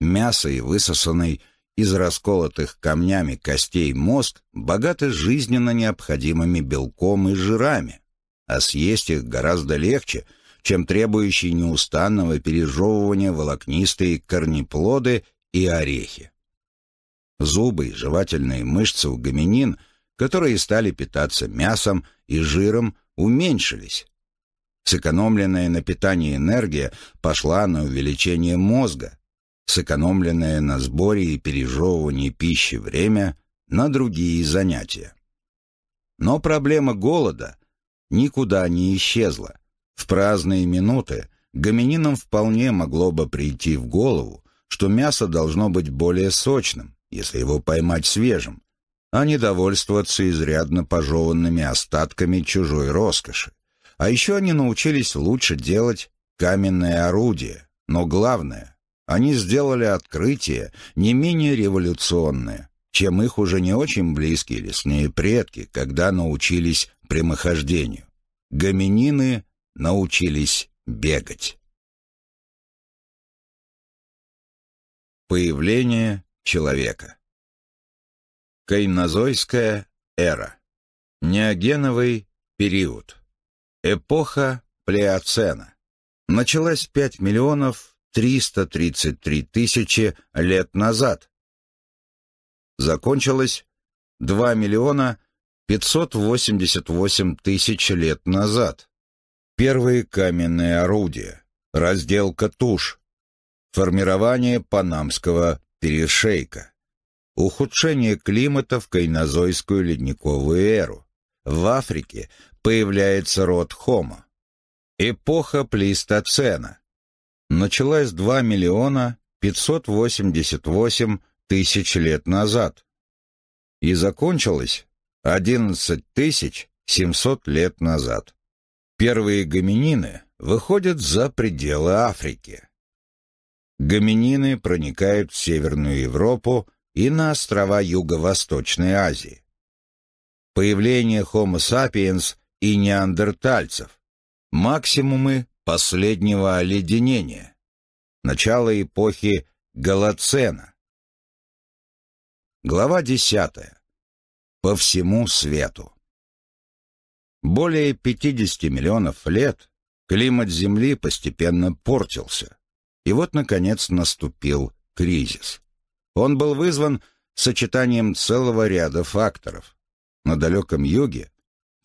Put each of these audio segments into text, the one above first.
Мясо и высосанный из расколотых камнями костей мозг богаты жизненно необходимыми белком и жирами, а съесть их гораздо легче, чем требующие неустанного пережевывания волокнистые корнеплоды и орехи. Зубы и жевательные мышцы у гоминин, которые стали питаться мясом и жиром, уменьшились. Сэкономленная на питании энергия пошла на увеличение мозга, сэкономленное на сборе и пережевывании пищи время на другие занятия. Но проблема голода никуда не исчезла. В праздные минуты гомининам вполне могло бы прийти в голову, что мясо должно быть более сочным, если его поймать свежим, а не довольствоваться изрядно пожеванными остатками чужой роскоши. А еще они научились лучше делать каменное орудие, но главное они сделали открытие не менее революционное, чем их уже не очень близкие лесные предки, когда научились прямохождению. Гоминины научились бегать. Появление человека Кайнозойская эра Неогеновый период Эпоха Плеоцена Началась 5 миллионов 333 тысячи лет назад. Закончилось 2 миллиона 588 тысяч лет назад. Первые каменные орудия, разделка туш, формирование панамского перешейка, ухудшение климата в кайнозойскую ледниковую эру. В Африке появляется род Homo. Эпоха Плейстоцена – началась 2 миллиона 588 тысяч лет назад и закончилась 11 тысяч 700 лет назад. Первые гоминины выходят за пределы Африки. Гоминины проникают в Северную Европу и на острова Юго-Восточной Азии. Появление Homo sapiens и неандертальцев – максимумы последнего оледенения, начало эпохи Голоцена. Глава 10. По всему свету. Более 50 миллионов лет климат Земли постепенно портился. И вот, наконец, наступил кризис. Он был вызван сочетанием целого ряда факторов. На далеком юге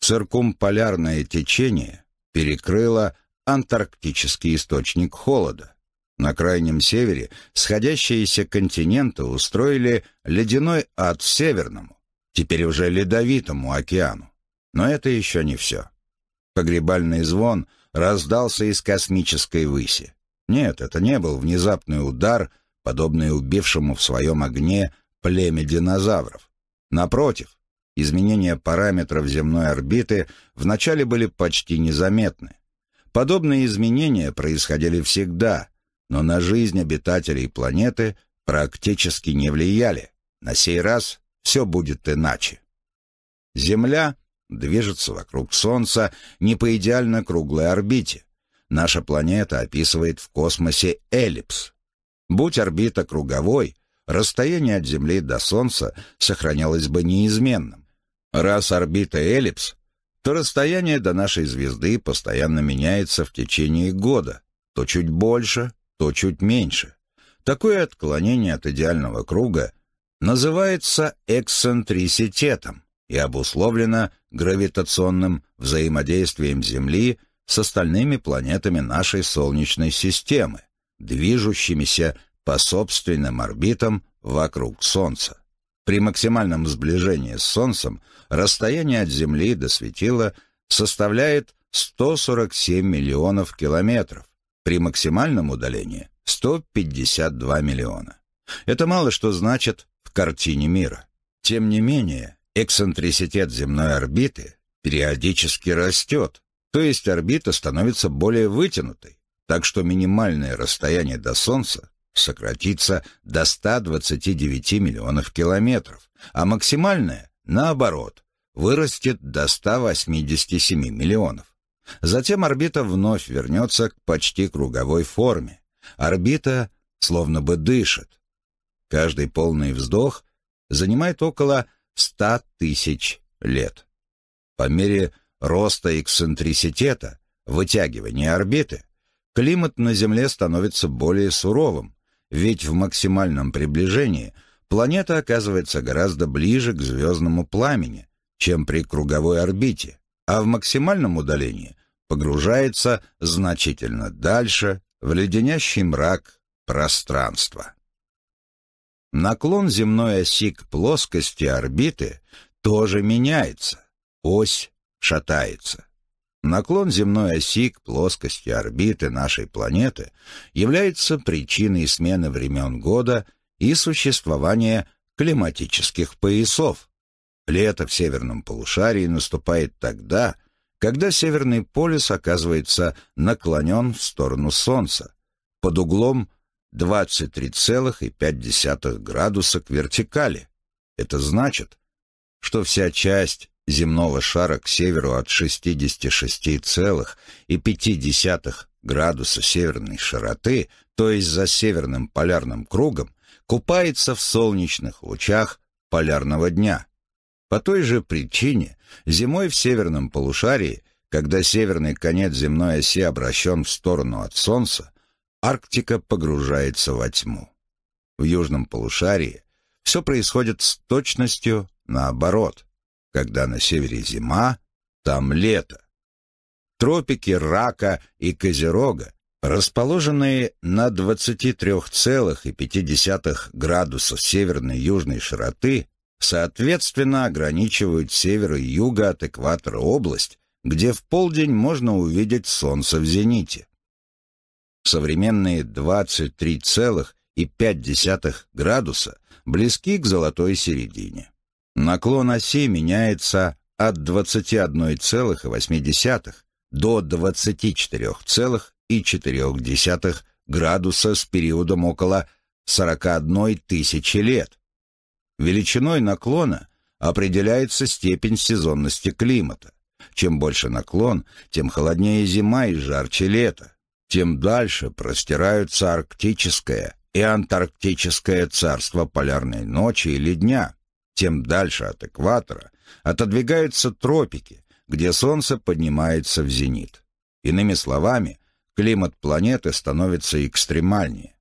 циркумполярное течение перекрыло антарктический источник холода. На крайнем севере сходящиеся континенты устроили ледяной ад Северному, теперь уже Ледовитому океану. Но это еще не все. Погребальный звон раздался из космической выси. Нет, это не был внезапный удар, подобный убившему в своем огне племя динозавров. Напротив, изменения параметров земной орбиты вначале были почти незаметны. Подобные изменения происходили всегда, но на жизнь обитателей планеты практически не влияли. На сей раз все будет иначе. Земля движется вокруг Солнца не по идеально круглой орбите. Наша планета описывает в космосе эллипс. Будь орбита круговой, расстояние от Земли до Солнца сохранялось бы неизменным. Раз орбита эллипс, то расстояние до нашей звезды постоянно меняется в течение года, то чуть больше, то чуть меньше. Такое отклонение от идеального круга называется эксцентриситетом и обусловлено гравитационным взаимодействием Земли с остальными планетами нашей Солнечной системы, движущимися по собственным орбитам вокруг Солнца. При максимальном сближении с Солнцем расстояние от Земли до светила составляет 147 миллионов километров, при максимальном удалении — 152 миллиона. Это мало что значит в картине мира. Тем не менее, эксцентриситет земной орбиты периодически растет, то есть орбита становится более вытянутой, так что минимальное расстояние до Солнца сократится до 129 миллионов километров, а максимальная, наоборот, вырастет до 187 миллионов. Затем орбита вновь вернется к почти круговой форме. Орбита словно бы дышит. Каждый полный вздох занимает около 100 тысяч лет. По мере роста эксцентриситета, вытягивания орбиты, климат на Земле становится более суровым, ведь в максимальном приближении планета оказывается гораздо ближе к звездному пламени, чем при круговой орбите, а в максимальном удалении погружается значительно дальше в леденящий мрак пространства. Наклон земной оси к плоскости орбиты тоже меняется, ось шатается. Наклон земной оси к плоскости орбиты нашей планеты является причиной смены времен года и существования климатических поясов. Лето в северном полушарии наступает тогда, когда Северный полюс оказывается наклонен в сторону Солнца под углом 23,5 градуса к вертикали. Это значит, что вся часть земного шара к северу от 66,5 градуса северной широты, то есть за северным полярным кругом, купается в солнечных лучах полярного дня. По той же причине зимой в северном полушарии, когда северный конец земной оси обращен в сторону от Солнца, Арктика погружается во тьму. В южном полушарии все происходит с точностью наоборот – когда на севере зима, там лето. Тропики Рака и Козерога, расположенные на 23,5 градусов северной и южной широты, соответственно ограничивают север и юга от экватора область, где в полдень можно увидеть солнце в зените. Современные 23,5 градуса близки к золотой середине. Наклон оси меняется от 21,8 до 24,4 градуса с периодом около 41 тысячи лет. Величиной наклона определяется степень сезонности климата. Чем больше наклон, тем холоднее зима и жарче лето. Тем дальше простираются арктическое и антарктическое царство полярной ночи или дня – тем дальше от экватора, отодвигаются тропики, где Солнце поднимается в зенит. Иными словами, климат планеты становится экстремальнее.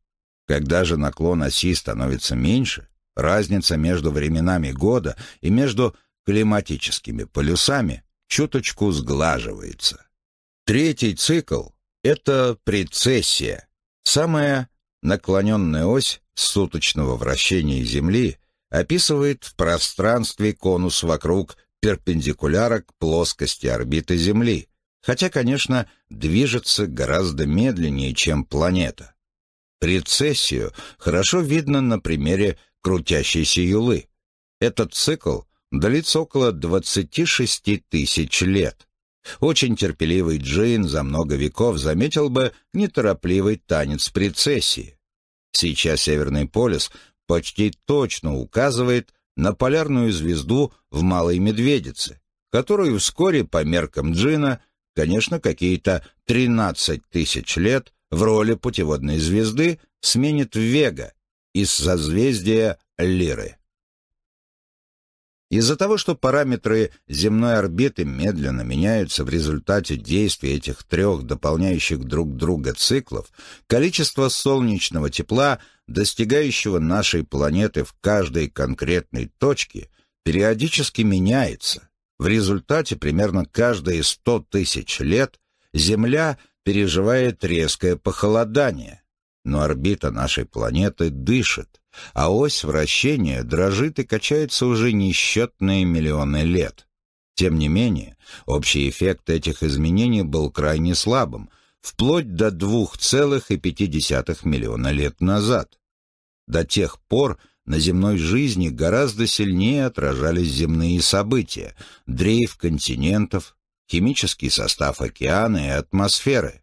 Когда же наклон оси становится меньше, разница между временами года и между климатическими полюсами чуточку сглаживается. Третий цикл — это прецессия, самая наклоненная ось суточного вращения Земли описывает в пространстве конус вокруг перпендикуляра к плоскости орбиты Земли, хотя, конечно, движется гораздо медленнее, чем планета. Прецессию хорошо видно на примере крутящейся юлы. Этот цикл длится около 26 тысяч лет. Очень терпеливый Джин за много веков заметил бы неторопливый танец прецессии. Сейчас Северный полюс почти точно указывает на полярную звезду в Малой Медведице, которую вскоре, по меркам Джина, конечно, какие-то 13 тысяч лет в роли путеводной звезды сменит Вега из созвездия Лиры. Из-за того, что параметры земной орбиты медленно меняются в результате действия этих трех дополняющих друг друга циклов, количество солнечного тепла, достигающего нашей планеты в каждой конкретной точке, периодически меняется. В результате примерно каждые 100 тысяч лет Земля переживает резкое похолодание, но орбита нашей планеты дышит, а ось вращения дрожит и качается уже несчетные миллионы лет. Тем не менее, общий эффект этих изменений был крайне слабым, вплоть до 2,5 миллиона лет назад. До тех пор на земной жизни гораздо сильнее отражались земные события, дрейф континентов, химический состав океана и атмосферы.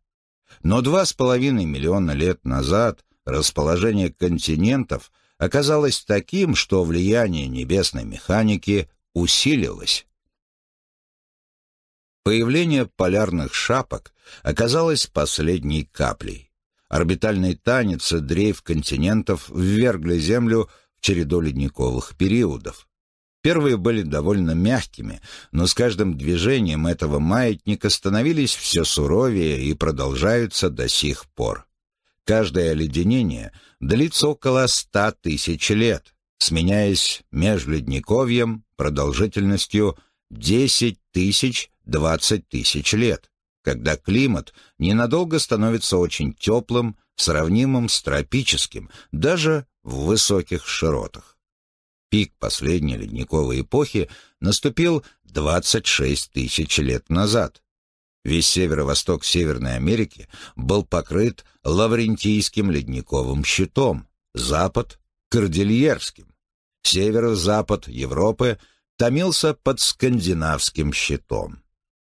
Но 2,5 миллиона лет назад расположение континентов – оказалось таким, что влияние небесной механики усилилось. Появление полярных шапок оказалось последней каплей. орбитальные танец и дрейф континентов ввергли Землю в череду ледниковых периодов. Первые были довольно мягкими, но с каждым движением этого маятника становились все суровее и продолжаются до сих пор. Каждое оледенение длится около ста тысяч лет, сменяясь межледниковьем продолжительностью 10 тысяч 20 тысяч лет, когда климат ненадолго становится очень теплым, сравнимым с тропическим, даже в высоких широтах. Пик последней ледниковой эпохи наступил 26 тысяч лет назад, Весь северо-восток Северной Америки был покрыт лаврентийским ледниковым щитом, запад — кордильерским. Северо-запад Европы томился под скандинавским щитом.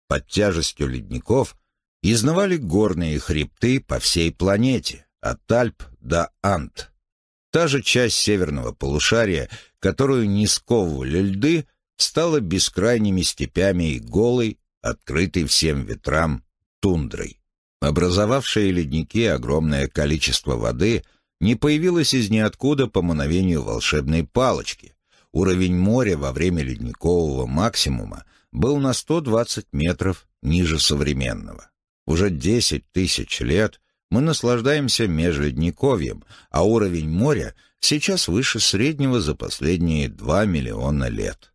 Под тяжестью ледников изнывали горные хребты по всей планете, от Альп до Ант. Та же часть северного полушария, которую не сковывали льды, стала бескрайними степями и голой, открытой всем ветрам тундрой. Образовавшие ледники огромное количество воды не появилось из ниоткуда по мановению волшебной палочки. Уровень моря во время ледникового максимума был на 120 метров ниже современного. Уже 10 тысяч лет мы наслаждаемся межледниковьем, а уровень моря сейчас выше среднего за последние 2 миллиона лет.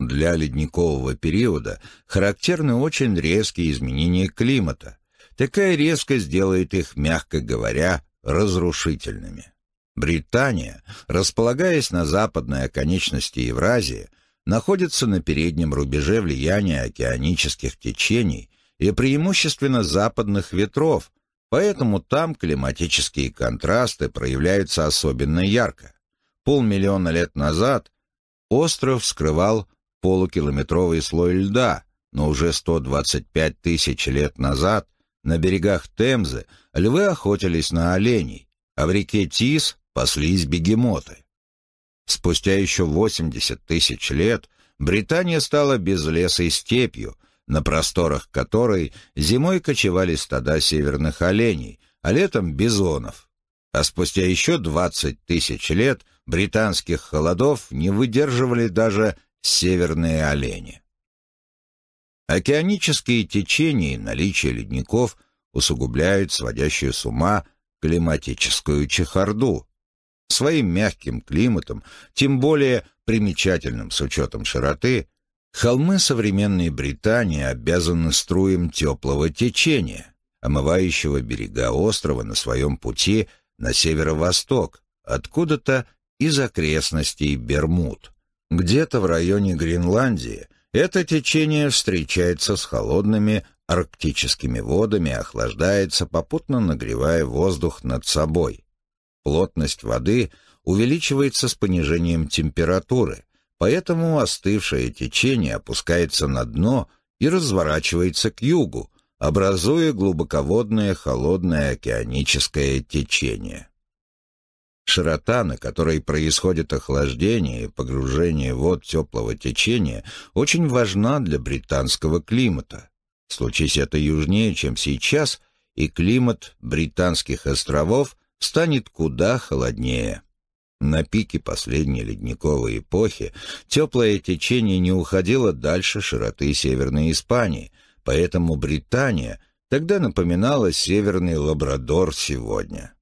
Для ледникового периода характерны очень резкие изменения климата. Такая резкость делает их, мягко говоря, разрушительными. Британия, располагаясь на западной оконечности Евразии, находится на переднем рубеже влияния океанических течений и преимущественно западных ветров, поэтому там климатические контрасты проявляются особенно ярко. Полмиллиона лет назад остров скрывал полукилометровый слой льда, но уже 125 тысяч лет назад на берегах Темзы львы охотились на оленей, а в реке Тис паслись бегемоты. Спустя еще 80 тысяч лет Британия стала безлесой степью, на просторах которой зимой кочевали стада северных оленей, а летом — бизонов. А спустя еще 20 тысяч лет британских холодов не выдерживали даже северные олени. Океанические течения и наличие ледников усугубляют сводящую с ума климатическую чехарду. Своим мягким климатом, тем более примечательным с учетом широты, холмы современной Британии обязаны струем теплого течения, омывающего берега острова на своем пути на северо-восток, откуда-то из окрестностей Бермуд. Где-то в районе Гренландии это течение встречается с холодными арктическими водами и охлаждается, попутно нагревая воздух над собой. Плотность воды увеличивается с понижением температуры, поэтому остывшее течение опускается на дно и разворачивается к югу, образуя глубоководное холодное океаническое течение. Широта, на которой происходит охлаждение и погружение вод теплого течения, очень важна для британского климата. Случись это южнее, чем сейчас, и климат британских островов станет куда холоднее. На пике последней ледниковой эпохи теплое течение не уходило дальше широты Северной Испании, поэтому Британия тогда напоминала Северный Лабрадор сегодня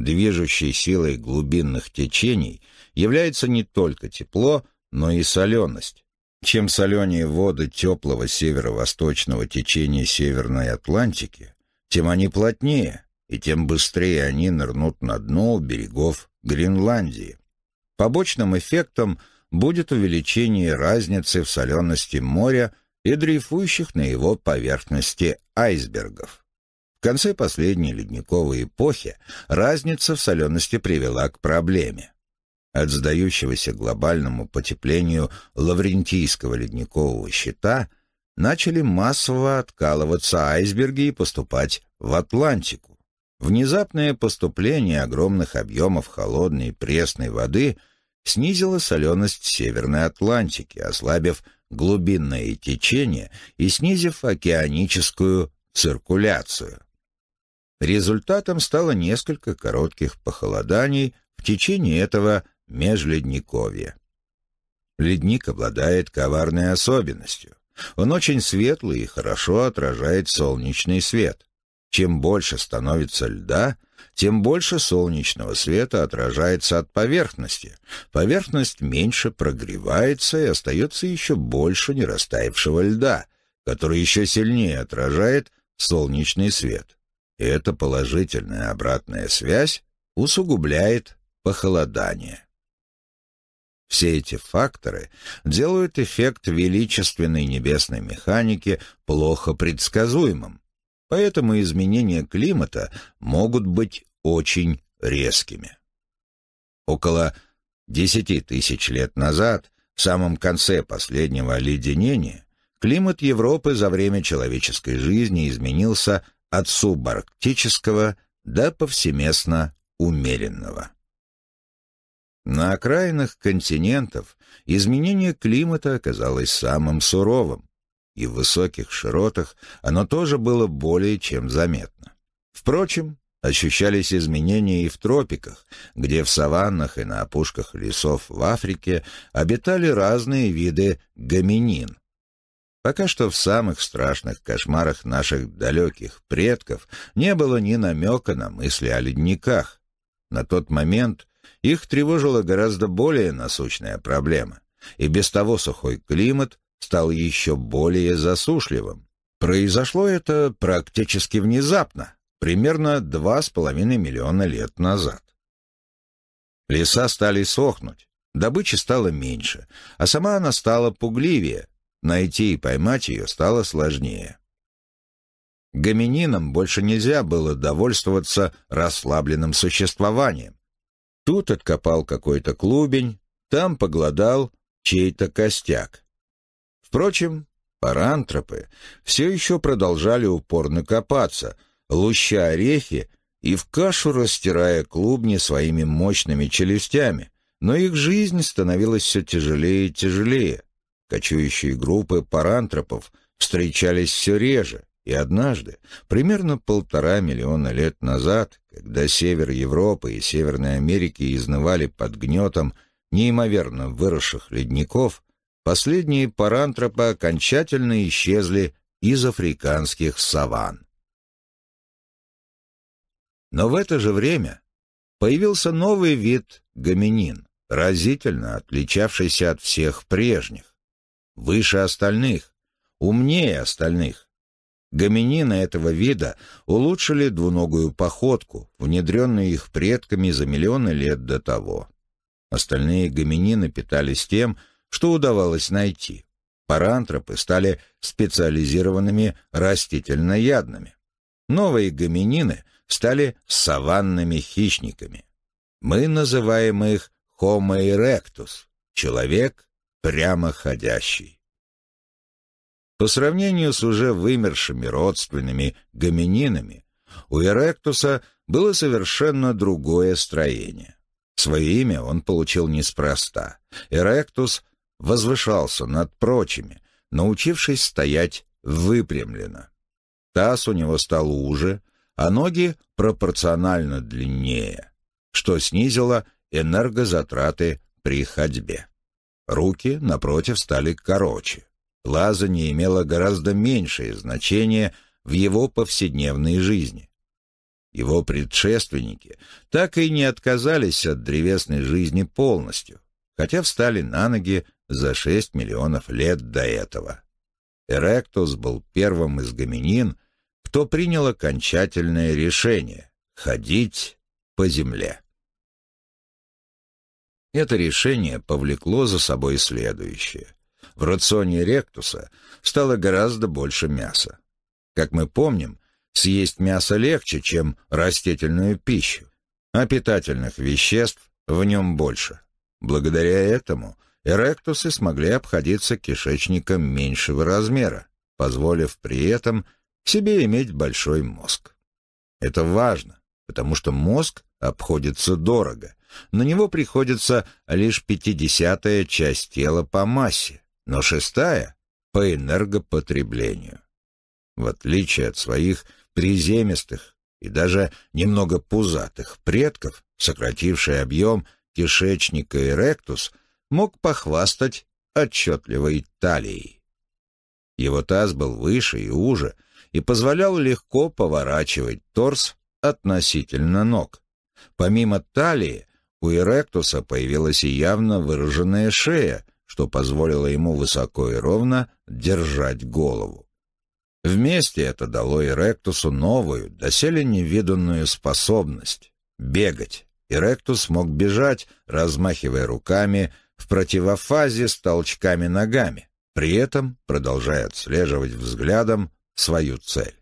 движущей силой глубинных течений является не только тепло, но и соленость. Чем соленее воды теплого северо-восточного течения Северной Атлантики, тем они плотнее, и тем быстрее они нырнут на дно у берегов Гренландии. Побочным эффектом будет увеличение разницы в солености моря и дрейфующих на его поверхности айсбергов. В конце последней ледниковой эпохи разница в солености привела к проблеме. От сдающегося глобальному потеплению Лаврентийского ледникового щита начали массово откалываться айсберги и поступать в Атлантику. Внезапное поступление огромных объемов холодной и пресной воды снизило соленость Северной Атлантики, ослабив глубинное течение и снизив океаническую циркуляцию. Результатом стало несколько коротких похолоданий в течение этого межледниковья. Ледник обладает коварной особенностью. Он очень светлый и хорошо отражает солнечный свет. Чем больше становится льда, тем больше солнечного света отражается от поверхности. Поверхность меньше прогревается и остается еще больше нерастаявшего льда, который еще сильнее отражает солнечный свет. И эта положительная обратная связь усугубляет похолодание. Все эти факторы делают эффект величественной небесной механики плохо предсказуемым, поэтому изменения климата могут быть очень резкими. Около 10 тысяч лет назад, в самом конце последнего оледенения, климат Европы за время человеческой жизни изменился от субарктического до повсеместно умеренного. На окраинах континентов изменение климата оказалось самым суровым, и в высоких широтах оно тоже было более чем заметно. Впрочем, ощущались изменения и в тропиках, где в саваннах и на опушках лесов в Африке обитали разные виды гоминин, Пока что в самых страшных кошмарах наших далеких предков не было ни намека на мысли о ледниках. На тот момент их тревожила гораздо более насущная проблема, и без того сухой климат стал еще более засушливым. Произошло это практически внезапно, примерно два с половиной миллиона лет назад. Леса стали сохнуть, добычи стало меньше, а сама она стала пугливее, Найти и поймать ее стало сложнее. Гомининам больше нельзя было довольствоваться расслабленным существованием. Тут откопал какой-то клубень, там погладал чей-то костяк. Впрочем, парантропы все еще продолжали упорно копаться, луща орехи и в кашу растирая клубни своими мощными челюстями, но их жизнь становилась все тяжелее и тяжелее — Кочующие группы парантропов встречались все реже, и однажды, примерно полтора миллиона лет назад, когда север Европы и Северной Америки изнывали под гнетом неимоверно выросших ледников, последние парантропы окончательно исчезли из африканских саван. Но в это же время появился новый вид гоминин, разительно отличавшийся от всех прежних выше остальных, умнее остальных. Гоминины этого вида улучшили двуногую походку, внедренную их предками за миллионы лет до того. Остальные гоминины питались тем, что удавалось найти. Парантропы стали специализированными растительноядными. Новые гоминины стали саванными хищниками. Мы называем их Homo erectus — человек прямоходящий. По сравнению с уже вымершими родственными гомининами, у эректуса было совершенно другое строение. Свое имя он получил неспроста. Эректус возвышался над прочими, научившись стоять выпрямленно. Таз у него стал уже, а ноги пропорционально длиннее, что снизило энергозатраты при ходьбе. Руки, напротив, стали короче. Лазанье имело гораздо меньшее значение в его повседневной жизни. Его предшественники так и не отказались от древесной жизни полностью, хотя встали на ноги за 6 миллионов лет до этого. Эректус был первым из гоминин, кто принял окончательное решение — ходить по земле. Это решение повлекло за собой следующее. В рационе ректуса стало гораздо больше мяса. Как мы помним, съесть мясо легче, чем растительную пищу, а питательных веществ в нем больше. Благодаря этому эректусы смогли обходиться кишечником меньшего размера, позволив при этом себе иметь большой мозг. Это важно, потому что мозг обходится дорого, на него приходится лишь пятидесятая часть тела по массе, но шестая — по энергопотреблению. В отличие от своих приземистых и даже немного пузатых предков, сокративший объем кишечника и ректус, мог похвастать отчетливой талией. Его таз был выше и уже, и позволял легко поворачивать торс относительно ног. Помимо талии, у Эректуса появилась и явно выраженная шея, что позволило ему высоко и ровно держать голову. Вместе это дало Эректусу новую, доселе невиданную способность — бегать. Эректус мог бежать, размахивая руками, в противофазе с толчками ногами, при этом продолжая отслеживать взглядом свою цель.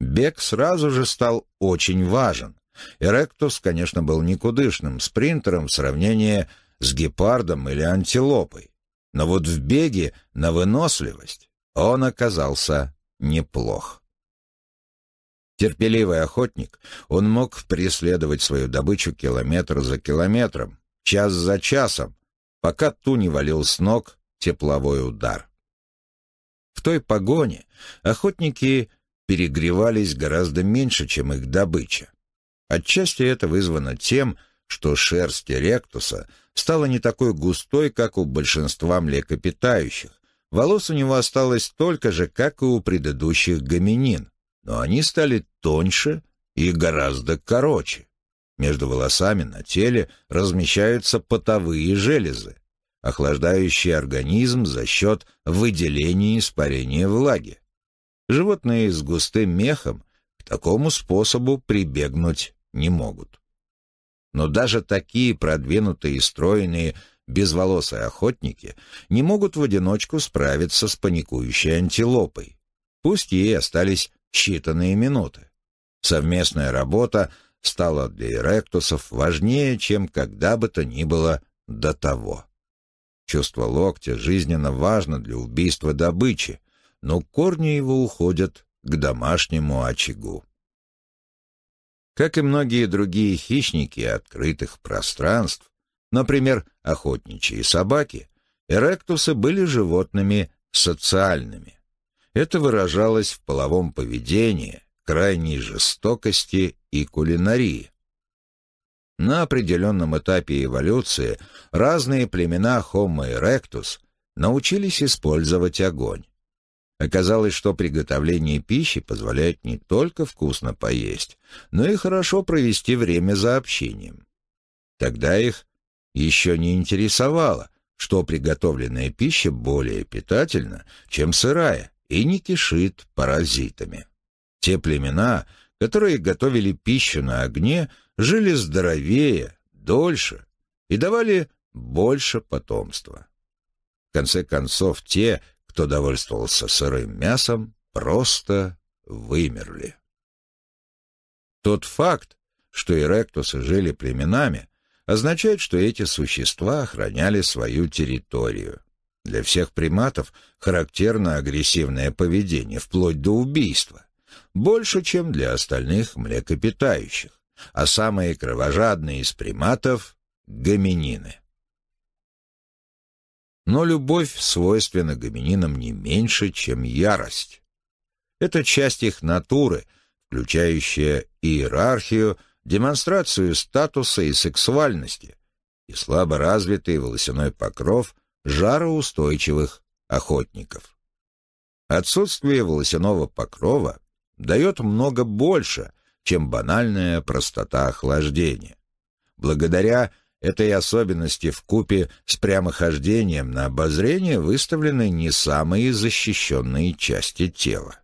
Бег сразу же стал очень важен, Эректус, конечно, был никудышным спринтером в сравнении с гепардом или антилопой. Но вот в беге на выносливость он оказался неплох. Терпеливый охотник, он мог преследовать свою добычу километр за километром, час за часом, пока ту не валил с ног тепловой удар. В той погоне охотники перегревались гораздо меньше, чем их добыча. Отчасти это вызвано тем, что шерсть ректуса стала не такой густой, как у большинства млекопитающих. Волос у него осталось столько же, как и у предыдущих гоминин, но они стали тоньше и гораздо короче. Между волосами на теле размещаются потовые железы, охлаждающие организм за счет выделения испарения влаги. Животные с густым мехом к такому способу прибегнуть не могут. Но даже такие продвинутые и стройные безволосые охотники не могут в одиночку справиться с паникующей антилопой. Пусть ей остались считанные минуты. Совместная работа стала для эректусов важнее, чем когда бы то ни было до того. Чувство локтя жизненно важно для убийства добычи, но корни его уходят к домашнему очагу. Как и многие другие хищники открытых пространств, например, охотничьи собаки, эректусы были животными социальными. Это выражалось в половом поведении, крайней жестокости и кулинарии. На определенном этапе эволюции разные племена Homo erectus научились использовать огонь. Оказалось, что приготовление пищи позволяет не только вкусно поесть, но и хорошо провести время за общением. Тогда их еще не интересовало, что приготовленная пища более питательна, чем сырая, и не кишит паразитами. Те племена, которые готовили пищу на огне, жили здоровее, дольше и давали больше потомства. В конце концов, те, кто довольствовался сырым мясом, просто вымерли. Тот факт, что эректусы жили племенами, означает, что эти существа охраняли свою территорию. Для всех приматов характерно агрессивное поведение, вплоть до убийства. Больше, чем для остальных млекопитающих. А самые кровожадные из приматов — гоминины. Но любовь свойственна гомининам не меньше, чем ярость. Это часть их натуры, включающая иерархию, демонстрацию статуса и сексуальности, и слабо развитый волосяной покров жароустойчивых охотников. Отсутствие волосяного покрова дает много больше, чем банальная простота охлаждения. Благодаря этой особенности в купе с прямохождением на обозрение выставлены не самые защищенные части тела.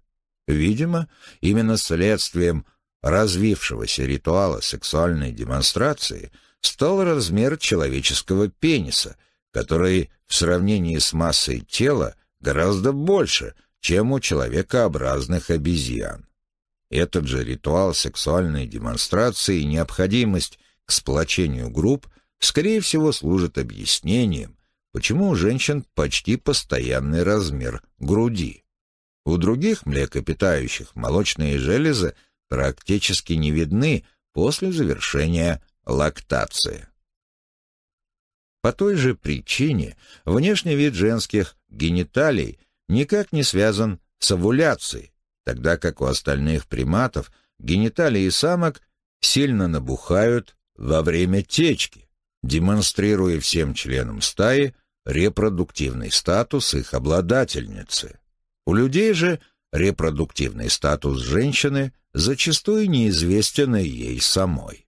Видимо, именно следствием развившегося ритуала сексуальной демонстрации стал размер человеческого пениса, который в сравнении с массой тела гораздо больше, чем у человекообразных обезьян. Этот же ритуал сексуальной демонстрации и необходимость к сплочению групп – скорее всего, служит объяснением, почему у женщин почти постоянный размер груди. У других млекопитающих молочные железы практически не видны после завершения лактации. По той же причине внешний вид женских гениталий никак не связан с овуляцией, тогда как у остальных приматов гениталии самок сильно набухают во время течки демонстрируя всем членам стаи репродуктивный статус их обладательницы. У людей же репродуктивный статус женщины зачастую неизвестен ей самой.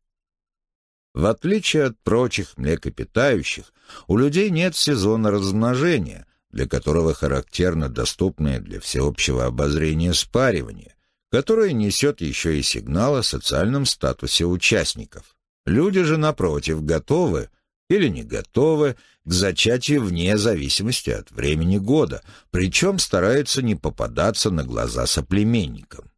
В отличие от прочих млекопитающих, у людей нет сезона размножения, для которого характерно доступное для всеобщего обозрения спаривание, которое несет еще и сигнал о социальном статусе участников. Люди же, напротив, готовы или не готовы к зачатию вне зависимости от времени года, причем стараются не попадаться на глаза соплеменникам.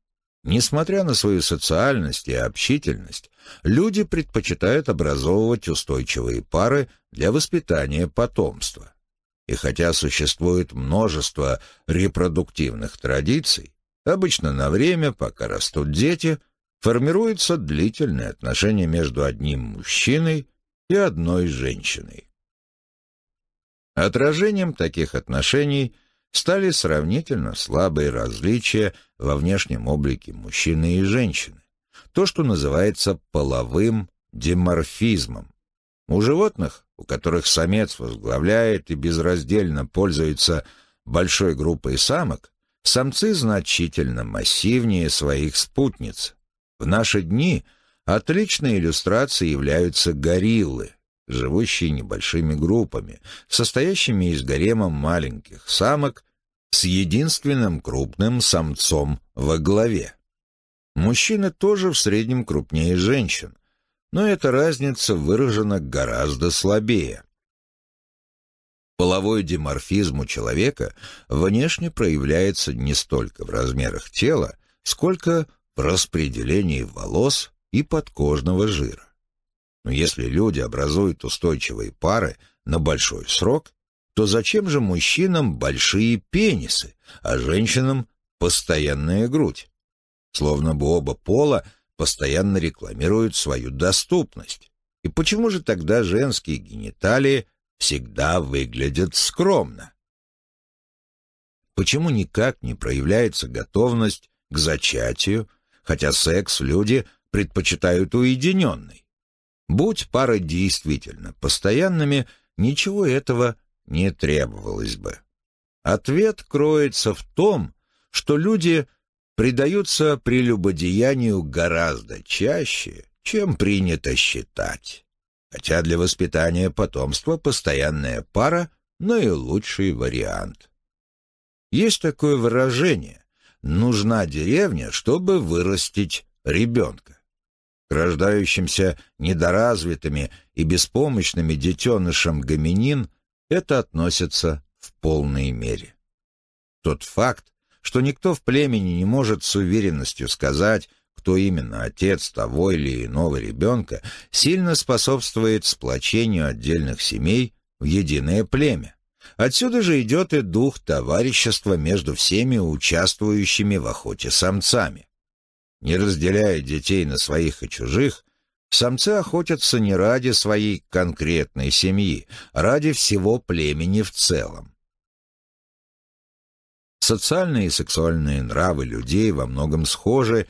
Несмотря на свою социальность и общительность, люди предпочитают образовывать устойчивые пары для воспитания потомства. И хотя существует множество репродуктивных традиций, обычно на время, пока растут дети, формируется длительное отношение между одним мужчиной и одной женщиной. Отражением таких отношений стали сравнительно слабые различия во внешнем облике мужчины и женщины, то, что называется половым диморфизмом. У животных, у которых самец возглавляет и безраздельно пользуется большой группой самок, самцы значительно массивнее своих спутниц, в наши дни отличной иллюстрацией являются гориллы, живущие небольшими группами, состоящими из гарема маленьких самок с единственным крупным самцом во главе. Мужчины тоже в среднем крупнее женщин, но эта разница выражена гораздо слабее. Половой диморфизм у человека внешне проявляется не столько в размерах тела, сколько распределении волос и подкожного жира. Но если люди образуют устойчивые пары на большой срок, то зачем же мужчинам большие пенисы, а женщинам постоянная грудь? Словно бы оба пола постоянно рекламируют свою доступность. И почему же тогда женские гениталии всегда выглядят скромно? Почему никак не проявляется готовность к зачатию хотя секс люди предпочитают уединенный. Будь пара действительно постоянными, ничего этого не требовалось бы. Ответ кроется в том, что люди предаются прелюбодеянию гораздо чаще, чем принято считать. Хотя для воспитания потомства постоянная пара – наилучший вариант. Есть такое выражение нужна деревня, чтобы вырастить ребенка. рождающимся недоразвитыми и беспомощными детенышам гоминин это относится в полной мере. Тот факт, что никто в племени не может с уверенностью сказать, кто именно отец того или иного ребенка, сильно способствует сплочению отдельных семей в единое племя Отсюда же идет и дух товарищества между всеми участвующими в охоте самцами. Не разделяя детей на своих и чужих, самцы охотятся не ради своей конкретной семьи, а ради всего племени в целом. Социальные и сексуальные нравы людей во многом схожи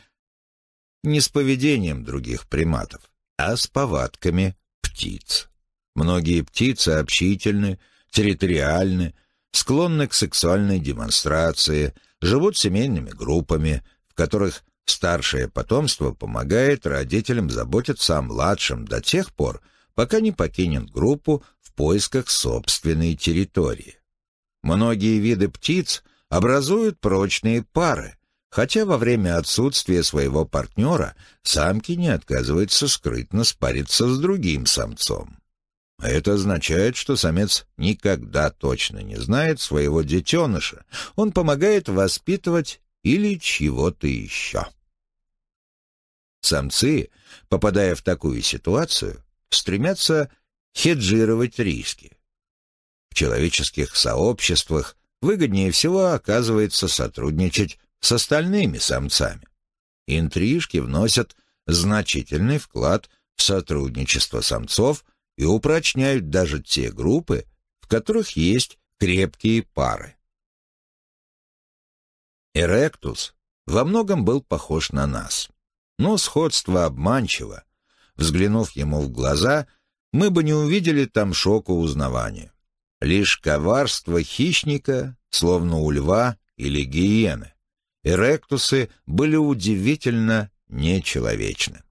не с поведением других приматов, а с повадками птиц. Многие птицы общительны, территориальны, склонны к сексуальной демонстрации, живут семейными группами, в которых старшее потомство помогает родителям заботиться о младшем до тех пор, пока не покинет группу в поисках собственной территории. Многие виды птиц образуют прочные пары, хотя во время отсутствия своего партнера самки не отказываются скрытно спариться с другим самцом. А это означает, что самец никогда точно не знает своего детеныша. Он помогает воспитывать или чего-то еще. Самцы, попадая в такую ситуацию, стремятся хеджировать риски. В человеческих сообществах выгоднее всего оказывается сотрудничать с остальными самцами. Интрижки вносят значительный вклад в сотрудничество самцов – и упрочняют даже те группы, в которых есть крепкие пары. Эректус во многом был похож на нас, но сходство обманчиво. Взглянув ему в глаза, мы бы не увидели там шока узнавания. Лишь коварство хищника, словно у льва или гиены. Эректусы были удивительно нечеловечны.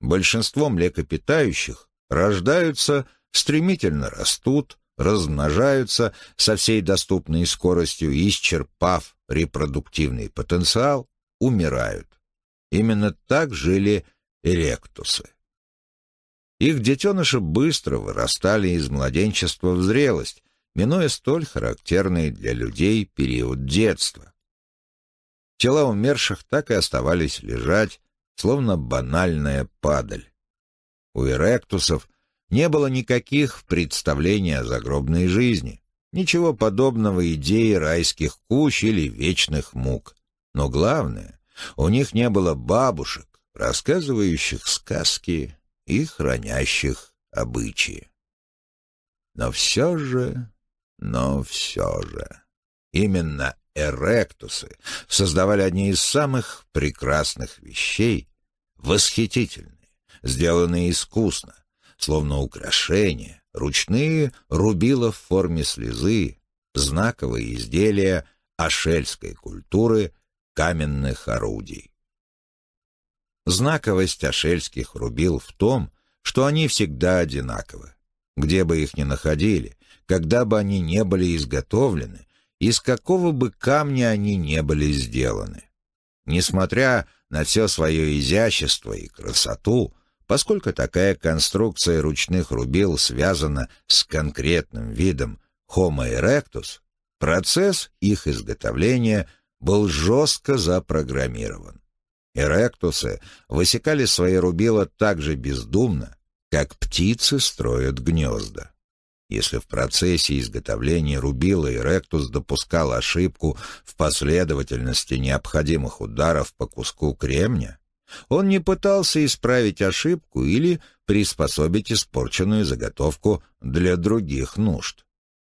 Большинство млекопитающих рождаются, стремительно растут, размножаются со всей доступной скоростью, исчерпав репродуктивный потенциал, умирают. Именно так жили эректусы. Их детеныши быстро вырастали из младенчества в зрелость, минуя столь характерный для людей период детства. Тела умерших так и оставались лежать, словно банальная падаль у эректусов не было никаких представлений о загробной жизни, ничего подобного идеи райских кущ или вечных мук. Но главное, у них не было бабушек, рассказывающих сказки и хранящих обычаи. Но все же, но все же, именно эректусы создавали одни из самых прекрасных вещей, восхитительных сделанные искусно, словно украшения, ручные рубила в форме слезы, знаковые изделия ашельской культуры каменных орудий. Знаковость ашельских рубил в том, что они всегда одинаковы. Где бы их ни находили, когда бы они не были изготовлены, из какого бы камня они не были сделаны. Несмотря на все свое изящество и красоту, поскольку такая конструкция ручных рубил связана с конкретным видом Homo erectus, процесс их изготовления был жестко запрограммирован. Эректусы высекали свои рубила так же бездумно, как птицы строят гнезда. Если в процессе изготовления рубила Эректус допускал ошибку в последовательности необходимых ударов по куску кремня, он не пытался исправить ошибку или приспособить испорченную заготовку для других нужд.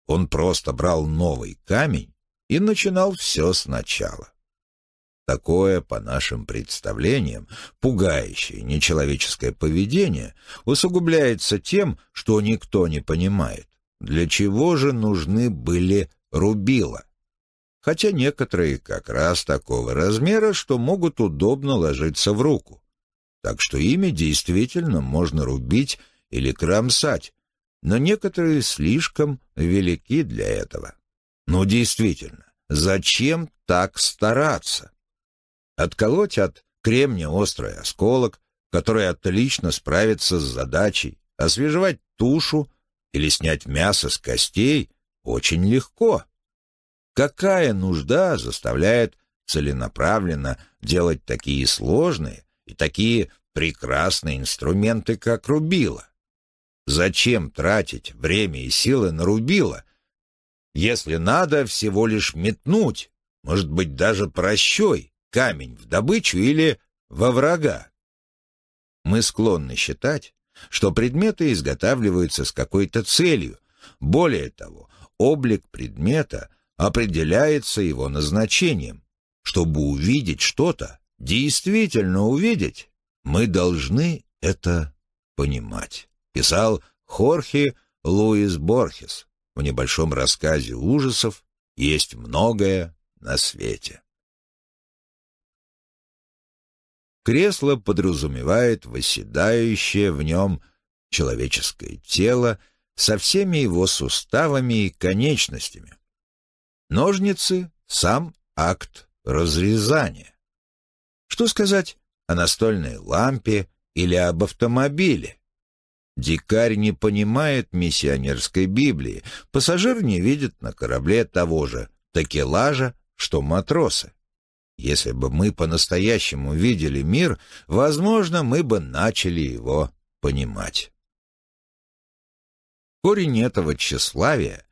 Он просто брал новый камень и начинал все сначала. Такое, по нашим представлениям, пугающее нечеловеческое поведение усугубляется тем, что никто не понимает, для чего же нужны были рубила хотя некоторые как раз такого размера, что могут удобно ложиться в руку. Так что ими действительно можно рубить или кромсать, но некоторые слишком велики для этого. Но ну, действительно, зачем так стараться? Отколоть от кремня острый осколок, который отлично справится с задачей, освежевать тушу или снять мясо с костей очень легко. Какая нужда заставляет целенаправленно делать такие сложные и такие прекрасные инструменты, как рубило? Зачем тратить время и силы на рубило, если надо всего лишь метнуть, может быть, даже прощой, камень в добычу или во врага? Мы склонны считать, что предметы изготавливаются с какой-то целью. Более того, облик предмета определяется его назначением. Чтобы увидеть что-то, действительно увидеть, мы должны это понимать, писал Хорхе Луис Борхес в небольшом рассказе ужасов «Есть многое на свете». Кресло подразумевает восседающее в нем человеческое тело со всеми его суставами и конечностями, Ножницы — сам акт разрезания. Что сказать о настольной лампе или об автомобиле? Дикарь не понимает миссионерской Библии, пассажир не видит на корабле того же такелажа, что матросы. Если бы мы по-настоящему видели мир, возможно, мы бы начали его понимать. Корень этого тщеславия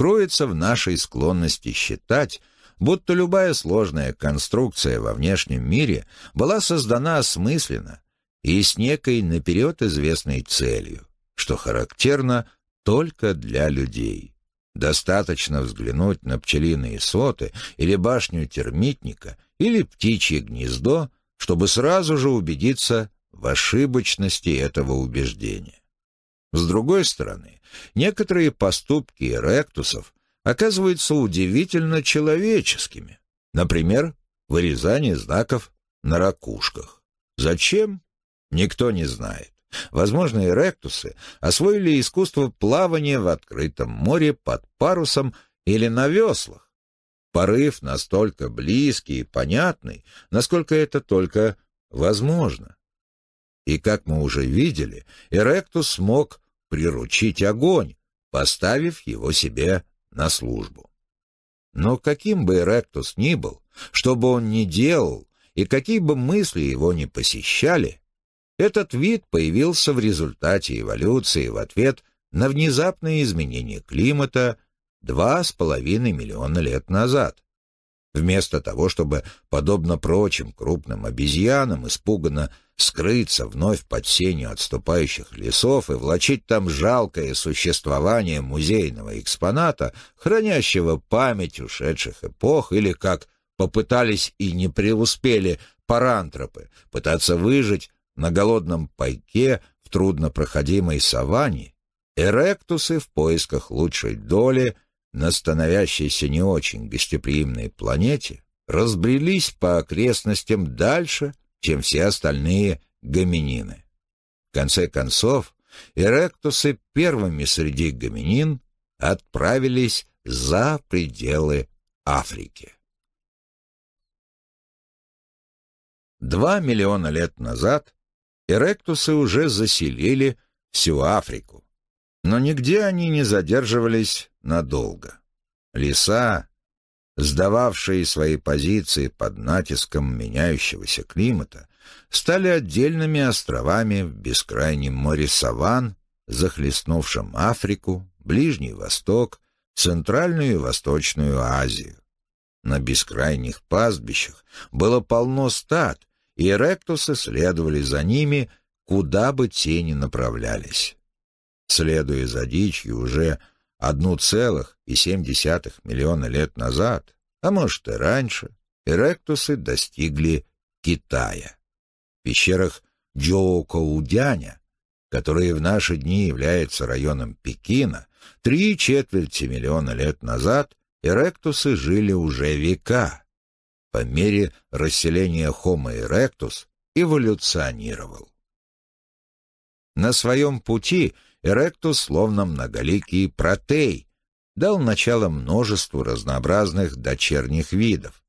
кроется в нашей склонности считать, будто любая сложная конструкция во внешнем мире была создана осмысленно и с некой наперед известной целью, что характерно только для людей. Достаточно взглянуть на пчелиные соты или башню термитника или птичье гнездо, чтобы сразу же убедиться в ошибочности этого убеждения. С другой стороны, некоторые поступки Эректусов оказываются удивительно человеческими. Например, вырезание знаков на ракушках. Зачем? Никто не знает. Возможно, эректусы освоили искусство плавания в открытом море под парусом или на веслах. Порыв настолько близкий и понятный, насколько это только возможно. И, как мы уже видели, Эректус смог приручить огонь, поставив его себе на службу. Но каким бы Эректус ни был, что бы он ни делал и какие бы мысли его ни посещали, этот вид появился в результате эволюции в ответ на внезапные изменения климата два с половиной миллиона лет назад, Вместо того, чтобы, подобно прочим крупным обезьянам, испуганно скрыться вновь под сенью отступающих лесов и влачить там жалкое существование музейного экспоната, хранящего память ушедших эпох, или, как попытались и не преуспели парантропы, пытаться выжить на голодном пайке в труднопроходимой саванне, эректусы в поисках лучшей доли — на становящейся не очень гостеприимной планете разбрелись по окрестностям дальше, чем все остальные гоминины. В конце концов, эректусы первыми среди гоминин отправились за пределы Африки. Два миллиона лет назад эректусы уже заселили всю Африку, но нигде они не задерживались надолго. Леса, сдававшие свои позиции под натиском меняющегося климата, стали отдельными островами в бескрайнем море саван, захлестнувшем Африку, Ближний Восток, Центральную и Восточную Азию. На бескрайних пастбищах было полно стад, и ректусы следовали за ними, куда бы те ни направлялись. Следуя за дичью, уже 1,7 миллиона лет назад, а может и раньше, эректусы достигли Китая. В пещерах Джоукоудяня, которые в наши дни являются районом Пекина, три четверти миллиона лет назад эректусы жили уже века. По мере расселения Homo erectus эволюционировал. На своем пути – Эректус, словно многоликий протей, дал начало множеству разнообразных дочерних видов.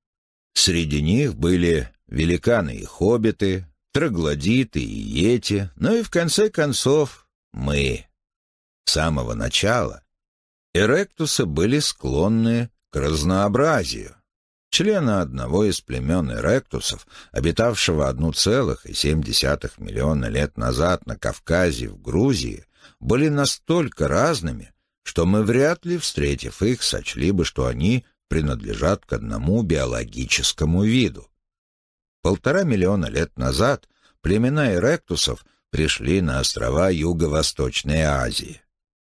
Среди них были великаны и хоббиты, троглодиты и ети, ну и в конце концов мы. С самого начала эректусы были склонны к разнообразию. Члена одного из племен эректусов, обитавшего 1,7 миллиона лет назад на Кавказе в Грузии, были настолько разными, что мы вряд ли, встретив их, сочли бы, что они принадлежат к одному биологическому виду. Полтора миллиона лет назад племена эректусов пришли на острова Юго-Восточной Азии.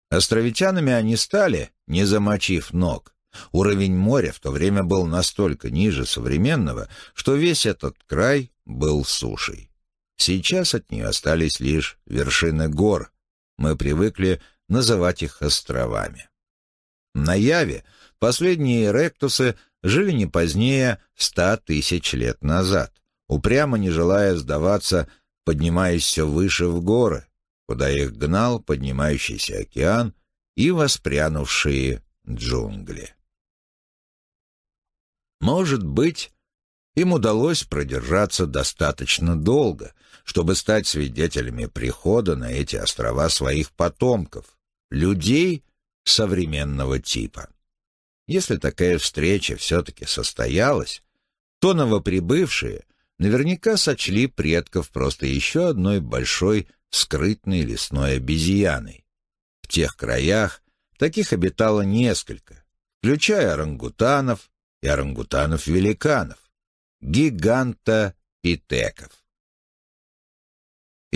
Островитянами они стали, не замочив ног. Уровень моря в то время был настолько ниже современного, что весь этот край был сушей. Сейчас от нее остались лишь вершины гор, мы привыкли называть их островами. На Яве последние ректусы жили не позднее ста тысяч лет назад, упрямо не желая сдаваться, поднимаясь все выше в горы, куда их гнал поднимающийся океан и воспрянувшие джунгли. Может быть, им удалось продержаться достаточно долго, чтобы стать свидетелями прихода на эти острова своих потомков, людей современного типа. Если такая встреча все-таки состоялась, то новоприбывшие наверняка сочли предков просто еще одной большой скрытной лесной обезьяной. В тех краях таких обитало несколько, включая орангутанов и орангутанов-великанов, гиганта гигантопитеков.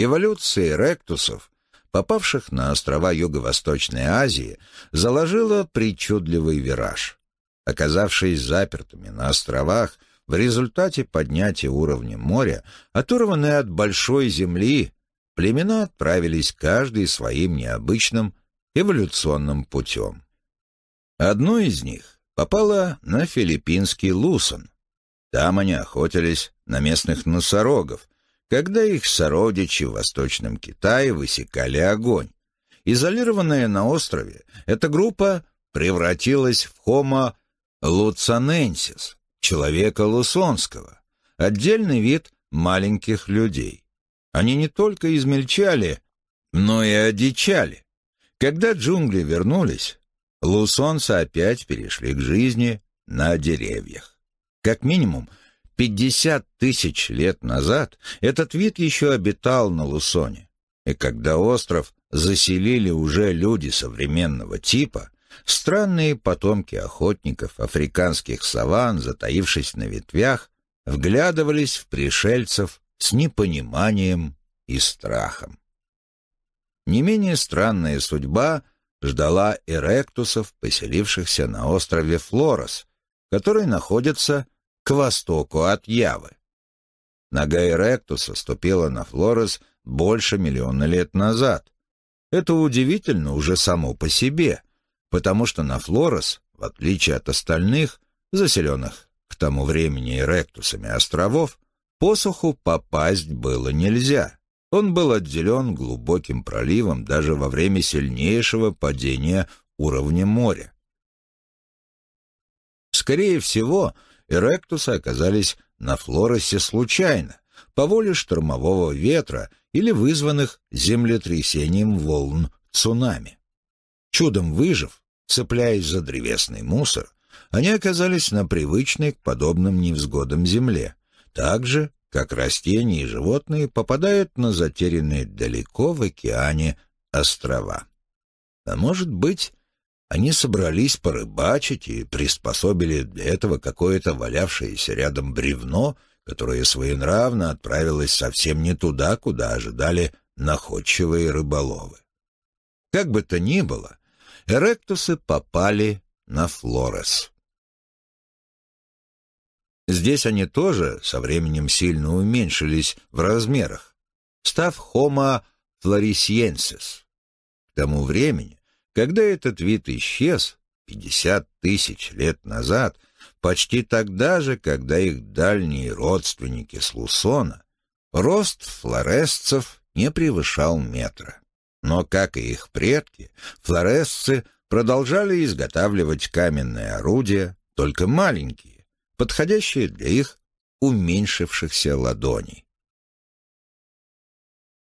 Эволюция ректусов, попавших на острова Юго-Восточной Азии, заложила причудливый вираж. Оказавшись запертыми на островах, в результате поднятия уровня моря, оторванные от большой земли, племена отправились каждый своим необычным эволюционным путем. Одно из них попало на филиппинский Лусон. Там они охотились на местных носорогов, когда их сородичи в Восточном Китае высекали огонь. Изолированная на острове, эта группа превратилась в Homo луцаненсис, человека лусонского, отдельный вид маленьких людей. Они не только измельчали, но и одичали. Когда джунгли вернулись, лусонцы опять перешли к жизни на деревьях. Как минимум, Пятьдесят тысяч лет назад этот вид еще обитал на Лусоне, и когда остров заселили уже люди современного типа, странные потомки охотников африканских саван, затаившись на ветвях, вглядывались в пришельцев с непониманием и страхом. Не менее странная судьба ждала эректусов, поселившихся на острове Флорос, который находится к востоку от Явы. Нога Эректуса ступила на Флорес больше миллиона лет назад. Это удивительно уже само по себе, потому что на Флорес, в отличие от остальных, заселенных к тому времени Эректусами островов, посуху попасть было нельзя. Он был отделен глубоким проливом даже во время сильнейшего падения уровня моря. Скорее всего, Эректусы оказались на Флоресе случайно, по воле штормового ветра или вызванных землетрясением волн цунами. Чудом выжив, цепляясь за древесный мусор, они оказались на привычной к подобным невзгодам земле, так же, как растения и животные попадают на затерянные далеко в океане острова. А может быть, они собрались порыбачить и приспособили для этого какое-то валявшееся рядом бревно, которое своенравно отправилось совсем не туда, куда ожидали находчивые рыболовы. Как бы то ни было, эректусы попали на Флорес. Здесь они тоже со временем сильно уменьшились в размерах, став Homo floresiensis. К тому времени когда этот вид исчез, 50 тысяч лет назад, почти тогда же, когда их дальние родственники с Лусона, рост флоресцев не превышал метра. Но, как и их предки, флоресцы продолжали изготавливать каменные орудия, только маленькие, подходящие для их уменьшившихся ладоней.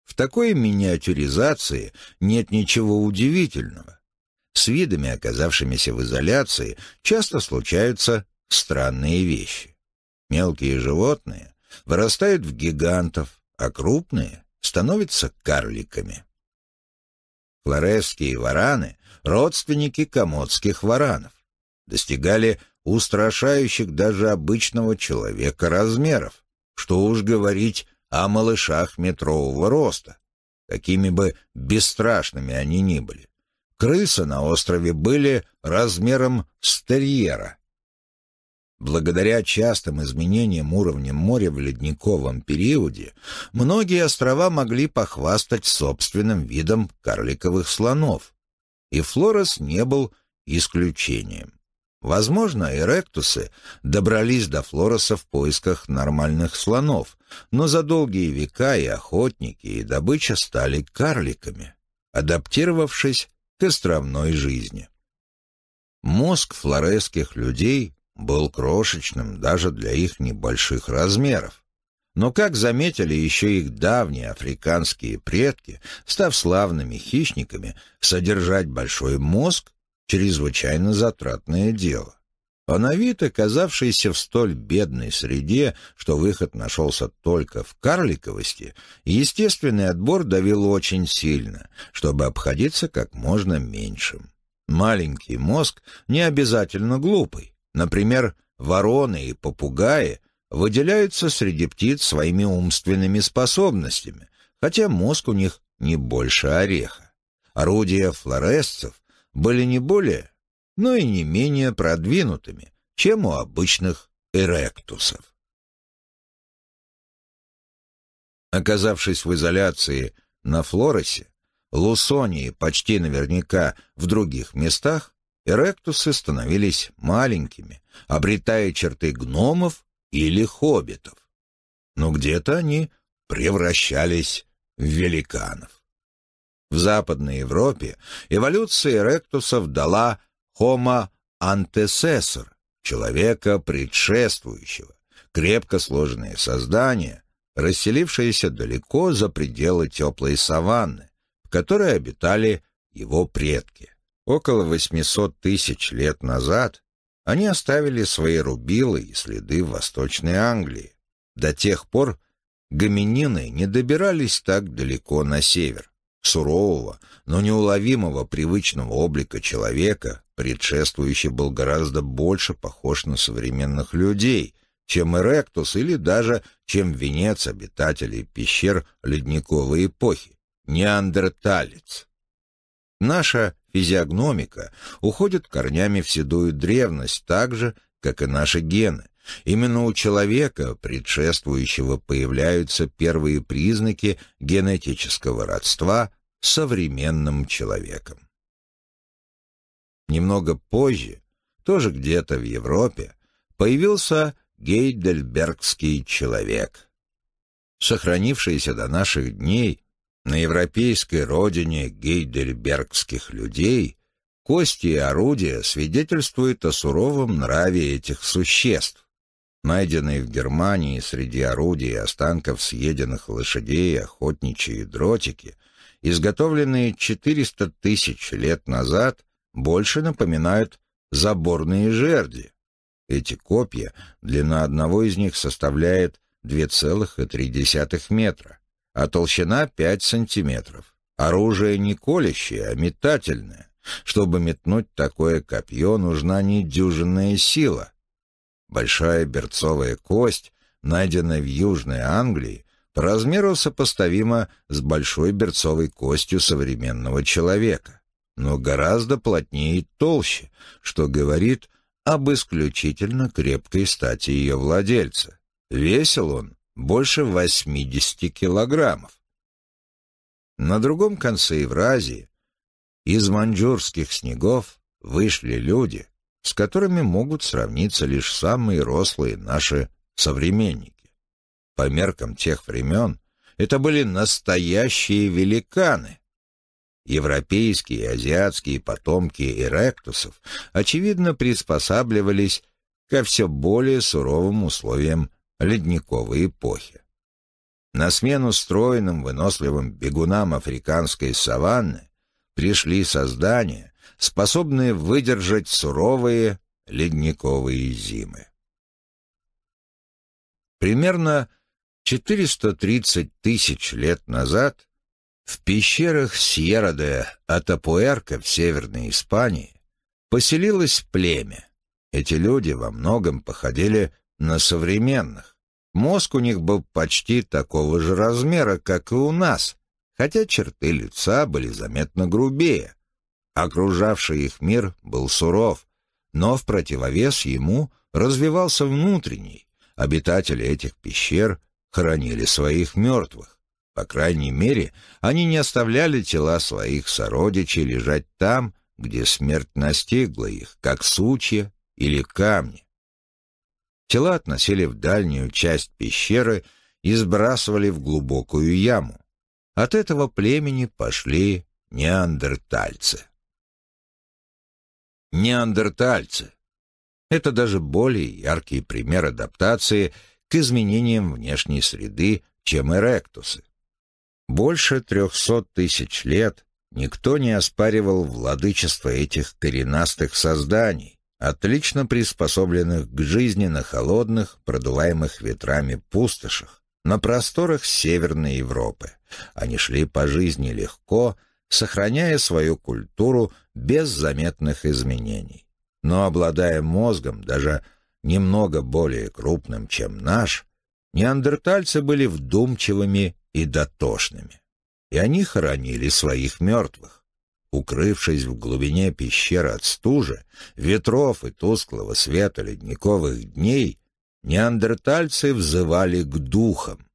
В такой миниатюризации нет ничего удивительного с видами, оказавшимися в изоляции, часто случаются странные вещи. Мелкие животные вырастают в гигантов, а крупные становятся карликами. Флоресские вараны — родственники комодских варанов. Достигали устрашающих даже обычного человека размеров, что уж говорить о малышах метрового роста, какими бы бесстрашными они ни были крысы на острове были размером с терьера. Благодаря частым изменениям уровня моря в ледниковом периоде, многие острова могли похвастать собственным видом карликовых слонов, и Флорес не был исключением. Возможно, эректусы добрались до Флореса в поисках нормальных слонов, но за долгие века и охотники, и добыча стали карликами, адаптировавшись к островной жизни. Мозг флоресских людей был крошечным даже для их небольших размеров. Но, как заметили еще их давние африканские предки, став славными хищниками, содержать большой мозг — чрезвычайно затратное дело а на вид оказавшийся в столь бедной среде, что выход нашелся только в карликовости, естественный отбор давил очень сильно, чтобы обходиться как можно меньшим. Маленький мозг не обязательно глупый. Например, вороны и попугаи выделяются среди птиц своими умственными способностями, хотя мозг у них не больше ореха. Орудия флоресцев были не более но и не менее продвинутыми, чем у обычных эректусов. Оказавшись в изоляции на Флоросе, Лусонии почти наверняка в других местах, эректусы становились маленькими, обретая черты гномов или хоббитов. Но где-то они превращались в великанов. В Западной Европе эволюция эректусов дала homo antecessor, человека предшествующего, крепко сложенные создание, расселившееся далеко за пределы теплой саванны, в которой обитали его предки. Около 800 тысяч лет назад они оставили свои рубилы и следы в Восточной Англии. До тех пор гоминины не добирались так далеко на север. Сурового, но неуловимого привычного облика человека предшествующий был гораздо больше похож на современных людей, чем Эректус или даже чем венец обитателей пещер ледниковой эпохи — неандерталец. Наша физиогномика уходит корнями в седую древность так же, как и наши гены. Именно у человека, предшествующего, появляются первые признаки генетического родства с современным человеком. Немного позже, тоже где-то в Европе, появился гейдельбергский человек. Сохранившийся до наших дней на европейской родине гейдельбергских людей кости и орудия свидетельствуют о суровом нраве этих существ. Найденные в Германии среди орудий и останков съеденных лошадей охотничьи дротики, изготовленные 400 тысяч лет назад – больше напоминают заборные жерди. Эти копья, длина одного из них составляет 2,3 метра, а толщина 5 сантиметров. Оружие не колющее, а метательное. Чтобы метнуть такое копье, нужна недюжинная сила. Большая берцовая кость, найденная в Южной Англии, по размеру сопоставима с большой берцовой костью современного человека но гораздо плотнее и толще, что говорит об исключительно крепкой стати ее владельца. Весил он больше 80 килограммов. На другом конце Евразии из маньчжурских снегов вышли люди, с которыми могут сравниться лишь самые рослые наши современники. По меркам тех времен это были настоящие великаны, Европейские и азиатские потомки эректусов, очевидно, приспосабливались ко все более суровым условиям ледниковой эпохи. На смену стройным выносливым бегунам африканской саванны пришли создания, способные выдержать суровые ледниковые зимы. Примерно 430 тысяч лет назад в пещерах Сьерра-де-Атапуэрка в Северной Испании поселилось племя. Эти люди во многом походили на современных. Мозг у них был почти такого же размера, как и у нас, хотя черты лица были заметно грубее. Окружавший их мир был суров, но в противовес ему развивался внутренний. Обитатели этих пещер хоронили своих мертвых. По крайней мере, они не оставляли тела своих сородичей лежать там, где смерть настигла их, как сучья или камни. Тела относили в дальнюю часть пещеры и сбрасывали в глубокую яму. От этого племени пошли неандертальцы. Неандертальцы — это даже более яркий пример адаптации к изменениям внешней среды, чем эректусы. Больше трехсот тысяч лет никто не оспаривал владычество этих коренастых созданий, отлично приспособленных к жизни на холодных, продуваемых ветрами пустошах, на просторах Северной Европы. Они шли по жизни легко, сохраняя свою культуру без заметных изменений. Но обладая мозгом, даже немного более крупным, чем наш, неандертальцы были вдумчивыми и дотошными, и они хоронили своих мертвых, укрывшись в глубине пещеры от стужи, ветров и тусклого света ледниковых дней, неандертальцы взывали к духам.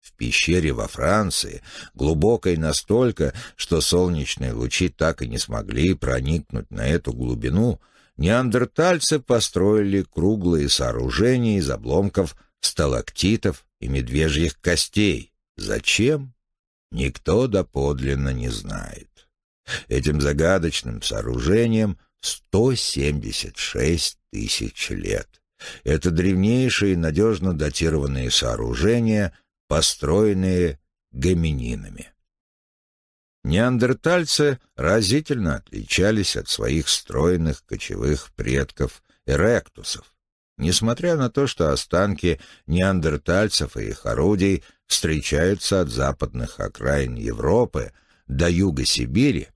В пещере во Франции, глубокой настолько, что солнечные лучи так и не смогли проникнуть на эту глубину, неандертальцы построили круглые сооружения из обломков сталактитов и медвежьих костей, Зачем? Никто доподлинно не знает. Этим загадочным сооружением 176 тысяч лет. Это древнейшие надежно датированные сооружения, построенные гомининами. Неандертальцы разительно отличались от своих стройных кочевых предков эректусов, несмотря на то, что останки неандертальцев и их орудий встречаются от западных окраин Европы до юга Сибири,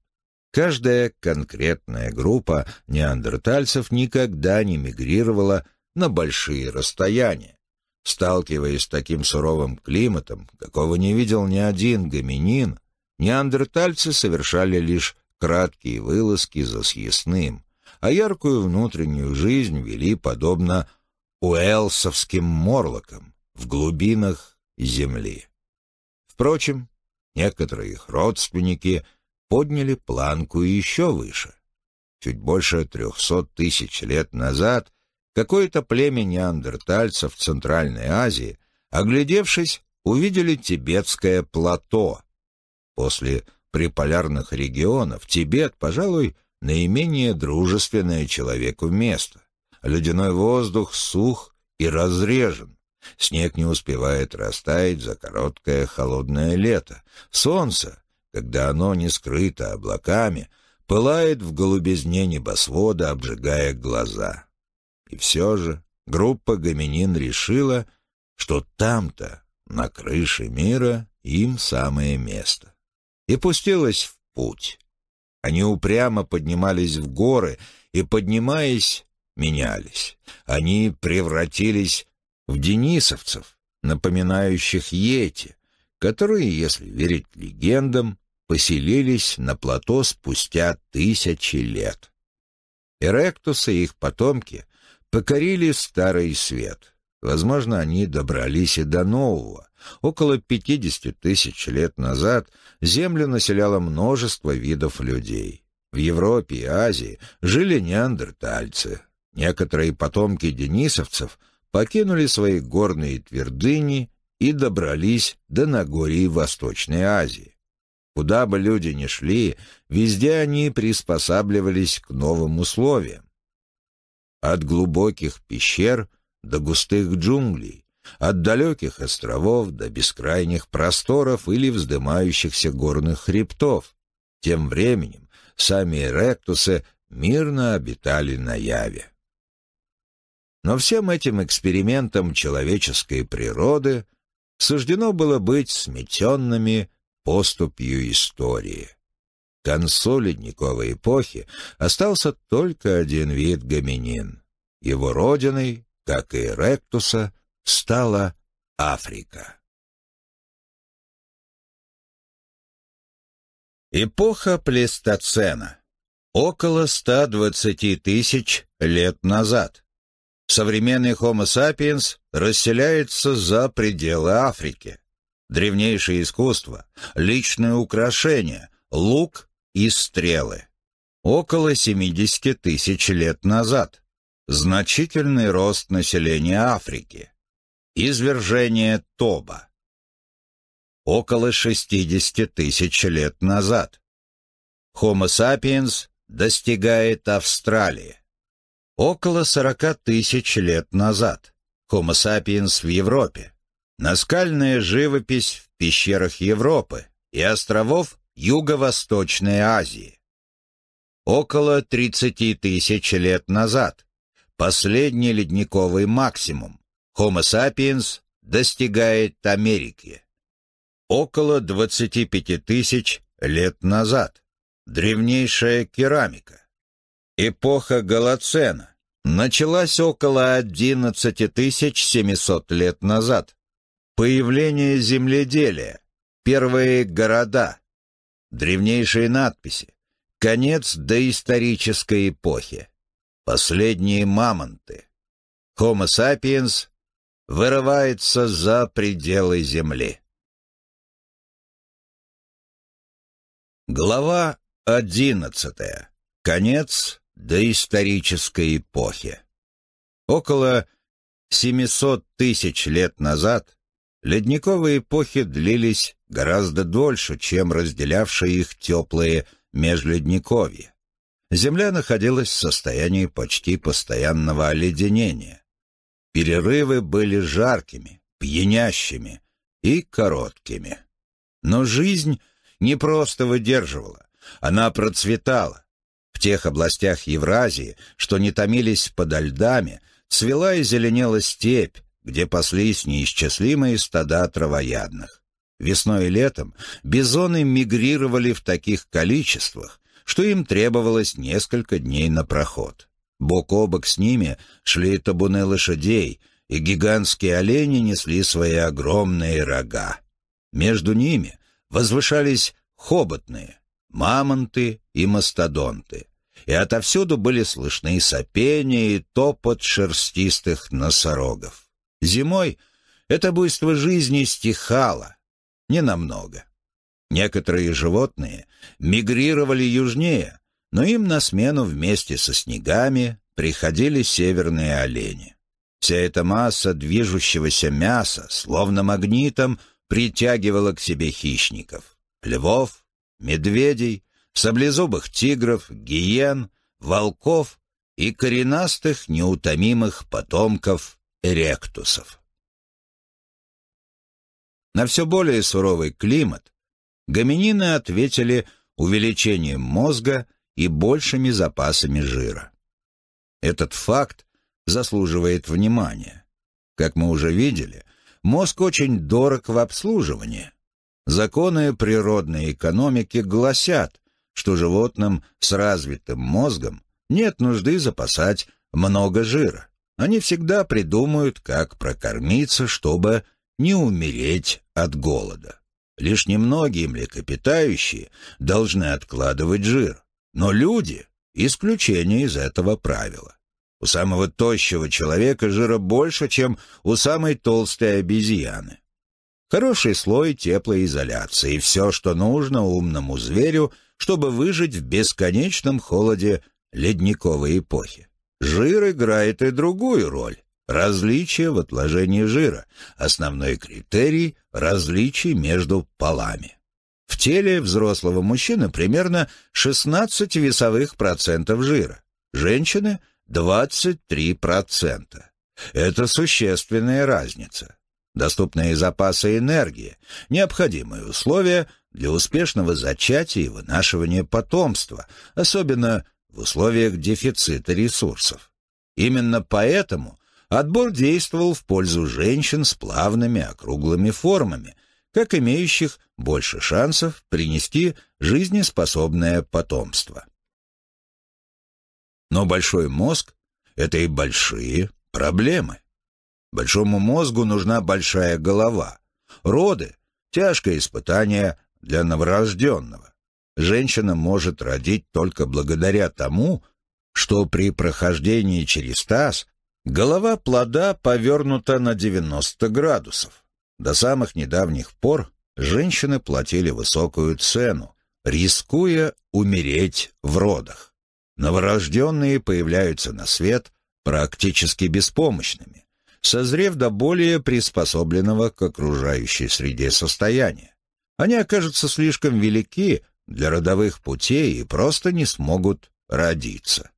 каждая конкретная группа неандертальцев никогда не мигрировала на большие расстояния. Сталкиваясь с таким суровым климатом, какого не видел ни один гоминин, неандертальцы совершали лишь краткие вылазки за съестным, а яркую внутреннюю жизнь вели подобно уэлсовским морлоком в глубинах земли. Впрочем, некоторые их родственники подняли планку еще выше. Чуть больше трехсот тысяч лет назад какое-то племя неандертальцев в Центральной Азии, оглядевшись, увидели Тибетское плато. После приполярных регионов Тибет, пожалуй, наименее дружественное человеку место. Ледяной воздух сух и разрежен. Снег не успевает растаять за короткое холодное лето. Солнце, когда оно не скрыто облаками, пылает в голубизне небосвода, обжигая глаза. И все же группа гоминин решила, что там-то, на крыше мира, им самое место. И пустилась в путь. Они упрямо поднимались в горы и, поднимаясь, менялись. Они превратились в денисовцев, напоминающих Йети, которые, если верить легендам, поселились на плато спустя тысячи лет. Эректусы и их потомки покорили Старый Свет. Возможно, они добрались и до Нового. Около 50 тысяч лет назад землю населяло множество видов людей. В Европе и Азии жили неандертальцы, Некоторые потомки денисовцев покинули свои горные твердыни и добрались до Нагории Восточной Азии. Куда бы люди ни шли, везде они приспосабливались к новым условиям. От глубоких пещер до густых джунглей, от далеких островов до бескрайних просторов или вздымающихся горных хребтов. Тем временем сами Эректусы мирно обитали на Яве. Но всем этим экспериментам человеческой природы суждено было быть сметенными поступью истории. К концу ледниковой эпохи остался только один вид гоминин. Его родиной, как и ректуса, стала Африка. Эпоха Плестоцена. Около 120 тысяч лет назад современный Homo sapiens расселяется за пределы Африки. Древнейшее искусство, личное украшение, лук и стрелы. Около 70 тысяч лет назад. Значительный рост населения Африки. Извержение Тоба. Около 60 тысяч лет назад. Homo sapiens достигает Австралии. Около 40 тысяч лет назад. Homo sapiens в Европе. Наскальная живопись в пещерах Европы и островов Юго-Восточной Азии. Около 30 тысяч лет назад. Последний ледниковый максимум. Homo sapiens достигает Америки. Около 25 тысяч лет назад. Древнейшая керамика. Эпоха Голоцена началась около 11700 лет назад. Появление земледелия, первые города, древнейшие надписи, конец доисторической эпохи, последние мамонты. Homo sapiens вырывается за пределы Земли. Глава одиннадцатая. Конец доисторической эпохи. Около 700 тысяч лет назад ледниковые эпохи длились гораздо дольше, чем разделявшие их теплые межледниковья. Земля находилась в состоянии почти постоянного оледенения. Перерывы были жаркими, пьянящими и короткими. Но жизнь не просто выдерживала, она процветала, в тех областях Евразии, что не томились подо льдами, цвела и зеленела степь, где паслись неисчислимые стада травоядных. Весной и летом бизоны мигрировали в таких количествах, что им требовалось несколько дней на проход. Бок о бок с ними шли табуны лошадей, и гигантские олени несли свои огромные рога. Между ними возвышались хоботные, мамонты и мастодонты, и отовсюду были слышны и сопения, и топот шерстистых носорогов. Зимой это буйство жизни стихало, ненамного. Некоторые животные мигрировали южнее, но им на смену вместе со снегами приходили северные олени. Вся эта масса движущегося мяса, словно магнитом, притягивала к себе хищников — львов, медведей, саблезубых тигров, гиен, волков и коренастых неутомимых потомков эректусов. На все более суровый климат гоминины ответили увеличением мозга и большими запасами жира. Этот факт заслуживает внимания. Как мы уже видели, мозг очень дорог в обслуживании. Законы природной экономики гласят, что животным с развитым мозгом нет нужды запасать много жира. Они всегда придумают, как прокормиться, чтобы не умереть от голода. Лишь немногие млекопитающие должны откладывать жир, но люди — исключение из этого правила. У самого тощего человека жира больше, чем у самой толстой обезьяны. Хороший слой теплоизоляции — все, что нужно умному зверю — чтобы выжить в бесконечном холоде ледниковой эпохи. Жир играет и другую роль. Различие в отложении жира. Основной критерий – различий между полами. В теле взрослого мужчины примерно 16 весовых процентов жира. Женщины – 23%. Это существенная разница. Доступные запасы энергии – необходимые условия для успешного зачатия и вынашивания потомства, особенно в условиях дефицита ресурсов. Именно поэтому отбор действовал в пользу женщин с плавными округлыми формами, как имеющих больше шансов принести жизнеспособное потомство. Но большой мозг — это и большие проблемы. Большому мозгу нужна большая голова. Роды — тяжкое испытание для новорожденного женщина может родить только благодаря тому, что при прохождении через таз голова плода повернута на 90 градусов. До самых недавних пор женщины платили высокую цену, рискуя умереть в родах. Новорожденные появляются на свет практически беспомощными, созрев до более приспособленного к окружающей среде состояния. Они окажутся слишком велики для родовых путей и просто не смогут родиться.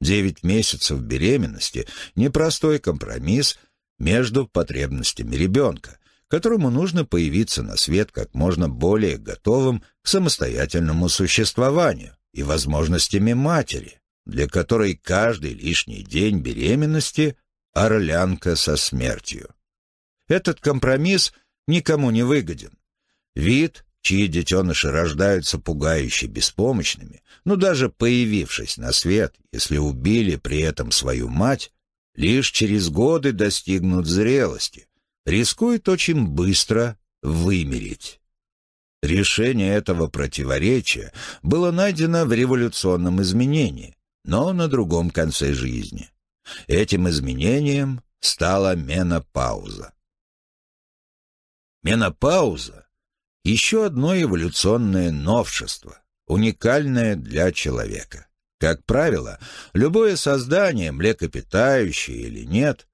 Девять месяцев беременности — непростой компромисс между потребностями ребенка, которому нужно появиться на свет как можно более готовым к самостоятельному существованию и возможностями матери, для которой каждый лишний день беременности — орлянка со смертью. Этот компромисс никому не выгоден, Вид, чьи детеныши рождаются пугающе беспомощными, но даже появившись на свет, если убили при этом свою мать, лишь через годы достигнут зрелости, рискует очень быстро вымереть. Решение этого противоречия было найдено в революционном изменении, но на другом конце жизни. Этим изменением стала менопауза. Менопауза еще одно эволюционное новшество, уникальное для человека. Как правило, любое создание, млекопитающее или нет,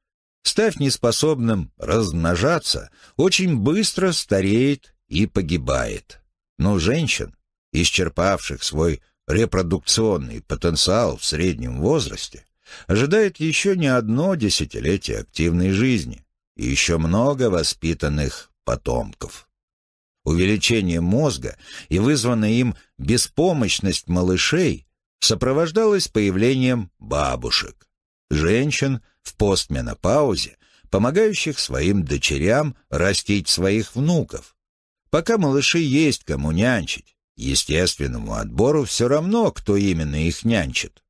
став неспособным размножаться, очень быстро стареет и погибает. Но женщин, исчерпавших свой репродукционный потенциал в среднем возрасте, ожидает еще не одно десятилетие активной жизни и еще много воспитанных потомков. Увеличение мозга и вызванная им беспомощность малышей сопровождалась появлением бабушек, женщин в постменопаузе, помогающих своим дочерям растить своих внуков. Пока малыши есть кому нянчить, естественному отбору все равно, кто именно их нянчит.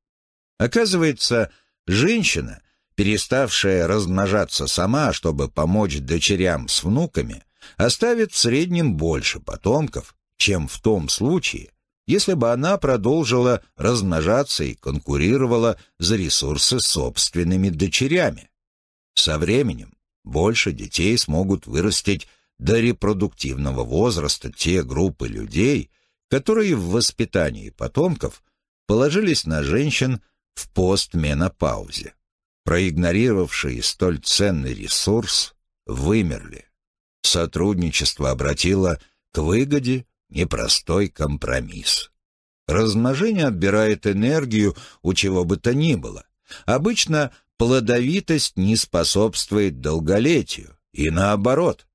Оказывается, женщина, переставшая размножаться сама, чтобы помочь дочерям с внуками – оставит в среднем больше потомков, чем в том случае, если бы она продолжила размножаться и конкурировала за ресурсы собственными дочерями. Со временем больше детей смогут вырастить до репродуктивного возраста те группы людей, которые в воспитании потомков положились на женщин в постменопаузе. Проигнорировавшие столь ценный ресурс вымерли сотрудничество обратило к выгоде непростой компромисс. Размножение отбирает энергию у чего бы то ни было. Обычно плодовитость не способствует долголетию, и наоборот.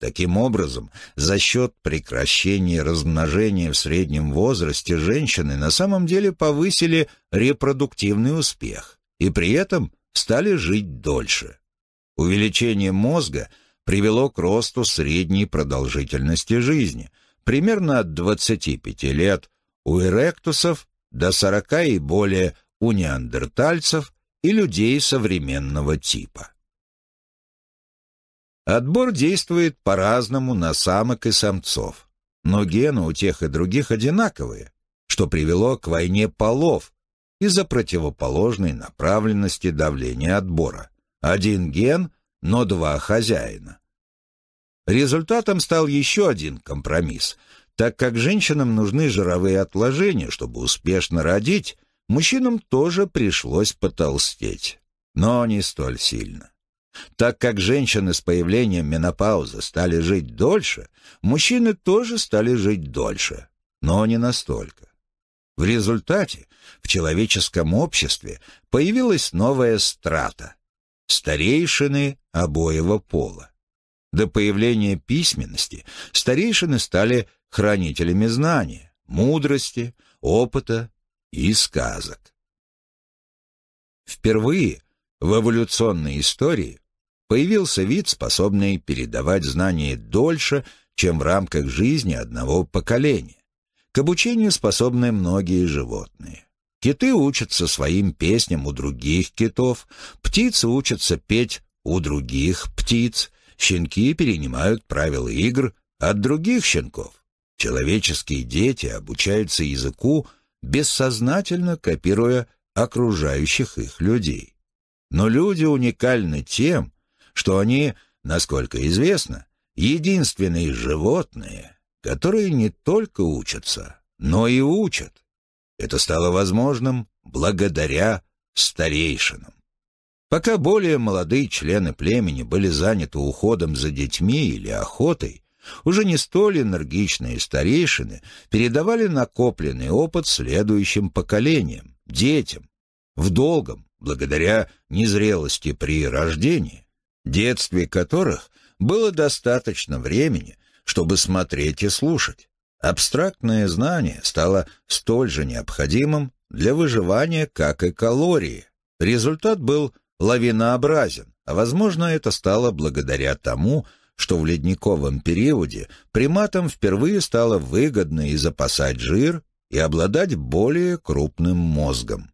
Таким образом, за счет прекращения размножения в среднем возрасте женщины на самом деле повысили репродуктивный успех и при этом стали жить дольше. Увеличение мозга – привело к росту средней продолжительности жизни, примерно от 25 лет у эректусов до 40 и более у неандертальцев и людей современного типа. Отбор действует по-разному на самок и самцов, но гены у тех и других одинаковые, что привело к войне полов из-за противоположной направленности давления отбора. Один ген но два хозяина. Результатом стал еще один компромисс. Так как женщинам нужны жировые отложения, чтобы успешно родить, мужчинам тоже пришлось потолстеть, но не столь сильно. Так как женщины с появлением менопаузы стали жить дольше, мужчины тоже стали жить дольше, но не настолько. В результате в человеческом обществе появилась новая страта старейшины обоего пола. До появления письменности старейшины стали хранителями знания, мудрости, опыта и сказок. Впервые в эволюционной истории появился вид, способный передавать знания дольше, чем в рамках жизни одного поколения. К обучению способны многие животные. Киты учатся своим песням у других китов, птицы учатся петь у других птиц, щенки перенимают правила игр от других щенков. Человеческие дети обучаются языку, бессознательно копируя окружающих их людей. Но люди уникальны тем, что они, насколько известно, единственные животные, которые не только учатся, но и учат. Это стало возможным благодаря старейшинам. Пока более молодые члены племени были заняты уходом за детьми или охотой, уже не столь энергичные старейшины передавали накопленный опыт следующим поколениям, детям, в долгом, благодаря незрелости при рождении, детстве которых было достаточно времени, чтобы смотреть и слушать. Абстрактное знание стало столь же необходимым для выживания, как и калории. Результат был лавинообразен, а, возможно, это стало благодаря тому, что в ледниковом периоде приматам впервые стало выгодно и запасать жир, и обладать более крупным мозгом.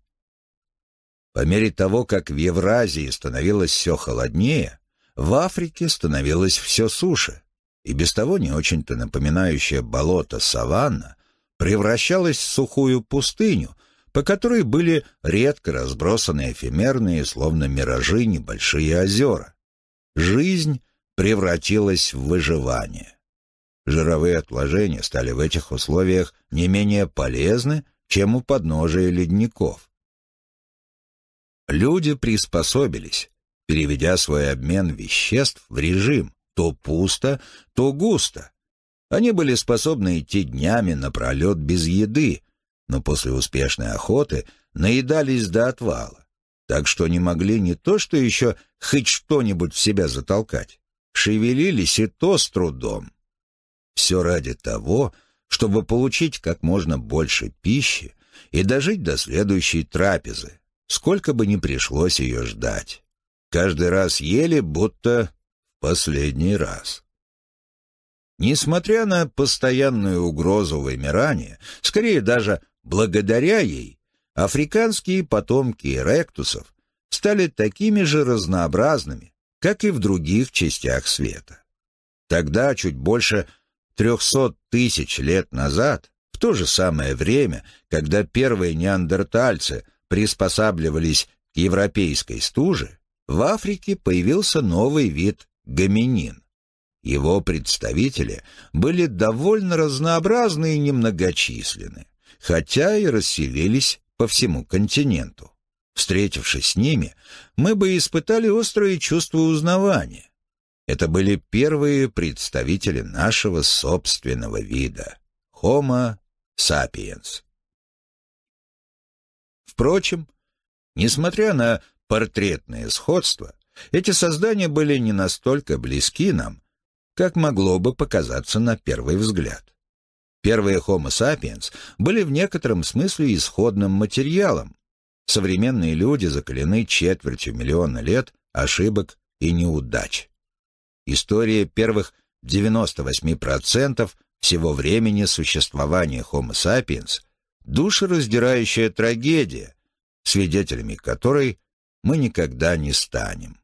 По мере того, как в Евразии становилось все холоднее, в Африке становилось все суше и без того не очень-то напоминающая болото саванна превращалась в сухую пустыню, по которой были редко разбросаны эфемерные, словно миражи, небольшие озера. Жизнь превратилась в выживание. Жировые отложения стали в этих условиях не менее полезны, чем у подножия ледников. Люди приспособились, переведя свой обмен веществ в режим, то пусто, то густо. Они были способны идти днями напролет без еды, но после успешной охоты наедались до отвала, так что не могли не то что еще хоть что-нибудь в себя затолкать, шевелились и то с трудом. Все ради того, чтобы получить как можно больше пищи и дожить до следующей трапезы, сколько бы ни пришлось ее ждать. Каждый раз ели, будто последний раз. Несмотря на постоянную угрозу вымирания, скорее даже благодаря ей, африканские потомки ректусов стали такими же разнообразными, как и в других частях света. Тогда, чуть больше 300 тысяч лет назад, в то же самое время, когда первые неандертальцы приспосабливались к европейской стуже, в Африке появился новый вид гоминин. Его представители были довольно разнообразны и немногочисленны, хотя и расселились по всему континенту. Встретившись с ними, мы бы испытали острое чувство узнавания. Это были первые представители нашего собственного вида — Homo sapiens. Впрочем, несмотря на портретное сходство, эти создания были не настолько близки нам, как могло бы показаться на первый взгляд. Первые Homo sapiens были в некотором смысле исходным материалом. Современные люди закалены четвертью миллиона лет ошибок и неудач. История первых 98% всего времени существования Homo sapiens – душераздирающая трагедия, свидетелями которой мы никогда не станем.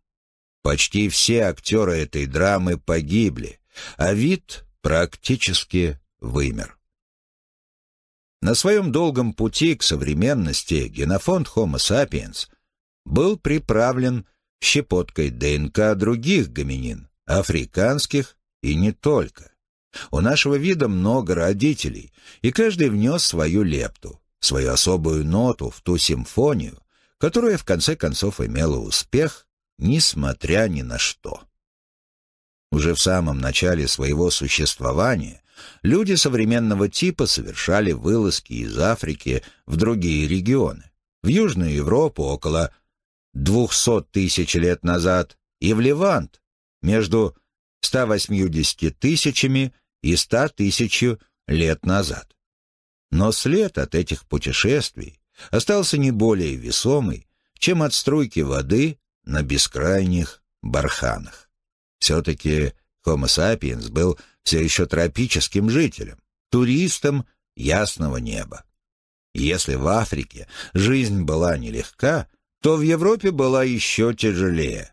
Почти все актеры этой драмы погибли, а вид практически вымер. На своем долгом пути к современности генофонд Homo sapiens был приправлен щепоткой ДНК других гоминин, африканских и не только. У нашего вида много родителей, и каждый внес свою лепту, свою особую ноту в ту симфонию, которая в конце концов имела успех несмотря ни на что. Уже в самом начале своего существования люди современного типа совершали вылазки из Африки в другие регионы. В Южную Европу около 200 тысяч лет назад и в Левант между 180 тысячами и 100 тысячью лет назад. Но след от этих путешествий остался не более весомый, чем от струйки воды на бескрайних барханах. Все-таки Homo sapiens был все еще тропическим жителем, туристом ясного неба. И если в Африке жизнь была нелегка, то в Европе была еще тяжелее.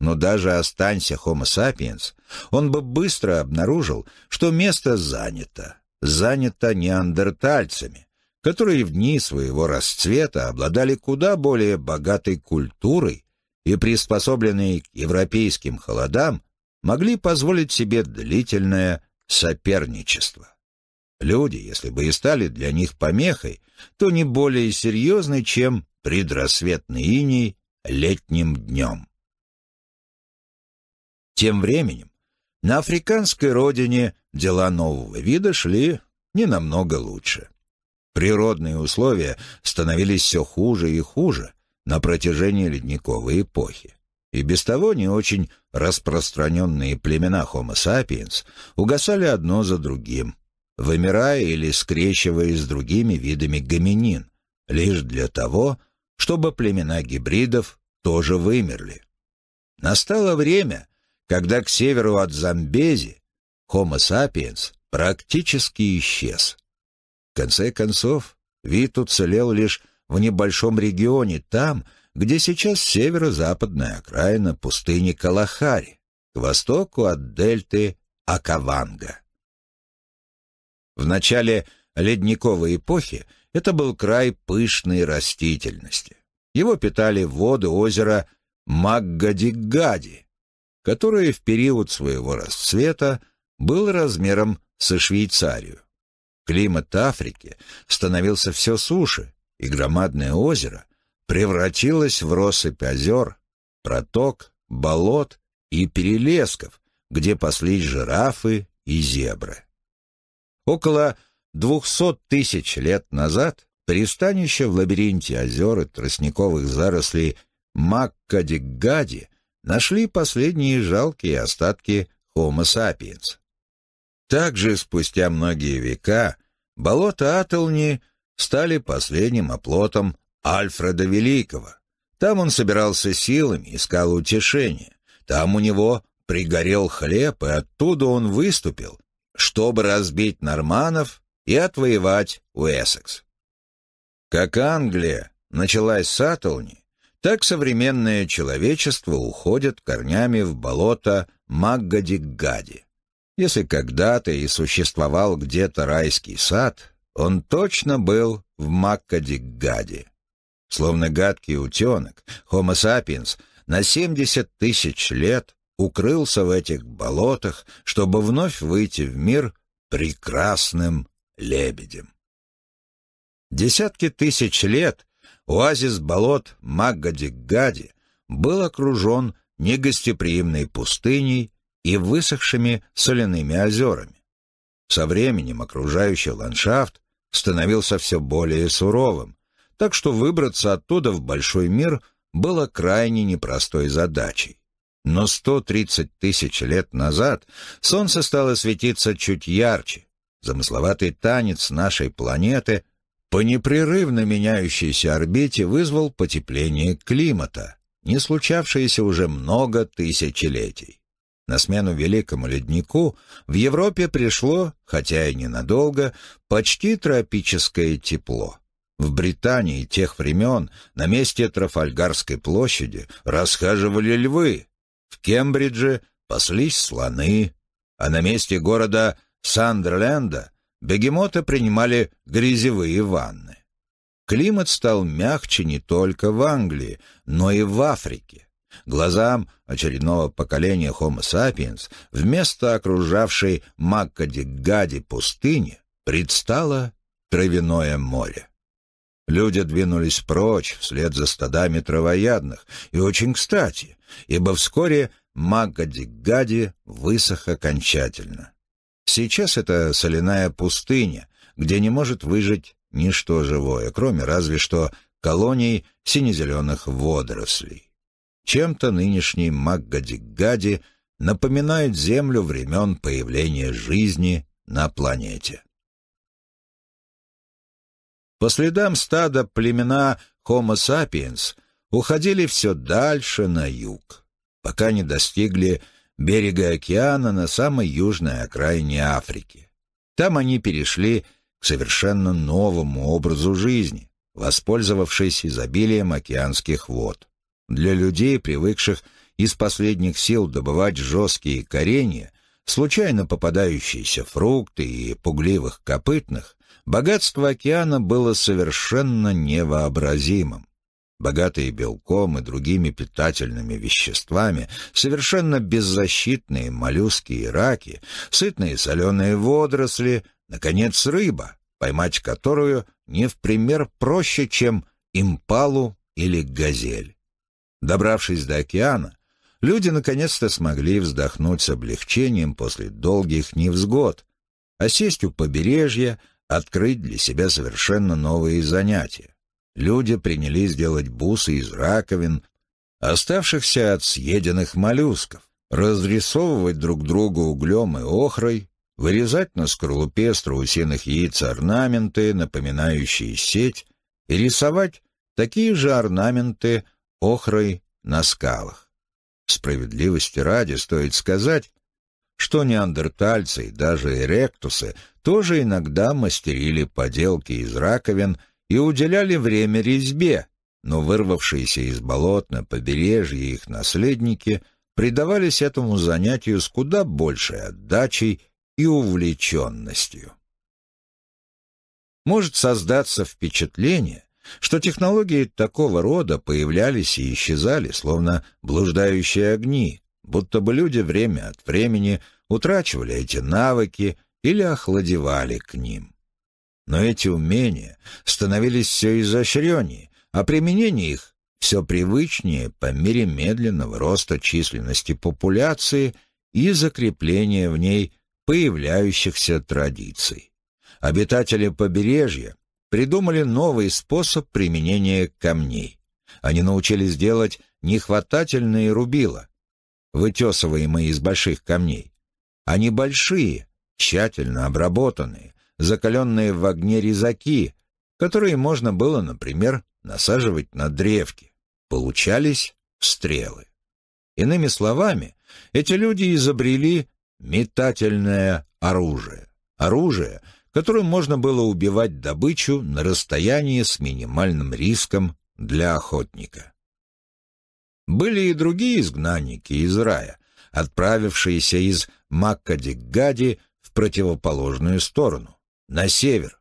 Но даже останься Homo sapiens, он бы быстро обнаружил, что место занято. Занято неандертальцами, которые в дни своего расцвета обладали куда более богатой культурой и приспособленные к европейским холодам, могли позволить себе длительное соперничество. Люди, если бы и стали для них помехой, то не более серьезны, чем предрассветный иней летним днем. Тем временем на африканской родине дела нового вида шли не намного лучше. Природные условия становились все хуже и хуже, на протяжении ледниковой эпохи. И без того не очень распространенные племена Homo sapiens угасали одно за другим, вымирая или скрещиваясь с другими видами гоминин, лишь для того, чтобы племена гибридов тоже вымерли. Настало время, когда к северу от Замбези Homo sapiens практически исчез. В конце концов, вид уцелел лишь в небольшом регионе там, где сейчас северо-западная окраина пустыни Калахари, к востоку от дельты Акаванга. В начале ледниковой эпохи это был край пышной растительности. Его питали воды озера Маггадигади, которое в период своего расцвета было размером со Швейцарию. Климат Африки становился все суше, и громадное озеро превратилось в россыпь озер, проток, болот и перелесков, где паслись жирафы и зебры. Около двухсот тысяч лет назад пристанище в лабиринте озер и тростниковых зарослей маккадигади нашли последние жалкие остатки Homo sapiens. Также спустя многие века болото Атлни – стали последним оплотом Альфреда Великого. Там он собирался силами, искал утешения. Там у него пригорел хлеб, и оттуда он выступил, чтобы разбить норманов и отвоевать Уэссекс. Как Англия началась с Атолни, так современное человечество уходит корнями в болото Маггади-Гади. Если когда-то и существовал где-то райский сад, он точно был в Маккадикгаде. Словно гадкий утенок, Homo sapiens на 70 тысяч лет укрылся в этих болотах, чтобы вновь выйти в мир прекрасным лебедем. Десятки тысяч лет оазис болот Магадикгади был окружен негостеприимной пустыней и высохшими соляными озерами. Со временем окружающий ландшафт становился все более суровым, так что выбраться оттуда в большой мир было крайне непростой задачей. Но 130 тысяч лет назад солнце стало светиться чуть ярче. Замысловатый танец нашей планеты по непрерывно меняющейся орбите вызвал потепление климата, не случавшееся уже много тысячелетий. На смену великому леднику в Европе пришло, хотя и ненадолго, почти тропическое тепло. В Британии тех времен на месте Трафальгарской площади расхаживали львы, в Кембридже паслись слоны, а на месте города Сандерленда бегемота принимали грязевые ванны. Климат стал мягче не только в Англии, но и в Африке глазам очередного поколения Homo sapiens вместо окружавшей Маккади-Гади пустыни предстало травяное море. Люди двинулись прочь вслед за стадами травоядных, и очень кстати, ибо вскоре Маккади-Гади высох окончательно. Сейчас это соляная пустыня, где не может выжить ничто живое, кроме разве что колоний сине-зеленых водорослей. Чем-то нынешний Маггади-Гади напоминает Землю времен появления жизни на планете. По следам стада племена Homo sapiens уходили все дальше на юг, пока не достигли берега океана на самой южной окраине Африки. Там они перешли к совершенно новому образу жизни, воспользовавшись изобилием океанских вод. Для людей, привыкших из последних сил добывать жесткие коренья, случайно попадающиеся фрукты и пугливых копытных, богатство океана было совершенно невообразимым. Богатые белком и другими питательными веществами, совершенно беззащитные моллюски и раки, сытные соленые водоросли, наконец, рыба, поймать которую не в пример проще, чем импалу или газель. Добравшись до океана, люди наконец-то смогли вздохнуть с облегчением после долгих невзгод, а сесть у побережья, открыть для себя совершенно новые занятия. Люди принялись делать бусы из раковин, оставшихся от съеденных моллюсков, разрисовывать друг друга углем и охрой, вырезать на скорлупе страусиных яиц орнаменты, напоминающие сеть, и рисовать такие же орнаменты – охрой на скалах. Справедливости ради стоит сказать, что неандертальцы и даже эректусы тоже иногда мастерили поделки из раковин и уделяли время резьбе, но вырвавшиеся из болот на побережье их наследники предавались этому занятию с куда большей отдачей и увлеченностью. Может создаться впечатление, что технологии такого рода появлялись и исчезали, словно блуждающие огни, будто бы люди время от времени утрачивали эти навыки или охладевали к ним. Но эти умения становились все изощреннее, а применение их все привычнее по мере медленного роста численности популяции и закрепления в ней появляющихся традиций. Обитатели побережья придумали новый способ применения камней. Они научились делать нехватательные рубила, вытесываемые из больших камней. Они большие, тщательно обработанные, закаленные в огне резаки, которые можно было, например, насаживать на древки. Получались стрелы. Иными словами, эти люди изобрели метательное оружие. Оружие, которым можно было убивать добычу на расстоянии с минимальным риском для охотника. Были и другие изгнанники из рая, отправившиеся из Маккадигади в противоположную сторону, на север.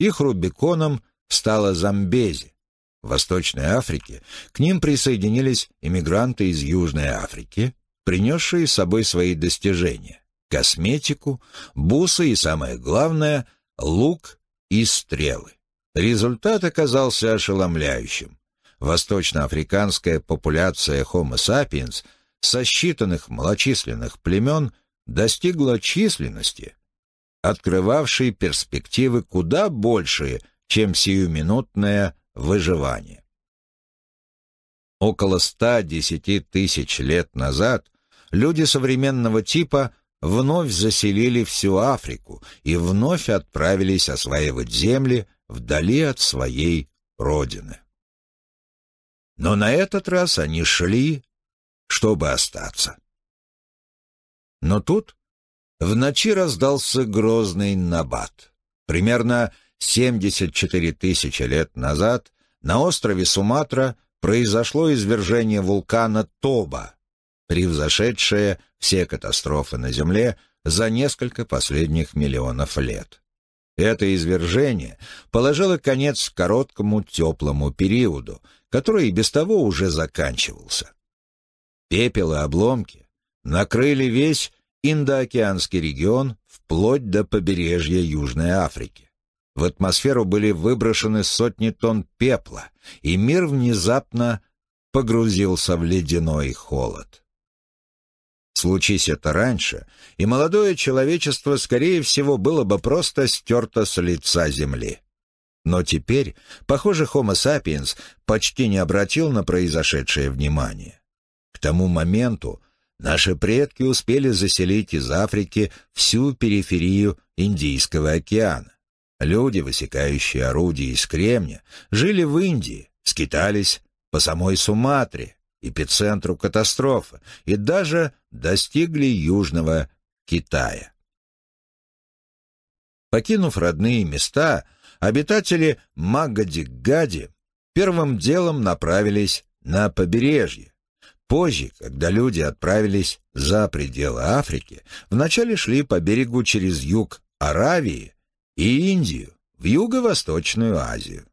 Их Рубиконом стала Замбези. В Восточной Африке к ним присоединились иммигранты из Южной Африки, принесшие с собой свои достижения косметику, бусы и, самое главное, лук и стрелы. Результат оказался ошеломляющим. Восточноафриканская популяция Homo sapiens со считанных малочисленных племен достигла численности, открывавшей перспективы куда большие, чем сиюминутное выживание. Около 110 тысяч лет назад люди современного типа – вновь заселили всю Африку и вновь отправились осваивать земли вдали от своей родины. Но на этот раз они шли, чтобы остаться. Но тут в ночи раздался грозный набат. Примерно 74 тысячи лет назад на острове Суматра произошло извержение вулкана Тоба, превзошедшее все катастрофы на Земле за несколько последних миллионов лет. Это извержение положило конец короткому теплому периоду, который и без того уже заканчивался. Пепел и обломки накрыли весь Индоокеанский регион вплоть до побережья Южной Африки. В атмосферу были выброшены сотни тонн пепла, и мир внезапно погрузился в ледяной холод. Случись это раньше, и молодое человечество, скорее всего, было бы просто стерто с лица земли. Но теперь, похоже, Homo sapiens почти не обратил на произошедшее внимание. К тому моменту наши предки успели заселить из Африки всю периферию Индийского океана. Люди, высекающие орудия из кремня, жили в Индии, скитались по самой Суматре, эпицентру катастрофы, и даже достигли Южного Китая. Покинув родные места, обитатели Магадигади первым делом направились на побережье. Позже, когда люди отправились за пределы Африки, вначале шли по берегу через юг Аравии и Индию в юго-восточную Азию.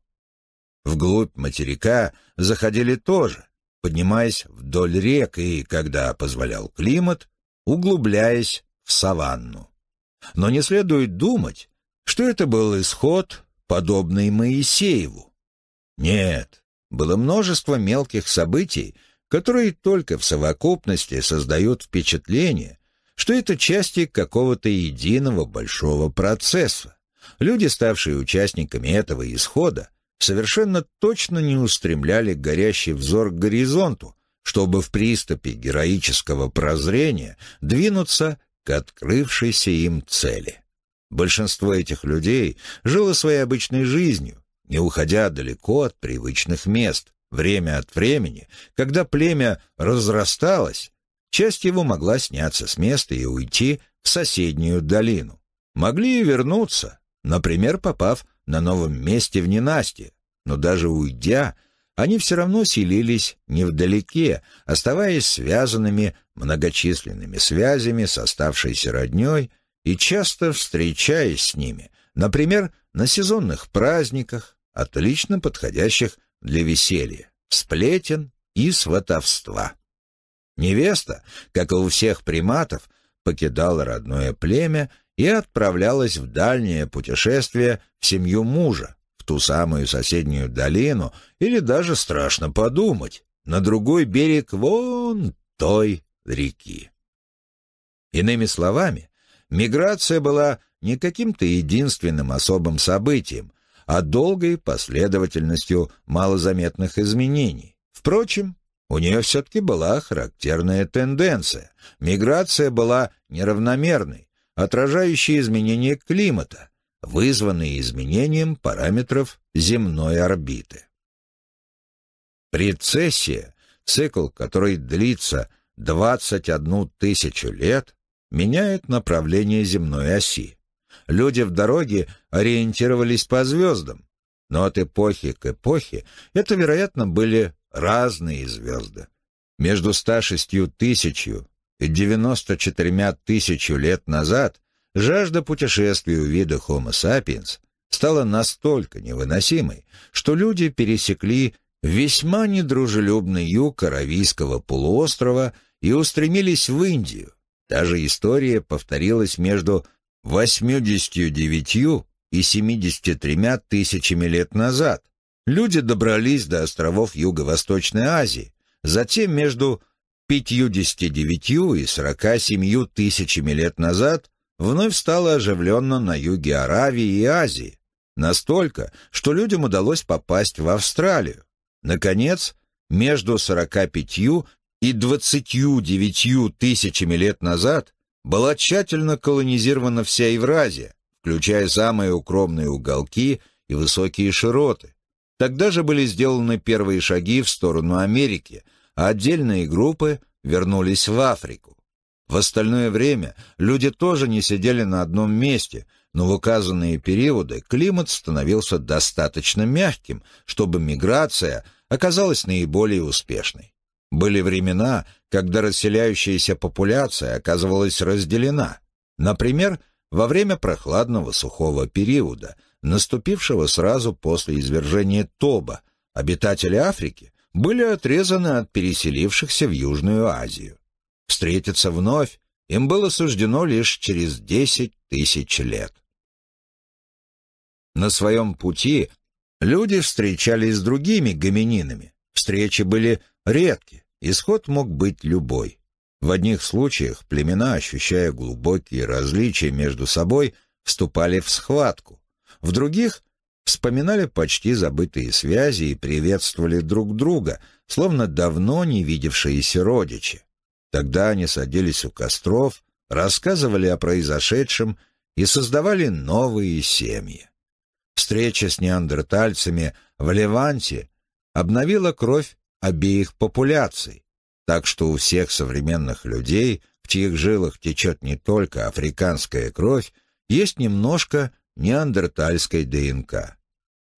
Вглубь материка заходили тоже, поднимаясь вдоль рек и, когда позволял климат, углубляясь в саванну. Но не следует думать, что это был исход, подобный Моисееву. Нет, было множество мелких событий, которые только в совокупности создают впечатление, что это части какого-то единого большого процесса. Люди, ставшие участниками этого исхода, совершенно точно не устремляли горящий взор к горизонту, чтобы в приступе героического прозрения двинуться к открывшейся им цели. Большинство этих людей жило своей обычной жизнью, не уходя далеко от привычных мест. Время от времени, когда племя разрасталось, часть его могла сняться с места и уйти в соседнюю долину. Могли и вернуться, например, попав на новом месте в ненастье, но даже уйдя, они все равно селились невдалеке, оставаясь связанными многочисленными связями с оставшейся родней и часто встречаясь с ними, например, на сезонных праздниках, отлично подходящих для веселья, сплетен и сватовства. Невеста, как и у всех приматов, покидала родное племя и отправлялась в дальнее путешествие в семью мужа, в ту самую соседнюю долину, или даже страшно подумать, на другой берег вон той реки. Иными словами, миграция была не каким-то единственным особым событием, а долгой последовательностью малозаметных изменений. Впрочем, у нее все-таки была характерная тенденция. Миграция была неравномерной, отражающие изменения климата, вызванные изменением параметров земной орбиты. Рецессия, цикл, который длится 21 тысячу лет, меняет направление земной оси. Люди в дороге ориентировались по звездам, но от эпохи к эпохе это, вероятно, были разные звезды. Между 106 тысячью 94 тысячу лет назад жажда путешествий у вида Homo sapiens стала настолько невыносимой, что люди пересекли весьма недружелюбный юг Аравийского полуострова и устремились в Индию. Та же история повторилась между 89 и 73 тысячами лет назад. Люди добрались до островов Юго-Восточной Азии, затем между 59 и 47 тысячами лет назад вновь стало оживленно на юге Аравии и Азии. Настолько, что людям удалось попасть в Австралию. Наконец, между 45 и 29 тысячами лет назад была тщательно колонизирована вся Евразия, включая самые укромные уголки и высокие широты. Тогда же были сделаны первые шаги в сторону Америки – а отдельные группы вернулись в Африку. В остальное время люди тоже не сидели на одном месте, но в указанные периоды климат становился достаточно мягким, чтобы миграция оказалась наиболее успешной. Были времена, когда расселяющаяся популяция оказывалась разделена. Например, во время прохладного сухого периода, наступившего сразу после извержения Тоба, обитатели Африки были отрезаны от переселившихся в Южную Азию. Встретиться вновь им было суждено лишь через десять тысяч лет. На своем пути люди встречались с другими гомининами. Встречи были редки, исход мог быть любой. В одних случаях племена, ощущая глубокие различия между собой, вступали в схватку. В других вспоминали почти забытые связи и приветствовали друг друга, словно давно не видевшиеся родичи. Тогда они садились у костров, рассказывали о произошедшем и создавали новые семьи. Встреча с неандертальцами в Леванте обновила кровь обеих популяций, так что у всех современных людей, в чьих жилах течет не только африканская кровь, есть немножко неандертальской ДНК.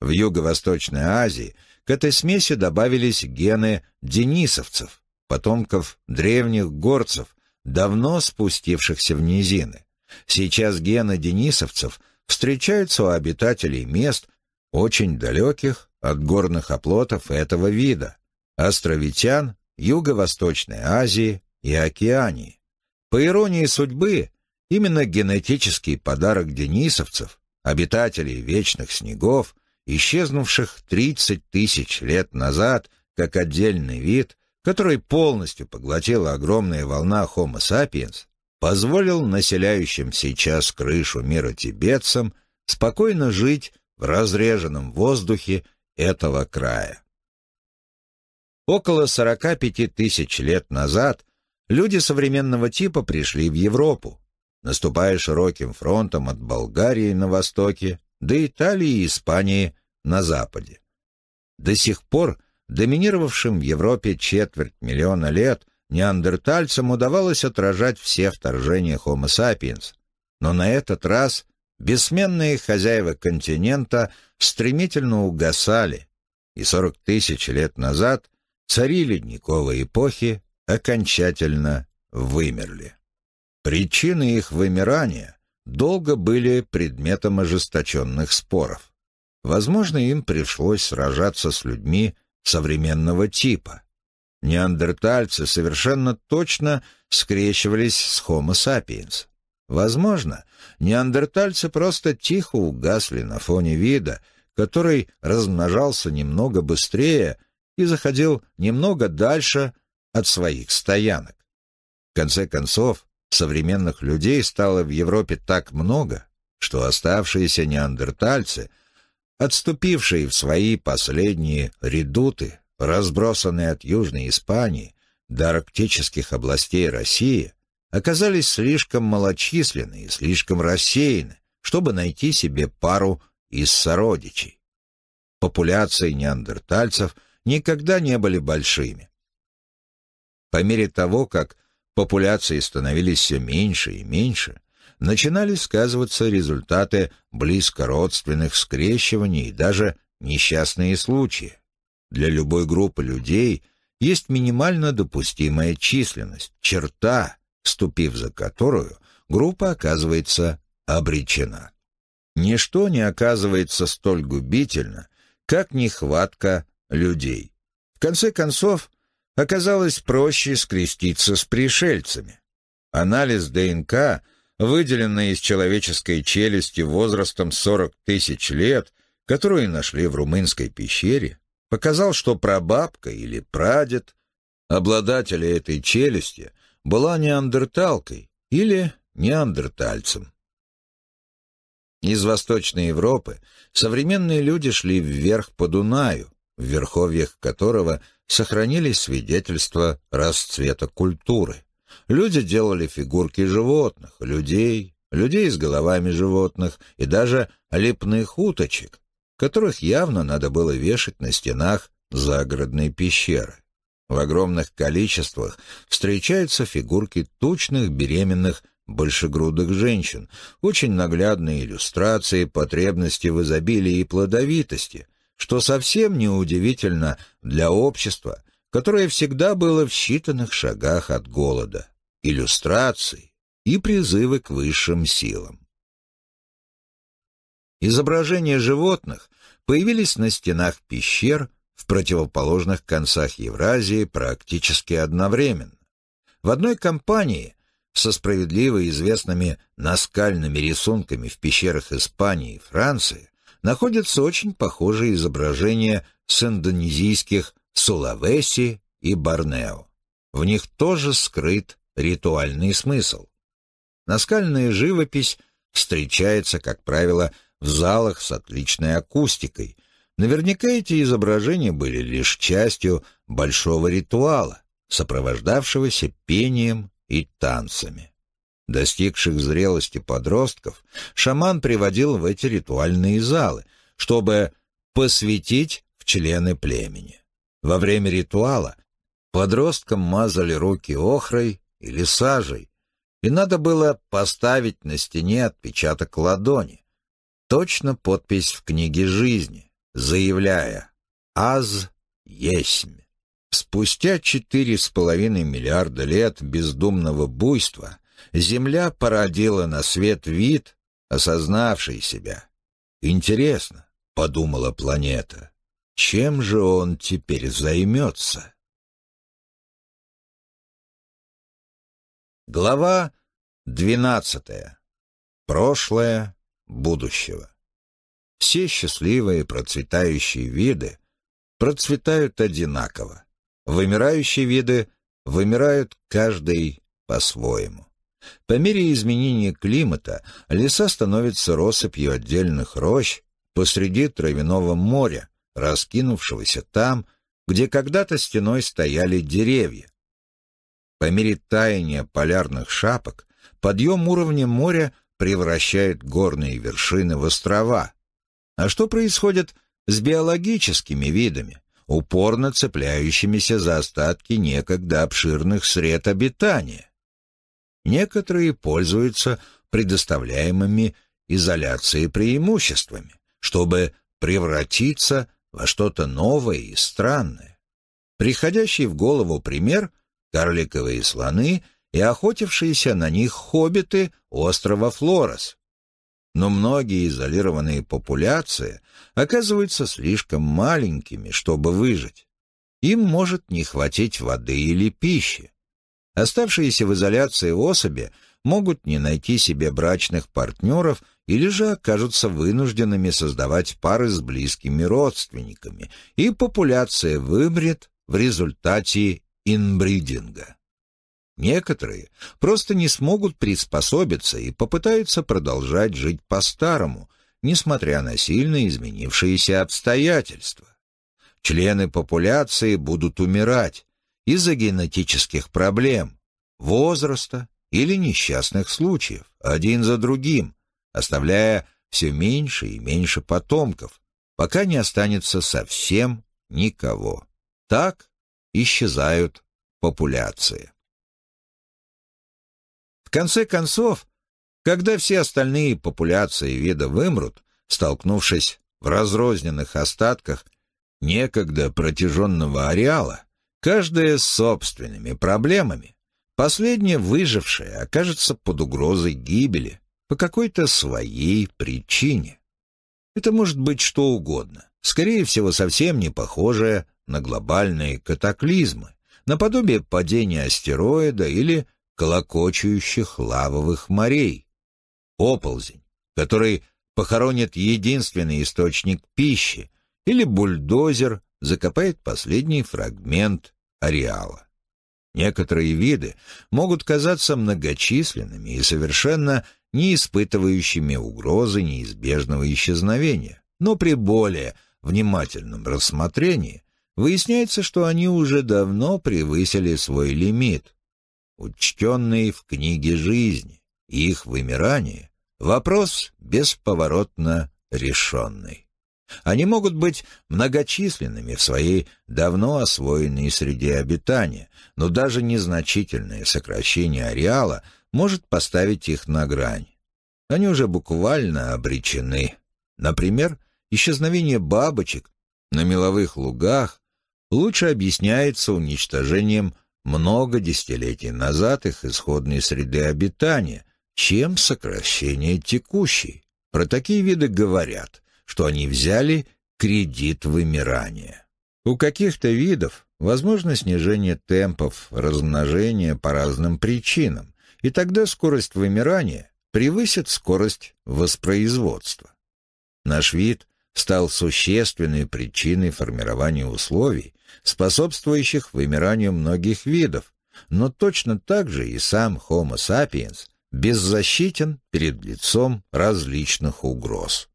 В Юго-Восточной Азии к этой смеси добавились гены денисовцев, потомков древних горцев, давно спустившихся в низины. Сейчас гены денисовцев встречаются у обитателей мест, очень далеких от горных оплотов этого вида, островитян Юго-Восточной Азии и Океании. По иронии судьбы, именно генетический подарок денисовцев обитателей вечных снегов, исчезнувших 30 тысяч лет назад как отдельный вид, который полностью поглотила огромная волна Homo sapiens, позволил населяющим сейчас крышу мира тибетцам спокойно жить в разреженном воздухе этого края. Около 45 тысяч лет назад люди современного типа пришли в Европу, наступая широким фронтом от Болгарии на востоке до Италии и Испании на западе. До сих пор доминировавшим в Европе четверть миллиона лет неандертальцам удавалось отражать все вторжения Homo sapiens, но на этот раз бессменные хозяева континента стремительно угасали, и 40 тысяч лет назад цари ледниковой эпохи окончательно вымерли. Причины их вымирания долго были предметом ожесточенных споров. Возможно, им пришлось сражаться с людьми современного типа. Неандертальцы совершенно точно скрещивались с Homo sapiens. Возможно, неандертальцы просто тихо угасли на фоне вида, который размножался немного быстрее и заходил немного дальше от своих стоянок. В конце концов, современных людей стало в Европе так много, что оставшиеся неандертальцы, отступившие в свои последние редуты, разбросанные от Южной Испании до арктических областей России, оказались слишком малочисленны и слишком рассеяны, чтобы найти себе пару из сородичей. Популяции неандертальцев никогда не были большими. По мере того, как популяции становились все меньше и меньше, начинали сказываться результаты близкородственных скрещиваний и даже несчастные случаи. Для любой группы людей есть минимально допустимая численность, черта, вступив за которую группа оказывается обречена. Ничто не оказывается столь губительно, как нехватка людей. В конце концов, оказалось проще скреститься с пришельцами. Анализ ДНК, выделенный из человеческой челюсти возрастом 40 тысяч лет, которую нашли в румынской пещере, показал, что прабабка или прадед, обладателя этой челюсти, была неандерталкой или неандертальцем. Из Восточной Европы современные люди шли вверх по Дунаю, в верховьях которого сохранились свидетельства расцвета культуры. Люди делали фигурки животных, людей, людей с головами животных и даже лепных уточек, которых явно надо было вешать на стенах загородной пещеры. В огромных количествах встречаются фигурки тучных беременных большегрудых женщин, очень наглядные иллюстрации потребности в изобилии и плодовитости, что совсем неудивительно для общества, которое всегда было в считанных шагах от голода, иллюстраций и призывы к высшим силам. Изображения животных появились на стенах пещер в противоположных концах Евразии практически одновременно. В одной компании со справедливо известными наскальными рисунками в пещерах Испании и Франции находятся очень похожие изображения с индонезийских Сулавеси и Барнео. В них тоже скрыт ритуальный смысл. Наскальная живопись встречается, как правило, в залах с отличной акустикой. Наверняка эти изображения были лишь частью большого ритуала, сопровождавшегося пением и танцами. Достигших зрелости подростков шаман приводил в эти ритуальные залы, чтобы посвятить в члены племени. Во время ритуала подросткам мазали руки охрой или сажей, и надо было поставить на стене отпечаток ладони, точно подпись в книге жизни, заявляя «Аз есмь». Спустя четыре с половиной миллиарда лет бездумного буйства Земля породила на свет вид, осознавший себя. «Интересно», — подумала планета, — «чем же он теперь займется?» Глава двенадцатая. Прошлое будущего. Все счастливые процветающие виды процветают одинаково. Вымирающие виды вымирают каждый по-своему. По мере изменения климата леса становятся россыпью отдельных рощ посреди травяного моря, раскинувшегося там, где когда-то стеной стояли деревья. По мере таяния полярных шапок подъем уровня моря превращает горные вершины в острова. А что происходит с биологическими видами, упорно цепляющимися за остатки некогда обширных сред обитания? Некоторые пользуются предоставляемыми изоляцией преимуществами, чтобы превратиться во что-то новое и странное. Приходящий в голову пример — карликовые слоны и охотившиеся на них хоббиты острова Флорес. Но многие изолированные популяции оказываются слишком маленькими, чтобы выжить. Им может не хватить воды или пищи. Оставшиеся в изоляции особи могут не найти себе брачных партнеров или же окажутся вынужденными создавать пары с близкими родственниками, и популяция вымрет в результате инбридинга. Некоторые просто не смогут приспособиться и попытаются продолжать жить по-старому, несмотря на сильно изменившиеся обстоятельства. Члены популяции будут умирать, из-за генетических проблем, возраста или несчастных случаев, один за другим, оставляя все меньше и меньше потомков, пока не останется совсем никого. Так исчезают популяции. В конце концов, когда все остальные популяции вида вымрут, столкнувшись в разрозненных остатках некогда протяженного ареала, Каждая с собственными проблемами. Последняя выжившая окажется под угрозой гибели по какой-то своей причине. Это может быть что угодно, скорее всего, совсем не похожее на глобальные катаклизмы, наподобие падения астероида или колокочущих лавовых морей. Оползень, который похоронит единственный источник пищи, или бульдозер закопает последний фрагмент ареала. Некоторые виды могут казаться многочисленными и совершенно не испытывающими угрозы неизбежного исчезновения, но при более внимательном рассмотрении выясняется, что они уже давно превысили свой лимит, учтенный в книге жизни, их вымирание — вопрос бесповоротно решенный. Они могут быть многочисленными в своей давно освоенной среде обитания, но даже незначительное сокращение ареала может поставить их на грань. Они уже буквально обречены. Например, исчезновение бабочек на меловых лугах лучше объясняется уничтожением много десятилетий назад их исходной среды обитания, чем сокращение текущей. Про такие виды говорят что они взяли кредит вымирания. У каких-то видов возможно снижение темпов размножения по разным причинам, и тогда скорость вымирания превысит скорость воспроизводства. Наш вид стал существенной причиной формирования условий, способствующих вымиранию многих видов, но точно так же и сам Homo sapiens беззащитен перед лицом различных угроз.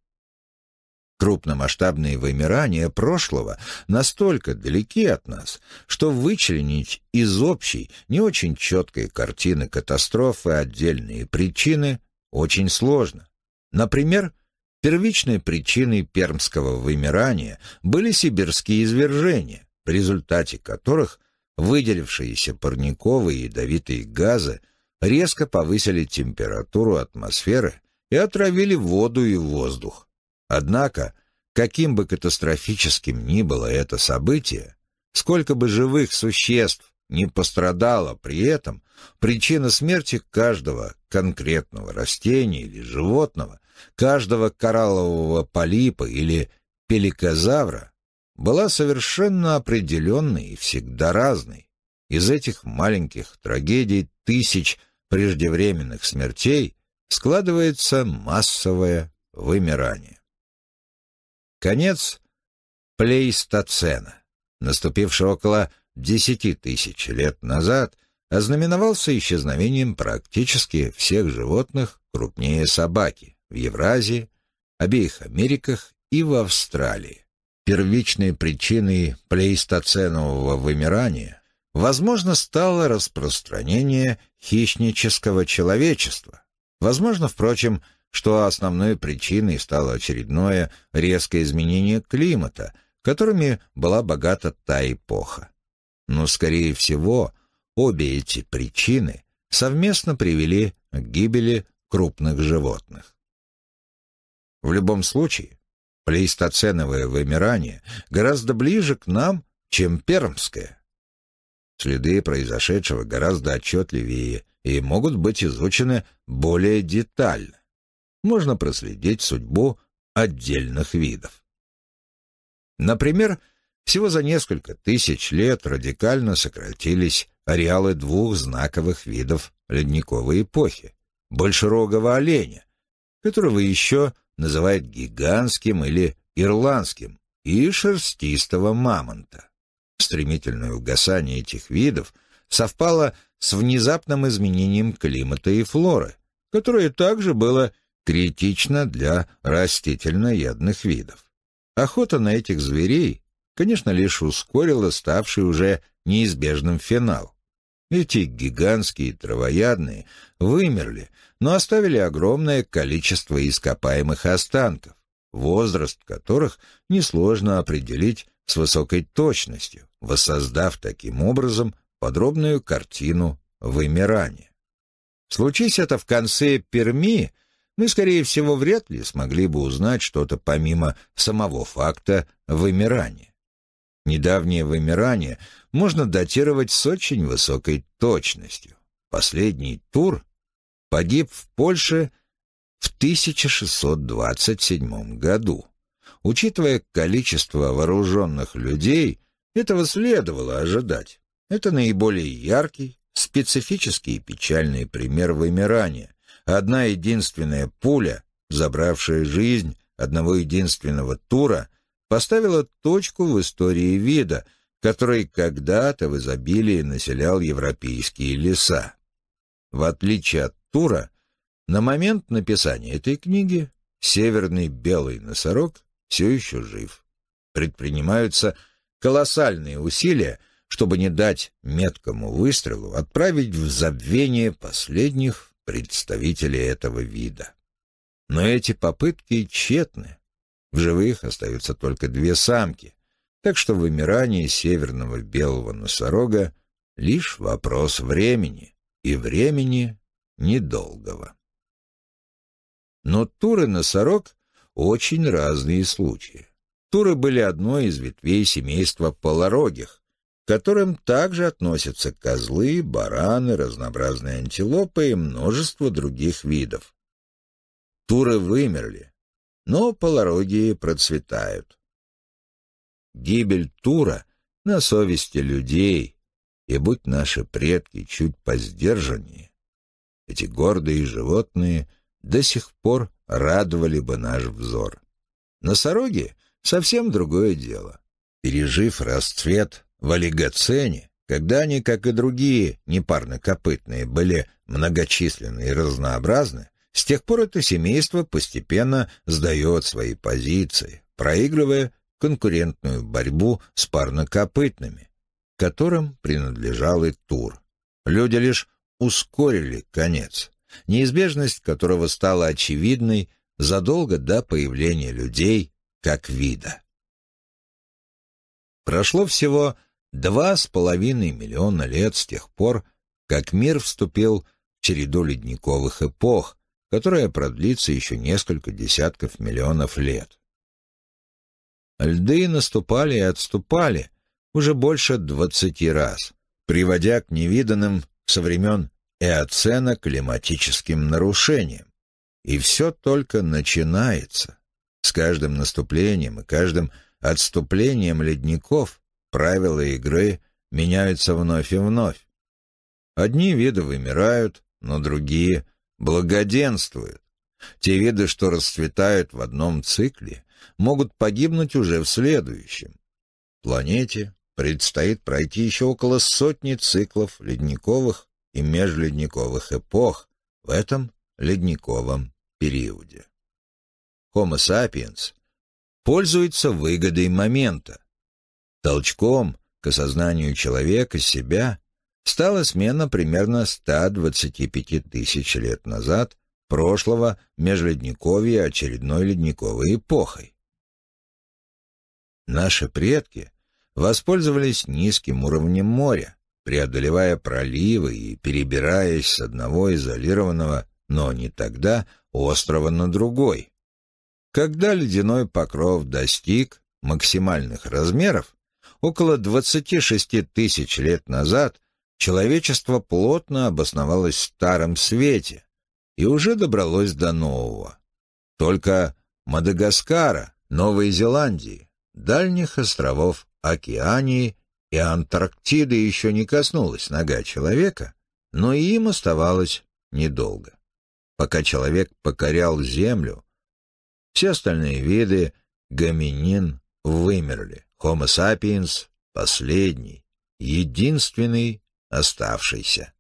Крупномасштабные вымирания прошлого настолько далеки от нас, что вычленить из общей, не очень четкой картины катастрофы отдельные причины очень сложно. Например, первичной причиной пермского вымирания были сибирские извержения, в результате которых выделившиеся парниковые ядовитые газы резко повысили температуру атмосферы и отравили воду и воздух Однако, каким бы катастрофическим ни было это событие, сколько бы живых существ не пострадало при этом, причина смерти каждого конкретного растения или животного, каждого кораллового полипа или пеликозавра была совершенно определенной и всегда разной. Из этих маленьких трагедий тысяч преждевременных смертей складывается массовое вымирание. Конец Плейстоцена, наступивший около десяти тысяч лет назад, ознаменовался исчезновением практически всех животных крупнее собаки в Евразии, обеих Америках и в Австралии. Первичной причиной плейстоценового вымирания, возможно, стало распространение хищнического человечества. Возможно, впрочем, что основной причиной стало очередное резкое изменение климата, которыми была богата та эпоха. Но, скорее всего, обе эти причины совместно привели к гибели крупных животных. В любом случае, плейстоценовое вымирание гораздо ближе к нам, чем пермское. Следы произошедшего гораздо отчетливее и могут быть изучены более детально можно проследить судьбу отдельных видов. Например, всего за несколько тысяч лет радикально сократились ареалы двух знаковых видов ледниковой эпохи – большерогого оленя, которого еще называют гигантским или ирландским, и шерстистого мамонта. Стремительное угасание этих видов совпало с внезапным изменением климата и флоры, которое также было третично для растительноядных видов. Охота на этих зверей, конечно, лишь ускорила ставший уже неизбежным финал. Эти гигантские травоядные вымерли, но оставили огромное количество ископаемых останков, возраст которых несложно определить с высокой точностью, воссоздав таким образом подробную картину вымирания. Случись это в конце Перми – мы, скорее всего, вряд ли смогли бы узнать что-то помимо самого факта вымирания. Недавнее вымирание можно датировать с очень высокой точностью. Последний тур погиб в Польше в 1627 году. Учитывая количество вооруженных людей, этого следовало ожидать. Это наиболее яркий, специфический и печальный пример вымирания, Одна единственная пуля, забравшая жизнь одного единственного тура, поставила точку в истории вида, который когда-то в изобилии населял европейские леса. В отличие от тура, на момент написания этой книги северный белый носорог все еще жив. Предпринимаются колоссальные усилия, чтобы не дать меткому выстрелу отправить в забвение последних представители этого вида. Но эти попытки тщетны. В живых остаются только две самки, так что вымирание северного белого носорога — лишь вопрос времени, и времени недолгого. Но туры носорог — очень разные случаи. Туры были одной из ветвей семейства полорогих, к которым также относятся козлы, бараны, разнообразные антилопы и множество других видов. Туры вымерли, но полорогии процветают. Гибель Тура на совести людей, и будь наши предки чуть поздержаннее, эти гордые животные до сих пор радовали бы наш взор. Носороги — совсем другое дело. Пережив расцвет в олигоцене, когда они, как и другие непарнокопытные, были многочисленны и разнообразны, с тех пор это семейство постепенно сдает свои позиции, проигрывая конкурентную борьбу с парнокопытными, которым принадлежал и Тур. Люди лишь ускорили конец, неизбежность которого стала очевидной задолго до появления людей как вида. Прошло всего Два с половиной миллиона лет с тех пор, как мир вступил в череду ледниковых эпох, которая продлится еще несколько десятков миллионов лет. Льды наступали и отступали уже больше двадцати раз, приводя к невиданным со времен эоцена климатическим нарушениям. И все только начинается. С каждым наступлением и каждым отступлением ледников Правила игры меняются вновь и вновь. Одни виды вымирают, но другие благоденствуют. Те виды, что расцветают в одном цикле, могут погибнуть уже в следующем. Планете предстоит пройти еще около сотни циклов ледниковых и межледниковых эпох в этом ледниковом периоде. Homo sapiens пользуется выгодой момента, Толчком к осознанию человека, себя, стала смена примерно 125 тысяч лет назад прошлого межледниковья очередной ледниковой эпохой. Наши предки воспользовались низким уровнем моря, преодолевая проливы и перебираясь с одного изолированного, но не тогда, острова на другой. Когда ледяной покров достиг максимальных размеров, Около 26 тысяч лет назад человечество плотно обосновалось в Старом Свете и уже добралось до Нового. Только Мадагаскара, Новой Зеландии, дальних островов Океании и Антарктиды еще не коснулась нога человека, но и им оставалось недолго. Пока человек покорял Землю, все остальные виды гоминин вымерли. Homo sapiens — последний, единственный оставшийся.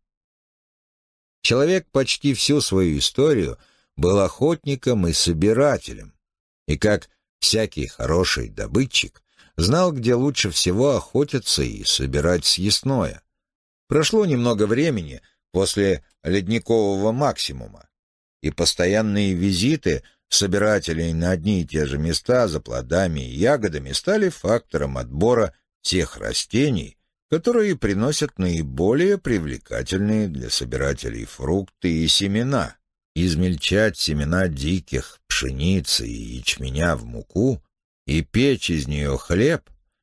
Человек почти всю свою историю был охотником и собирателем, и как всякий хороший добытчик знал, где лучше всего охотиться и собирать съестное. Прошло немного времени после ледникового максимума, и постоянные визиты — собирателей на одни и те же места за плодами и ягодами стали фактором отбора тех растений, которые приносят наиболее привлекательные для собирателей фрукты и семена. Измельчать семена диких, пшеницы и ячменя в муку и печь из нее хлеб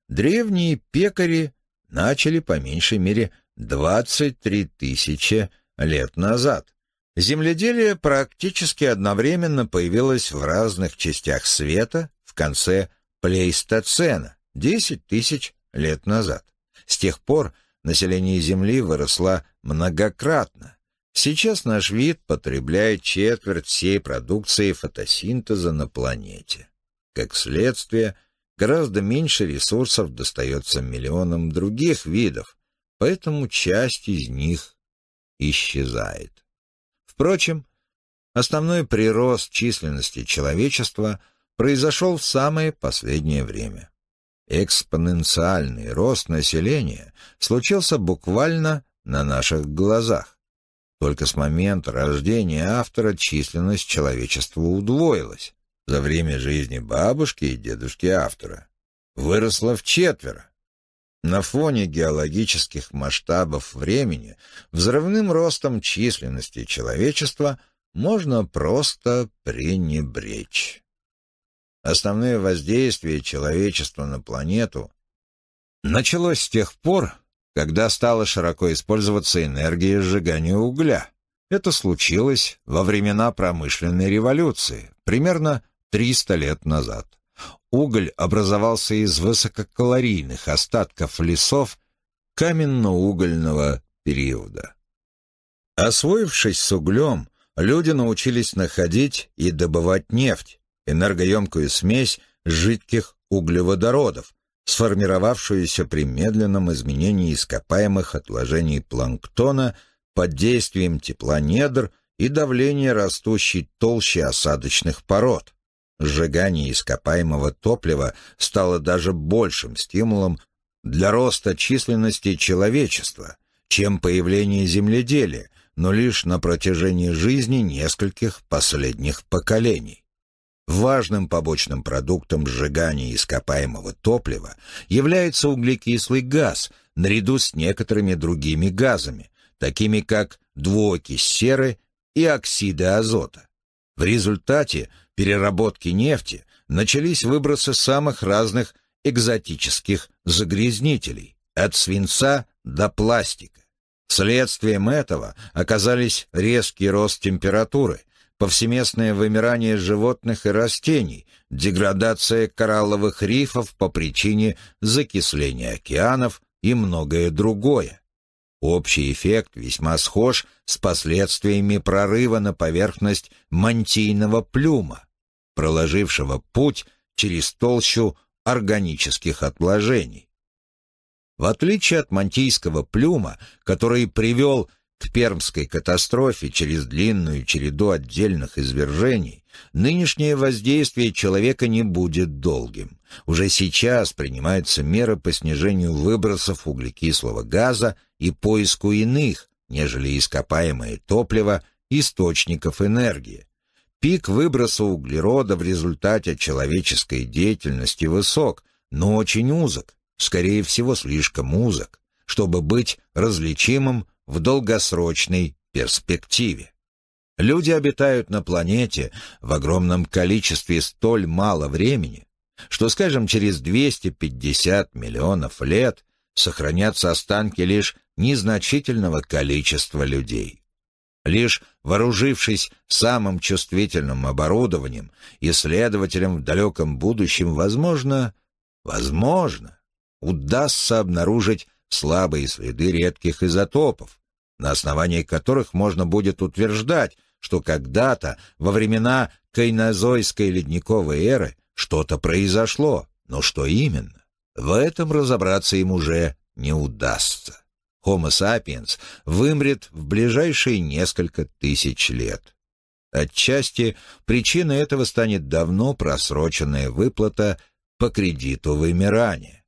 древние пекари начали по меньшей мере 23 тысячи лет назад. Земледелие практически одновременно появилось в разных частях света в конце плейстоцена, 10 тысяч лет назад. С тех пор население Земли выросло многократно. Сейчас наш вид потребляет четверть всей продукции фотосинтеза на планете. Как следствие, гораздо меньше ресурсов достается миллионам других видов, поэтому часть из них исчезает. Впрочем, основной прирост численности человечества произошел в самое последнее время. Экспоненциальный рост населения случился буквально на наших глазах. Только с момента рождения автора численность человечества удвоилась. За время жизни бабушки и дедушки автора выросла в четверо. На фоне геологических масштабов времени взрывным ростом численности человечества можно просто пренебречь. Основное воздействие человечества на планету началось с тех пор, когда стала широко использоваться энергия сжигания угля. Это случилось во времена промышленной революции, примерно 300 лет назад. Уголь образовался из высококалорийных остатков лесов каменно-угольного периода. Освоившись с углем, люди научились находить и добывать нефть, энергоемкую смесь жидких углеводородов, сформировавшуюся при медленном изменении ископаемых отложений планктона под действием тепла недр и давления растущей толщи осадочных пород. Сжигание ископаемого топлива стало даже большим стимулом для роста численности человечества, чем появление земледелия, но лишь на протяжении жизни нескольких последних поколений. Важным побочным продуктом сжигания ископаемого топлива является углекислый газ наряду с некоторыми другими газами, такими как двуокись серы и оксиды азота. В результате переработки нефти начались выбросы самых разных экзотических загрязнителей, от свинца до пластика. Следствием этого оказались резкий рост температуры, повсеместное вымирание животных и растений, деградация коралловых рифов по причине закисления океанов и многое другое. Общий эффект весьма схож с последствиями прорыва на поверхность мантийного плюма, проложившего путь через толщу органических отложений. В отличие от мантийского плюма, который привел к пермской катастрофе через длинную череду отдельных извержений, Нынешнее воздействие человека не будет долгим. Уже сейчас принимаются меры по снижению выбросов углекислого газа и поиску иных, нежели ископаемое топливо, источников энергии. Пик выброса углерода в результате человеческой деятельности высок, но очень узок, скорее всего, слишком узок, чтобы быть различимым в долгосрочной перспективе. Люди обитают на планете в огромном количестве столь мало времени, что, скажем, через 250 миллионов лет сохранятся останки лишь незначительного количества людей. Лишь вооружившись самым чувствительным оборудованием, исследователям в далеком будущем, возможно, возможно, удастся обнаружить слабые следы редких изотопов, на основании которых можно будет утверждать, что когда-то, во времена Кайнозойской ледниковой эры, что-то произошло, но что именно? В этом разобраться им уже не удастся. Homo sapiens вымрет в ближайшие несколько тысяч лет. Отчасти причиной этого станет давно просроченная выплата по кредиту вымирания.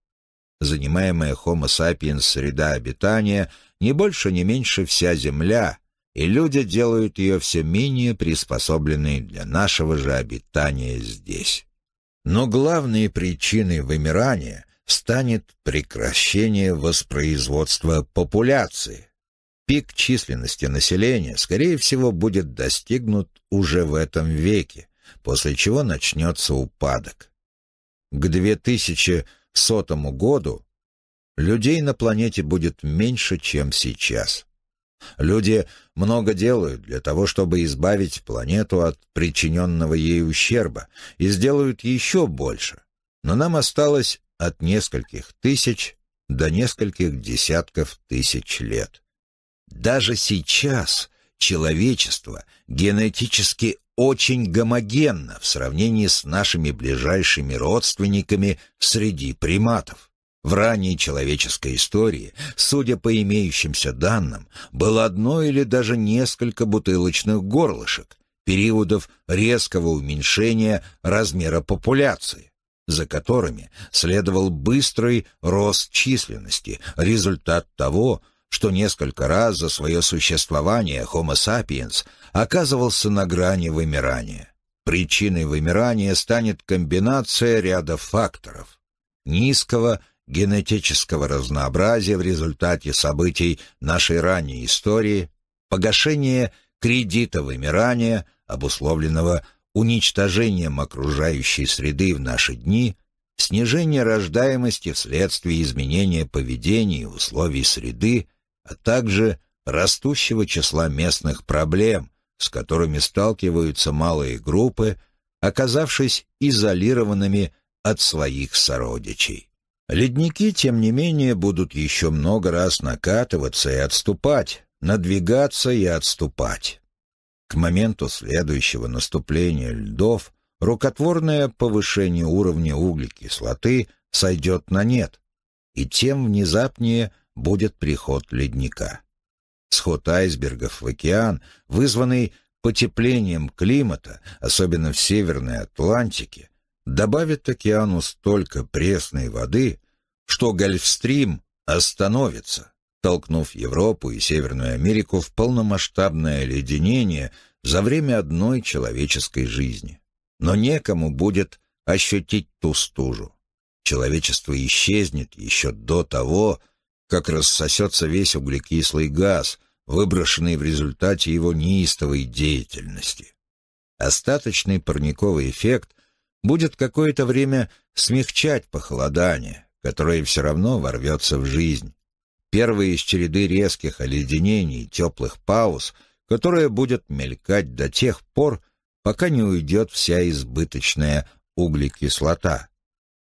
Занимаемая Homo sapiens среда обитания не больше, не меньше вся Земля, и люди делают ее все менее приспособленной для нашего же обитания здесь. Но главной причиной вымирания станет прекращение воспроизводства популяции. Пик численности населения, скорее всего, будет достигнут уже в этом веке, после чего начнется упадок. К 2100 году людей на планете будет меньше, чем сейчас. Люди много делают для того, чтобы избавить планету от причиненного ей ущерба, и сделают еще больше. Но нам осталось от нескольких тысяч до нескольких десятков тысяч лет. Даже сейчас человечество генетически очень гомогенно в сравнении с нашими ближайшими родственниками среди приматов в ранней человеческой истории, судя по имеющимся данным, было одно или даже несколько бутылочных горлышек, периодов резкого уменьшения размера популяции, за которыми следовал быстрый рост численности, результат того, что несколько раз за свое существование Homo sapiens оказывался на грани вымирания. Причиной вымирания станет комбинация ряда факторов – низкого генетического разнообразия в результате событий нашей ранней истории, погашение кредитовыми ранее обусловленного уничтожением окружающей среды в наши дни, снижение рождаемости вследствие изменения поведения и условий среды, а также растущего числа местных проблем, с которыми сталкиваются малые группы, оказавшись изолированными от своих сородичей. Ледники, тем не менее, будут еще много раз накатываться и отступать, надвигаться и отступать. К моменту следующего наступления льдов рукотворное повышение уровня углекислоты сойдет на нет, и тем внезапнее будет приход ледника. Сход айсбергов в океан, вызванный потеплением климата, особенно в Северной Атлантике, добавит океану столько пресной воды, что Гольфстрим остановится, толкнув Европу и Северную Америку в полномасштабное леденение за время одной человеческой жизни. Но некому будет ощутить ту стужу. Человечество исчезнет еще до того, как рассосется весь углекислый газ, выброшенный в результате его неистовой деятельности. Остаточный парниковый эффект будет какое-то время смягчать похолодание, которое все равно ворвется в жизнь. Первые из череды резких оледенений и теплых пауз, которая будет мелькать до тех пор, пока не уйдет вся избыточная углекислота.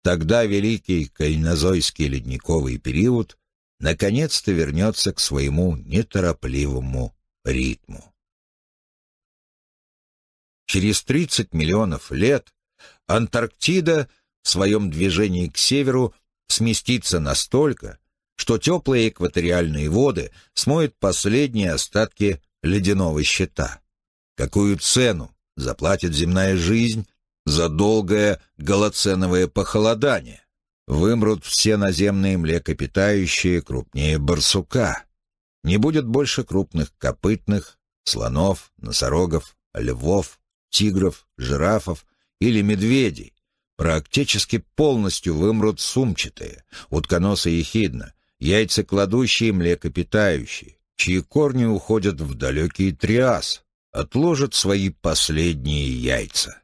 Тогда великий кайнозойский ледниковый период наконец-то вернется к своему неторопливому ритму. Через 30 миллионов лет Антарктида в своем движении к северу сместится настолько, что теплые экваториальные воды смоют последние остатки ледяного щита. Какую цену заплатит земная жизнь за долгое голоценовое похолодание? Вымрут все наземные млекопитающие крупнее барсука. Не будет больше крупных копытных, слонов, носорогов, львов, тигров, жирафов или медведей, практически полностью вымрут сумчатые, утконосы ехидна, яйцекладущие и млекопитающие, чьи корни уходят в далекий триас, отложат свои последние яйца.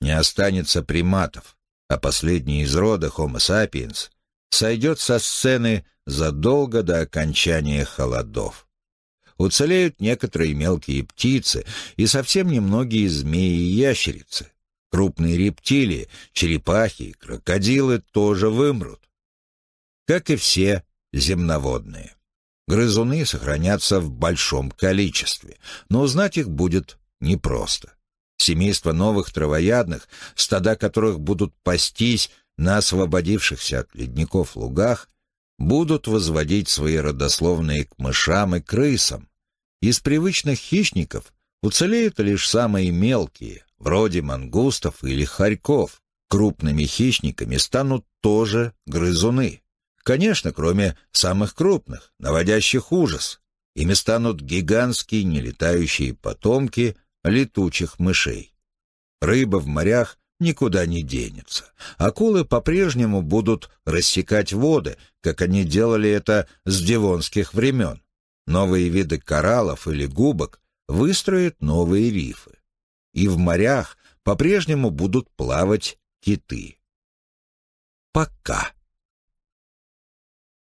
Не останется приматов, а последний из рода Homo sapiens сойдет со сцены задолго до окончания холодов. Уцелеют некоторые мелкие птицы и совсем немногие змеи и ящерицы, Крупные рептилии, черепахи крокодилы тоже вымрут. Как и все земноводные. Грызуны сохранятся в большом количестве, но узнать их будет непросто. Семейство новых травоядных, стада которых будут пастись на освободившихся от ледников лугах, будут возводить свои родословные к мышам и крысам. Из привычных хищников уцелеют лишь самые мелкие, вроде мангустов или хорьков, крупными хищниками станут тоже грызуны. Конечно, кроме самых крупных, наводящих ужас. Ими станут гигантские нелетающие потомки летучих мышей. Рыба в морях никуда не денется. Акулы по-прежнему будут рассекать воды, как они делали это с девонских времен. Новые виды кораллов или губок выстроят новые рифы и в морях по-прежнему будут плавать киты. Пока.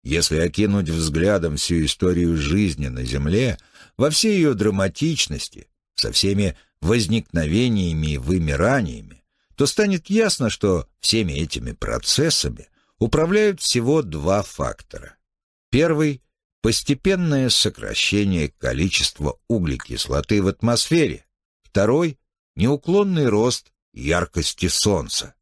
Если окинуть взглядом всю историю жизни на Земле, во всей ее драматичности, со всеми возникновениями и вымираниями, то станет ясно, что всеми этими процессами управляют всего два фактора. Первый – постепенное сокращение количества углекислоты в атмосфере. Второй неуклонный рост яркости солнца.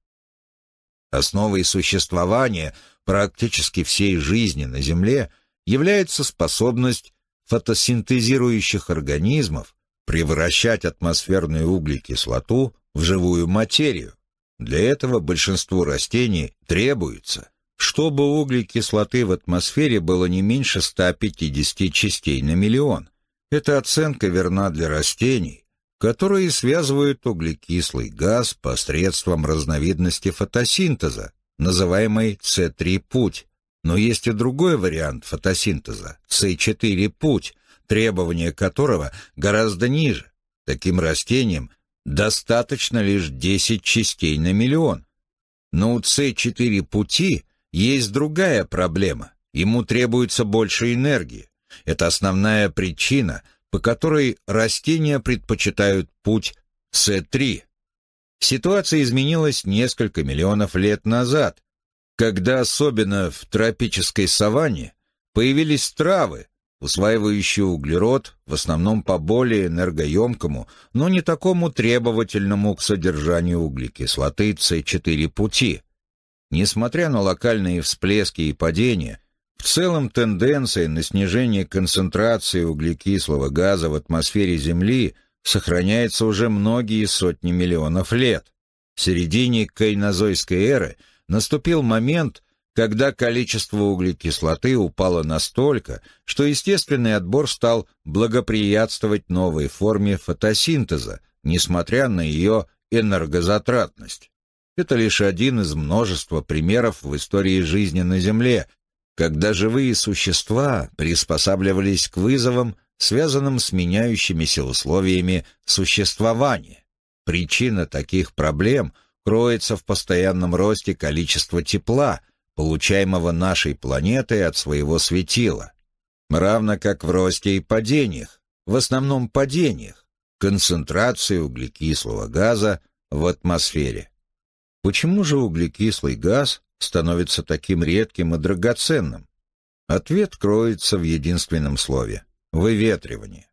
Основой существования практически всей жизни на Земле является способность фотосинтезирующих организмов превращать атмосферную углекислоту в живую материю. Для этого большинству растений требуется, чтобы углекислоты в атмосфере было не меньше 150 частей на миллион. Эта оценка верна для растений, которые связывают углекислый газ посредством разновидности фотосинтеза, называемой С3-путь. Но есть и другой вариант фотосинтеза – С4-путь, требования которого гораздо ниже. Таким растениям достаточно лишь 10 частей на миллион. Но у С4-пути есть другая проблема – ему требуется больше энергии. Это основная причина – по которой растения предпочитают путь С3. Ситуация изменилась несколько миллионов лет назад, когда особенно в тропической саванне появились травы, усваивающие углерод в основном по более энергоемкому, но не такому требовательному к содержанию углекислоты С4 пути. Несмотря на локальные всплески и падения – в целом тенденция на снижение концентрации углекислого газа в атмосфере Земли сохраняется уже многие сотни миллионов лет. В середине кайнозойской эры наступил момент, когда количество углекислоты упало настолько, что естественный отбор стал благоприятствовать новой форме фотосинтеза, несмотря на ее энергозатратность. Это лишь один из множества примеров в истории жизни на Земле, когда живые существа приспосабливались к вызовам, связанным с меняющимися условиями существования. Причина таких проблем кроется в постоянном росте количества тепла, получаемого нашей планетой от своего светила, равно как в росте и падениях, в основном падениях, концентрации углекислого газа в атмосфере. Почему же углекислый газ становится таким редким и драгоценным? Ответ кроется в единственном слове – выветривание.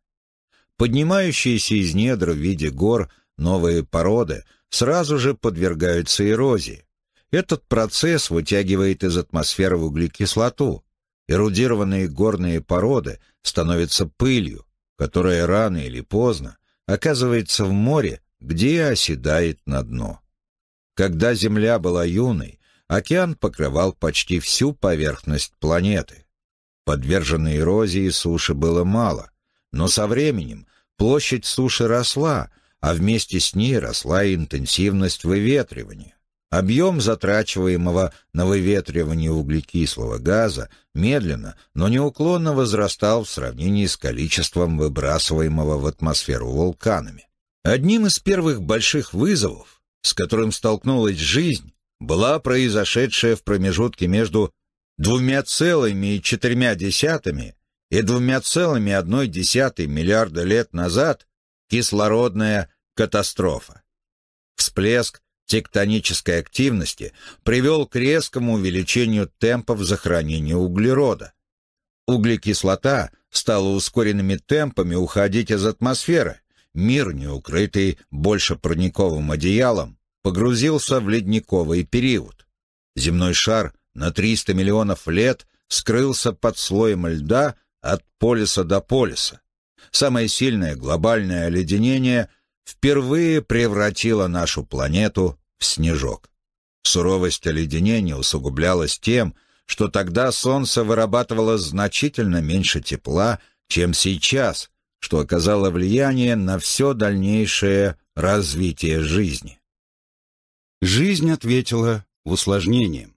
Поднимающиеся из недр в виде гор новые породы сразу же подвергаются эрозии. Этот процесс вытягивает из атмосферы углекислоту. Эрудированные горные породы становятся пылью, которая рано или поздно оказывается в море, где оседает на дно. Когда земля была юной, океан покрывал почти всю поверхность планеты. Подверженной эрозии суши было мало, но со временем площадь суши росла, а вместе с ней росла и интенсивность выветривания. Объем затрачиваемого на выветривание углекислого газа медленно, но неуклонно возрастал в сравнении с количеством выбрасываемого в атмосферу вулканами. Одним из первых больших вызовов, с которым столкнулась жизнь, была произошедшая в промежутке между двумя целыми и четырьмя десятыми и двумя целыми одной десятой миллиарда лет назад кислородная катастрофа. Всплеск тектонической активности привел к резкому увеличению темпов захоронения углерода. Углекислота стала ускоренными темпами уходить из атмосферы, мир, не укрытый больше парниковым одеялом, погрузился в ледниковый период. Земной шар на 300 миллионов лет скрылся под слоем льда от полюса до полюса. Самое сильное глобальное оледенение впервые превратило нашу планету в снежок. Суровость оледенения усугублялась тем, что тогда Солнце вырабатывало значительно меньше тепла, чем сейчас, что оказало влияние на все дальнейшее развитие жизни. Жизнь ответила усложнением.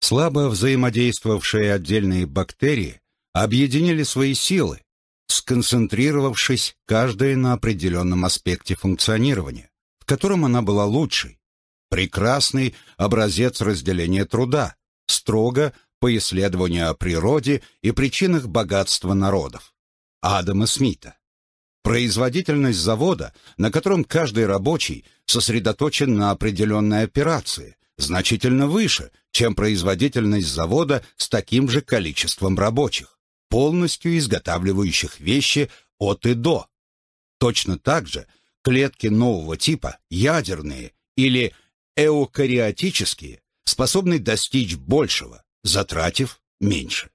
Слабо взаимодействовавшие отдельные бактерии объединили свои силы, сконцентрировавшись каждая на определенном аспекте функционирования, в котором она была лучшей. Прекрасный образец разделения труда, строго по исследованию о природе и причинах богатства народов. Адама Смита. Производительность завода, на котором каждый рабочий сосредоточен на определенной операции, значительно выше, чем производительность завода с таким же количеством рабочих, полностью изготавливающих вещи от и до. Точно так же клетки нового типа, ядерные или эукариотические, способны достичь большего, затратив меньше.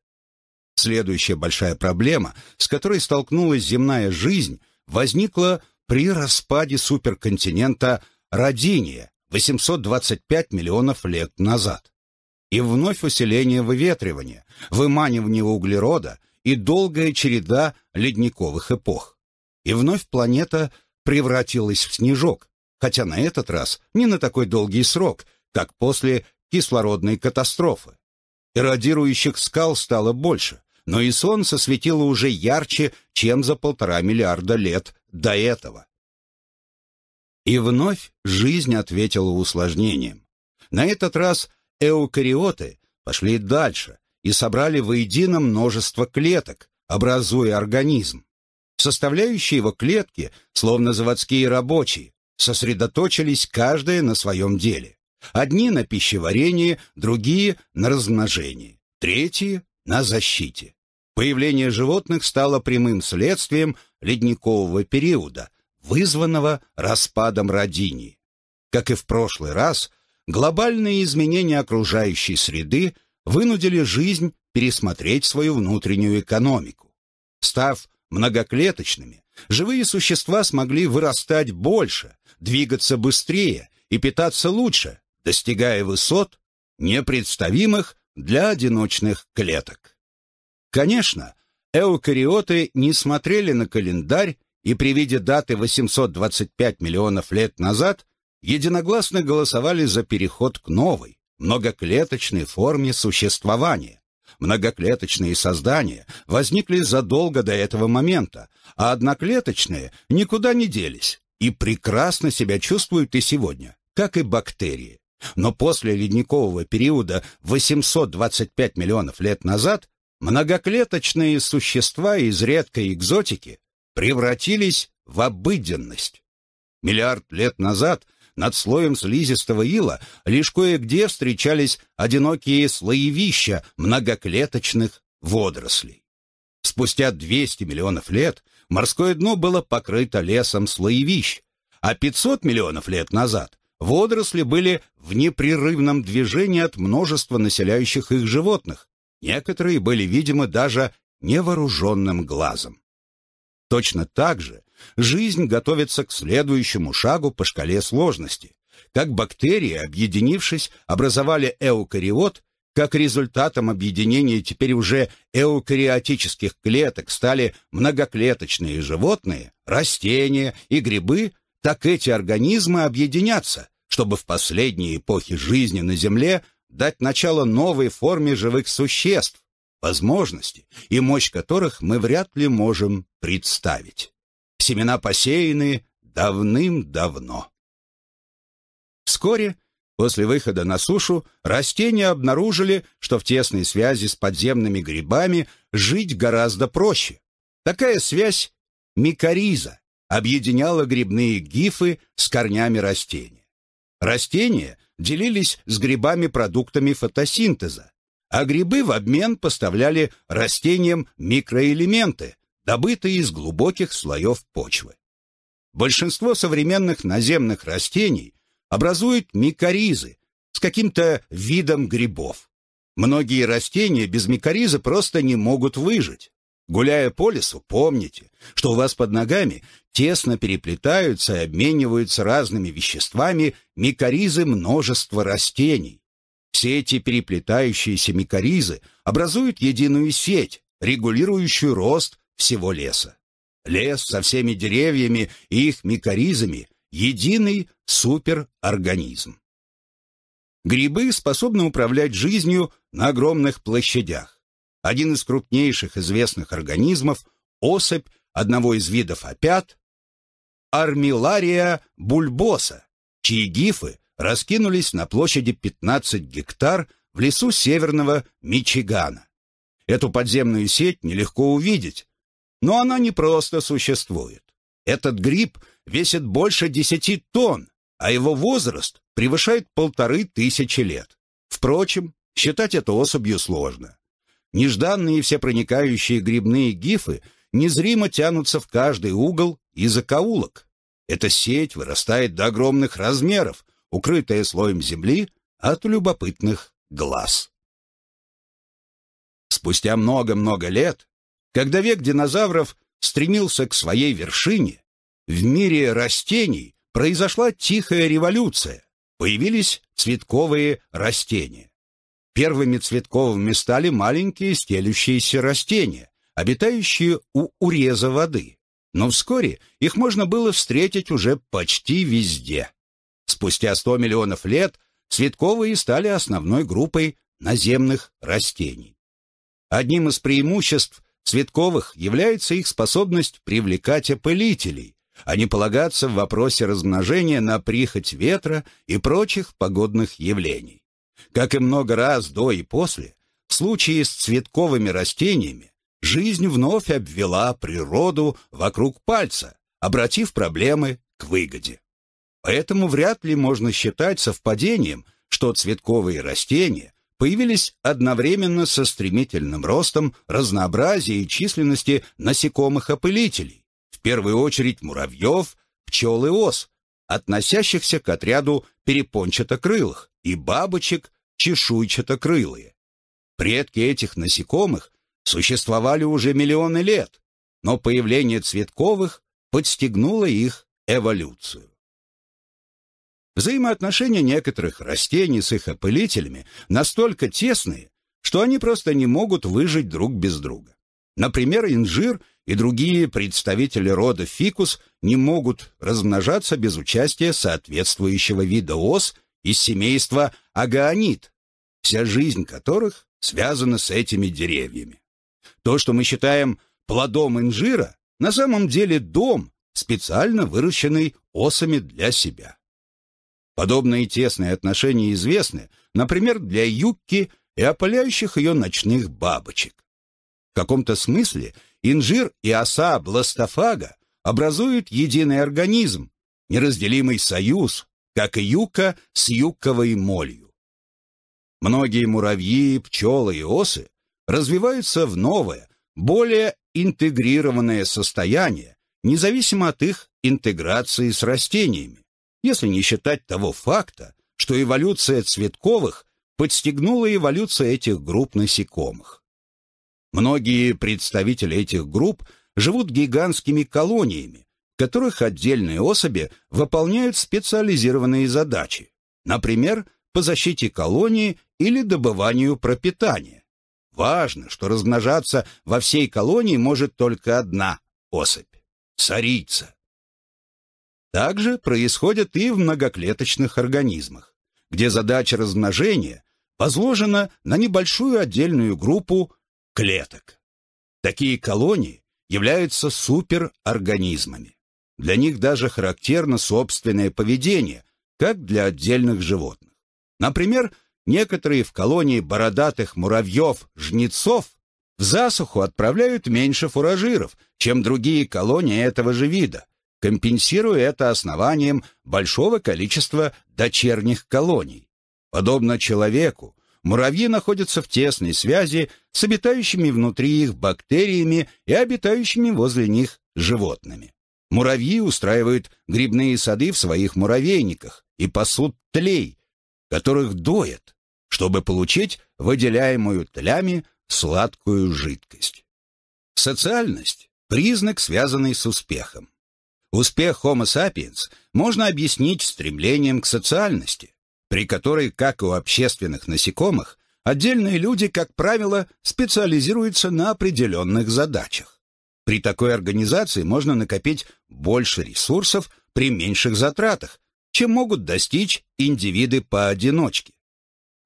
Следующая большая проблема, с которой столкнулась земная жизнь, возникла при распаде суперконтинента Родиния 825 миллионов лет назад. И вновь усиление выветривания, выманивание углерода и долгая череда ледниковых эпох. И вновь планета превратилась в снежок, хотя на этот раз не на такой долгий срок, как после кислородной катастрофы. Эродирующих скал стало больше, но и солнце светило уже ярче, чем за полтора миллиарда лет до этого. И вновь жизнь ответила усложнением. На этот раз эукариоты пошли дальше и собрали воедино множество клеток, образуя организм. Составляющие его клетки, словно заводские рабочие, сосредоточились каждая на своем деле. Одни на пищеварении, другие на размножении, третьи на защите. Появление животных стало прямым следствием ледникового периода, вызванного распадом Родини. Как и в прошлый раз, глобальные изменения окружающей среды вынудили жизнь пересмотреть свою внутреннюю экономику. Став многоклеточными, живые существа смогли вырастать больше, двигаться быстрее и питаться лучше, достигая высот, непредставимых для одиночных клеток. Конечно, эукариоты не смотрели на календарь и при виде даты 825 миллионов лет назад единогласно голосовали за переход к новой, многоклеточной форме существования. Многоклеточные создания возникли задолго до этого момента, а одноклеточные никуда не делись и прекрасно себя чувствуют и сегодня, как и бактерии. Но после ледникового периода 825 миллионов лет назад Многоклеточные существа из редкой экзотики превратились в обыденность. Миллиард лет назад над слоем слизистого ила лишь кое-где встречались одинокие слоевища многоклеточных водорослей. Спустя 200 миллионов лет морское дно было покрыто лесом слоевищ, а 500 миллионов лет назад водоросли были в непрерывном движении от множества населяющих их животных, Некоторые были видимы даже невооруженным глазом. Точно так же жизнь готовится к следующему шагу по шкале сложности. Как бактерии, объединившись, образовали эукариот, как результатом объединения теперь уже эукариотических клеток стали многоклеточные животные, растения и грибы, так эти организмы объединятся, чтобы в последние эпохи жизни на Земле – дать начало новой форме живых существ, возможности и мощь которых мы вряд ли можем представить. Семена посеяны давным-давно. Вскоре, после выхода на сушу, растения обнаружили, что в тесной связи с подземными грибами жить гораздо проще. Такая связь – микориза, объединяла грибные гифы с корнями растения. Растения – делились с грибами продуктами фотосинтеза, а грибы в обмен поставляли растениям микроэлементы, добытые из глубоких слоев почвы. Большинство современных наземных растений образуют микоризы с каким-то видом грибов. Многие растения без микориза просто не могут выжить. Гуляя по лесу, помните, что у вас под ногами тесно переплетаются и обмениваются разными веществами микоризы множества растений. Все эти переплетающиеся микоризы образуют единую сеть, регулирующую рост всего леса. Лес со всеми деревьями и их микоризами – единый суперорганизм. Грибы способны управлять жизнью на огромных площадях. Один из крупнейших известных организмов – особь одного из видов опят армилария бульбоса, чьи гифы раскинулись на площади 15 гектар в лесу северного Мичигана. Эту подземную сеть нелегко увидеть, но она не просто существует. Этот гриб весит больше 10 тонн, а его возраст превышает полторы тысячи лет. Впрочем, считать эту особью сложно. Нежданные всепроникающие грибные гифы незримо тянутся в каждый угол и закоулок. Эта сеть вырастает до огромных размеров, укрытая слоем земли от любопытных глаз. Спустя много-много лет, когда век динозавров стремился к своей вершине, в мире растений произошла тихая революция. Появились цветковые растения. Первыми цветковыми стали маленькие стелющиеся растения, обитающие у уреза воды. Но вскоре их можно было встретить уже почти везде. Спустя 100 миллионов лет цветковые стали основной группой наземных растений. Одним из преимуществ цветковых является их способность привлекать опылителей, а не полагаться в вопросе размножения на прихоть ветра и прочих погодных явлений. Как и много раз до и после, в случае с цветковыми растениями Жизнь вновь обвела природу вокруг пальца, обратив проблемы к выгоде. Поэтому вряд ли можно считать совпадением, что цветковые растения появились одновременно со стремительным ростом разнообразия и численности насекомых-опылителей, в первую очередь муравьев, пчел и ос, относящихся к отряду перепончатокрылых и бабочек чешуйчатокрылые. Предки этих насекомых существовали уже миллионы лет, но появление цветковых подстегнуло их эволюцию. Взаимоотношения некоторых растений с их опылителями настолько тесные, что они просто не могут выжить друг без друга. Например, инжир и другие представители рода фикус не могут размножаться без участия соответствующего вида ос из семейства агаонит, вся жизнь которых связана с этими деревьями. То, что мы считаем плодом инжира, на самом деле дом, специально выращенный осами для себя. Подобные тесные отношения известны, например, для юбки и опаляющих ее ночных бабочек. В каком-то смысле инжир и оса бластофага образуют единый организм, неразделимый союз, как и юка с юковой молью. Многие муравьи, пчелы и осы развиваются в новое, более интегрированное состояние, независимо от их интеграции с растениями, если не считать того факта, что эволюция цветковых подстегнула эволюцию этих групп насекомых. Многие представители этих групп живут гигантскими колониями, в которых отдельные особи выполняют специализированные задачи, например, по защите колонии или добыванию пропитания. Важно, что размножаться во всей колонии может только одна особь – царица. Также происходит и в многоклеточных организмах, где задача размножения возложена на небольшую отдельную группу клеток. Такие колонии являются суперорганизмами. Для них даже характерно собственное поведение, как для отдельных животных. Например, Некоторые в колонии бородатых муравьев-жнецов в засуху отправляют меньше фуражиров, чем другие колонии этого же вида, компенсируя это основанием большого количества дочерних колоний. Подобно человеку, муравьи находятся в тесной связи с обитающими внутри их бактериями и обитающими возле них животными. Муравьи устраивают грибные сады в своих муравейниках и пасут тлей, которых доят чтобы получить выделяемую тлями сладкую жидкость. Социальность – признак, связанный с успехом. Успех Homo sapiens можно объяснить стремлением к социальности, при которой, как и у общественных насекомых, отдельные люди, как правило, специализируются на определенных задачах. При такой организации можно накопить больше ресурсов при меньших затратах, чем могут достичь индивиды поодиночке.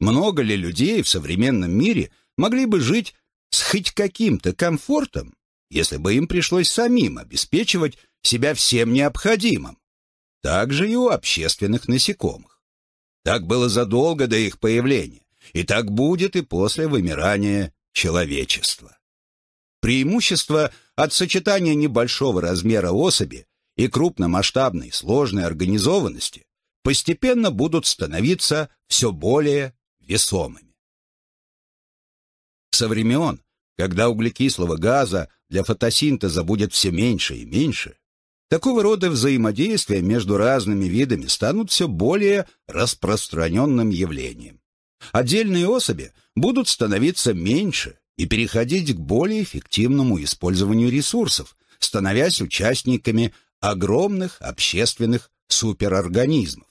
Много ли людей в современном мире могли бы жить с хоть каким-то комфортом, если бы им пришлось самим обеспечивать себя всем необходимым? Так же и у общественных насекомых. Так было задолго до их появления, и так будет и после вымирания человечества. Преимущество от сочетания небольшого размера особи и крупномасштабной сложной организованности постепенно будут становиться все более весомыми. Со времен, когда углекислого газа для фотосинтеза будет все меньше и меньше, такого рода взаимодействия между разными видами станут все более распространенным явлением. Отдельные особи будут становиться меньше и переходить к более эффективному использованию ресурсов, становясь участниками огромных общественных суперорганизмов.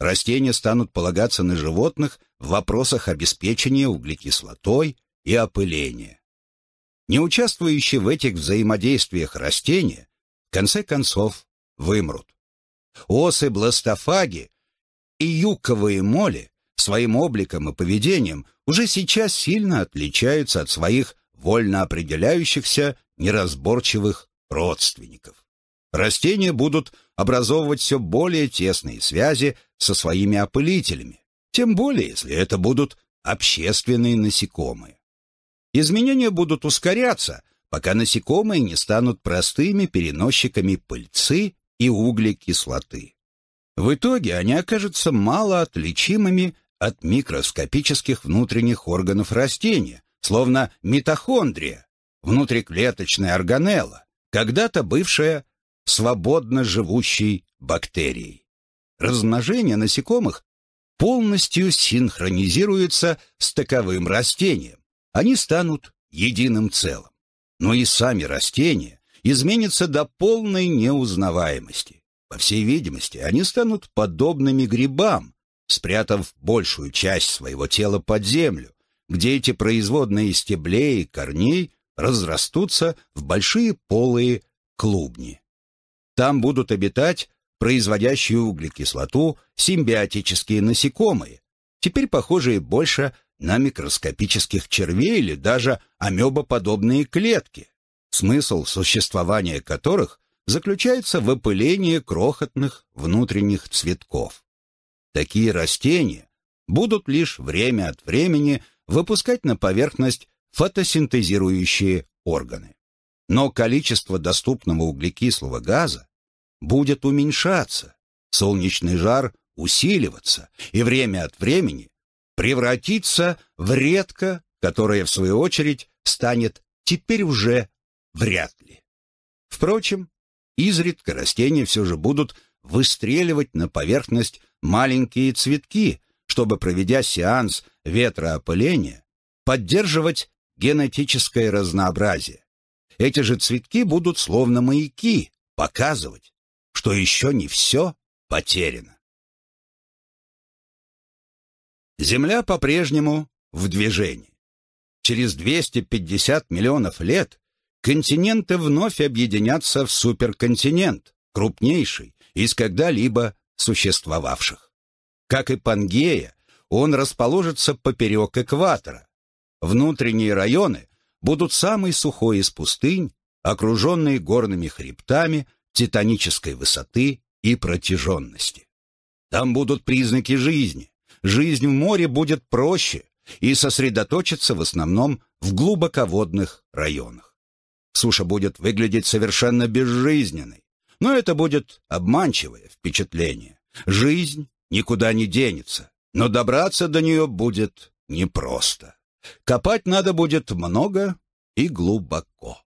Растения станут полагаться на животных в вопросах обеспечения углекислотой и опыления. Не участвующие в этих взаимодействиях растения, в конце концов, вымрут. Осы бластофаги и юковые моли своим обликом и поведением уже сейчас сильно отличаются от своих вольно определяющихся неразборчивых родственников. Растения будут образовывать все более тесные связи со своими опылителями, тем более, если это будут общественные насекомые. Изменения будут ускоряться, пока насекомые не станут простыми переносчиками пыльцы и углекислоты. В итоге они окажутся малоотличимыми от микроскопических внутренних органов растения, словно митохондрия, внутриклеточная органелла, когда-то бывшая свободно живущей бактерией. Размножение насекомых полностью синхронизируется с таковым растением. Они станут единым целым. Но и сами растения изменятся до полной неузнаваемости. По всей видимости, они станут подобными грибам, спрятав большую часть своего тела под землю, где эти производные стеблей и корней разрастутся в большие полые клубни. Там будут обитать производящие углекислоту симбиотические насекомые, теперь похожие больше на микроскопических червей или даже амебоподобные клетки, смысл существования которых заключается в опылении крохотных внутренних цветков. Такие растения будут лишь время от времени выпускать на поверхность фотосинтезирующие органы но количество доступного углекислого газа будет уменьшаться, солнечный жар усиливаться и время от времени превратиться в редко, которое, в свою очередь, станет теперь уже вряд ли. Впрочем, изредка растения все же будут выстреливать на поверхность маленькие цветки, чтобы, проведя сеанс ветроопыления, поддерживать генетическое разнообразие. Эти же цветки будут словно маяки показывать, что еще не все потеряно. Земля по-прежнему в движении. Через 250 миллионов лет континенты вновь объединятся в суперконтинент, крупнейший из когда-либо существовавших. Как и Пангея, он расположится поперек экватора. Внутренние районы будут самой сухой из пустынь, окруженной горными хребтами титанической высоты и протяженности. Там будут признаки жизни. Жизнь в море будет проще и сосредоточится в основном в глубоководных районах. Суша будет выглядеть совершенно безжизненной, но это будет обманчивое впечатление. Жизнь никуда не денется, но добраться до нее будет непросто. Копать надо будет много и глубоко.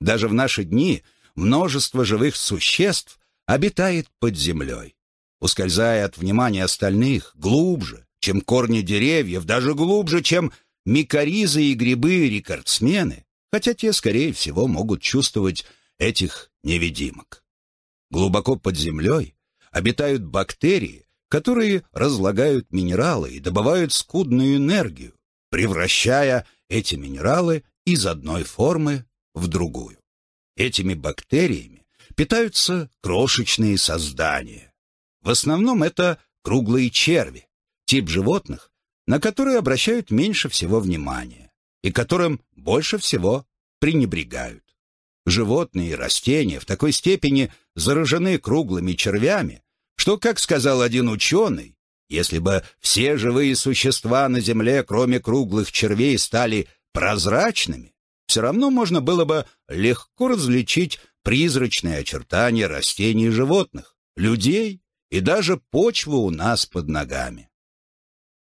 Даже в наши дни множество живых существ обитает под землей, ускользая от внимания остальных глубже, чем корни деревьев, даже глубже, чем микоризы и грибы-рекордсмены, хотя те, скорее всего, могут чувствовать этих невидимок. Глубоко под землей обитают бактерии, которые разлагают минералы и добывают скудную энергию, превращая эти минералы из одной формы в другую. Этими бактериями питаются крошечные создания. В основном это круглые черви, тип животных, на которые обращают меньше всего внимания и которым больше всего пренебрегают. Животные и растения в такой степени заражены круглыми червями, что, как сказал один ученый, если бы все живые существа на Земле, кроме круглых червей, стали прозрачными, все равно можно было бы легко различить призрачные очертания растений и животных, людей и даже почву у нас под ногами.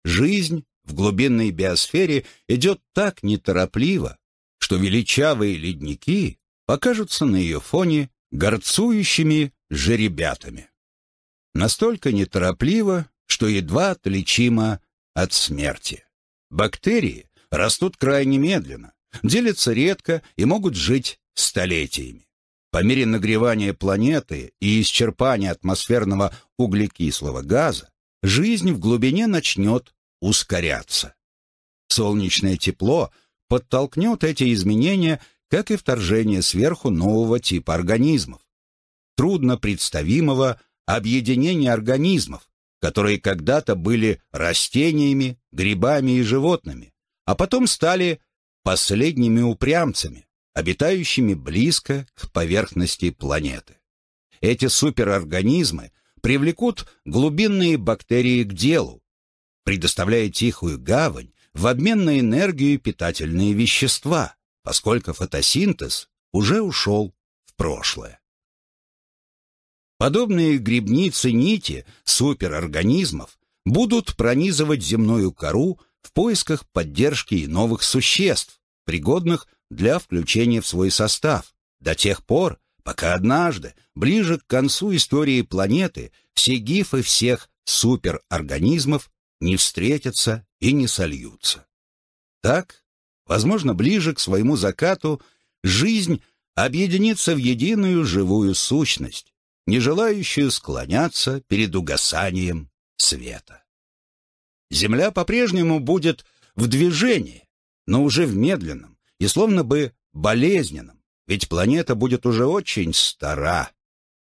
Жизнь в глубинной биосфере идет так неторопливо, что величавые ледники покажутся на ее фоне горцующими жеребятами. Настолько неторопливо, что едва отличимо от смерти. Бактерии растут крайне медленно, делятся редко и могут жить столетиями. По мере нагревания планеты и исчерпания атмосферного углекислого газа жизнь в глубине начнет ускоряться. Солнечное тепло подтолкнет эти изменения, как и вторжение сверху нового типа организмов, трудно представимого объединения организмов, которые когда-то были растениями, грибами и животными, а потом стали последними упрямцами, обитающими близко к поверхности планеты. Эти суперорганизмы привлекут глубинные бактерии к делу, предоставляя тихую гавань в обмен на энергию и питательные вещества, поскольку фотосинтез уже ушел в прошлое. Подобные грибницы нити суперорганизмов будут пронизывать земную кору в поисках поддержки и новых существ, пригодных для включения в свой состав, до тех пор, пока однажды, ближе к концу истории планеты, все гифы всех суперорганизмов не встретятся и не сольются. Так, возможно, ближе к своему закату жизнь объединится в единую живую сущность, не желающую склоняться перед угасанием света. Земля по-прежнему будет в движении, но уже в медленном и словно бы болезненном, ведь планета будет уже очень стара,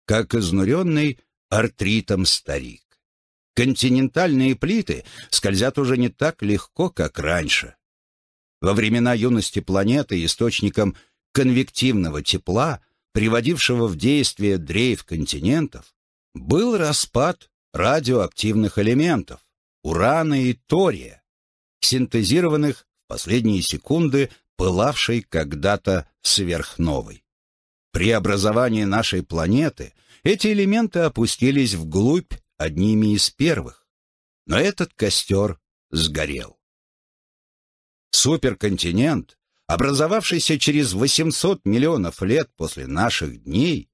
как изнуренный артритом старик. Континентальные плиты скользят уже не так легко, как раньше. Во времена юности планеты источником конвективного тепла – приводившего в действие дрейф континентов, был распад радиоактивных элементов урана и тория, синтезированных в последние секунды пылавшей когда-то сверхновой. При образовании нашей планеты эти элементы опустились вглубь одними из первых, но этот костер сгорел. Суперконтинент образовавшийся через 800 миллионов лет после наших дней,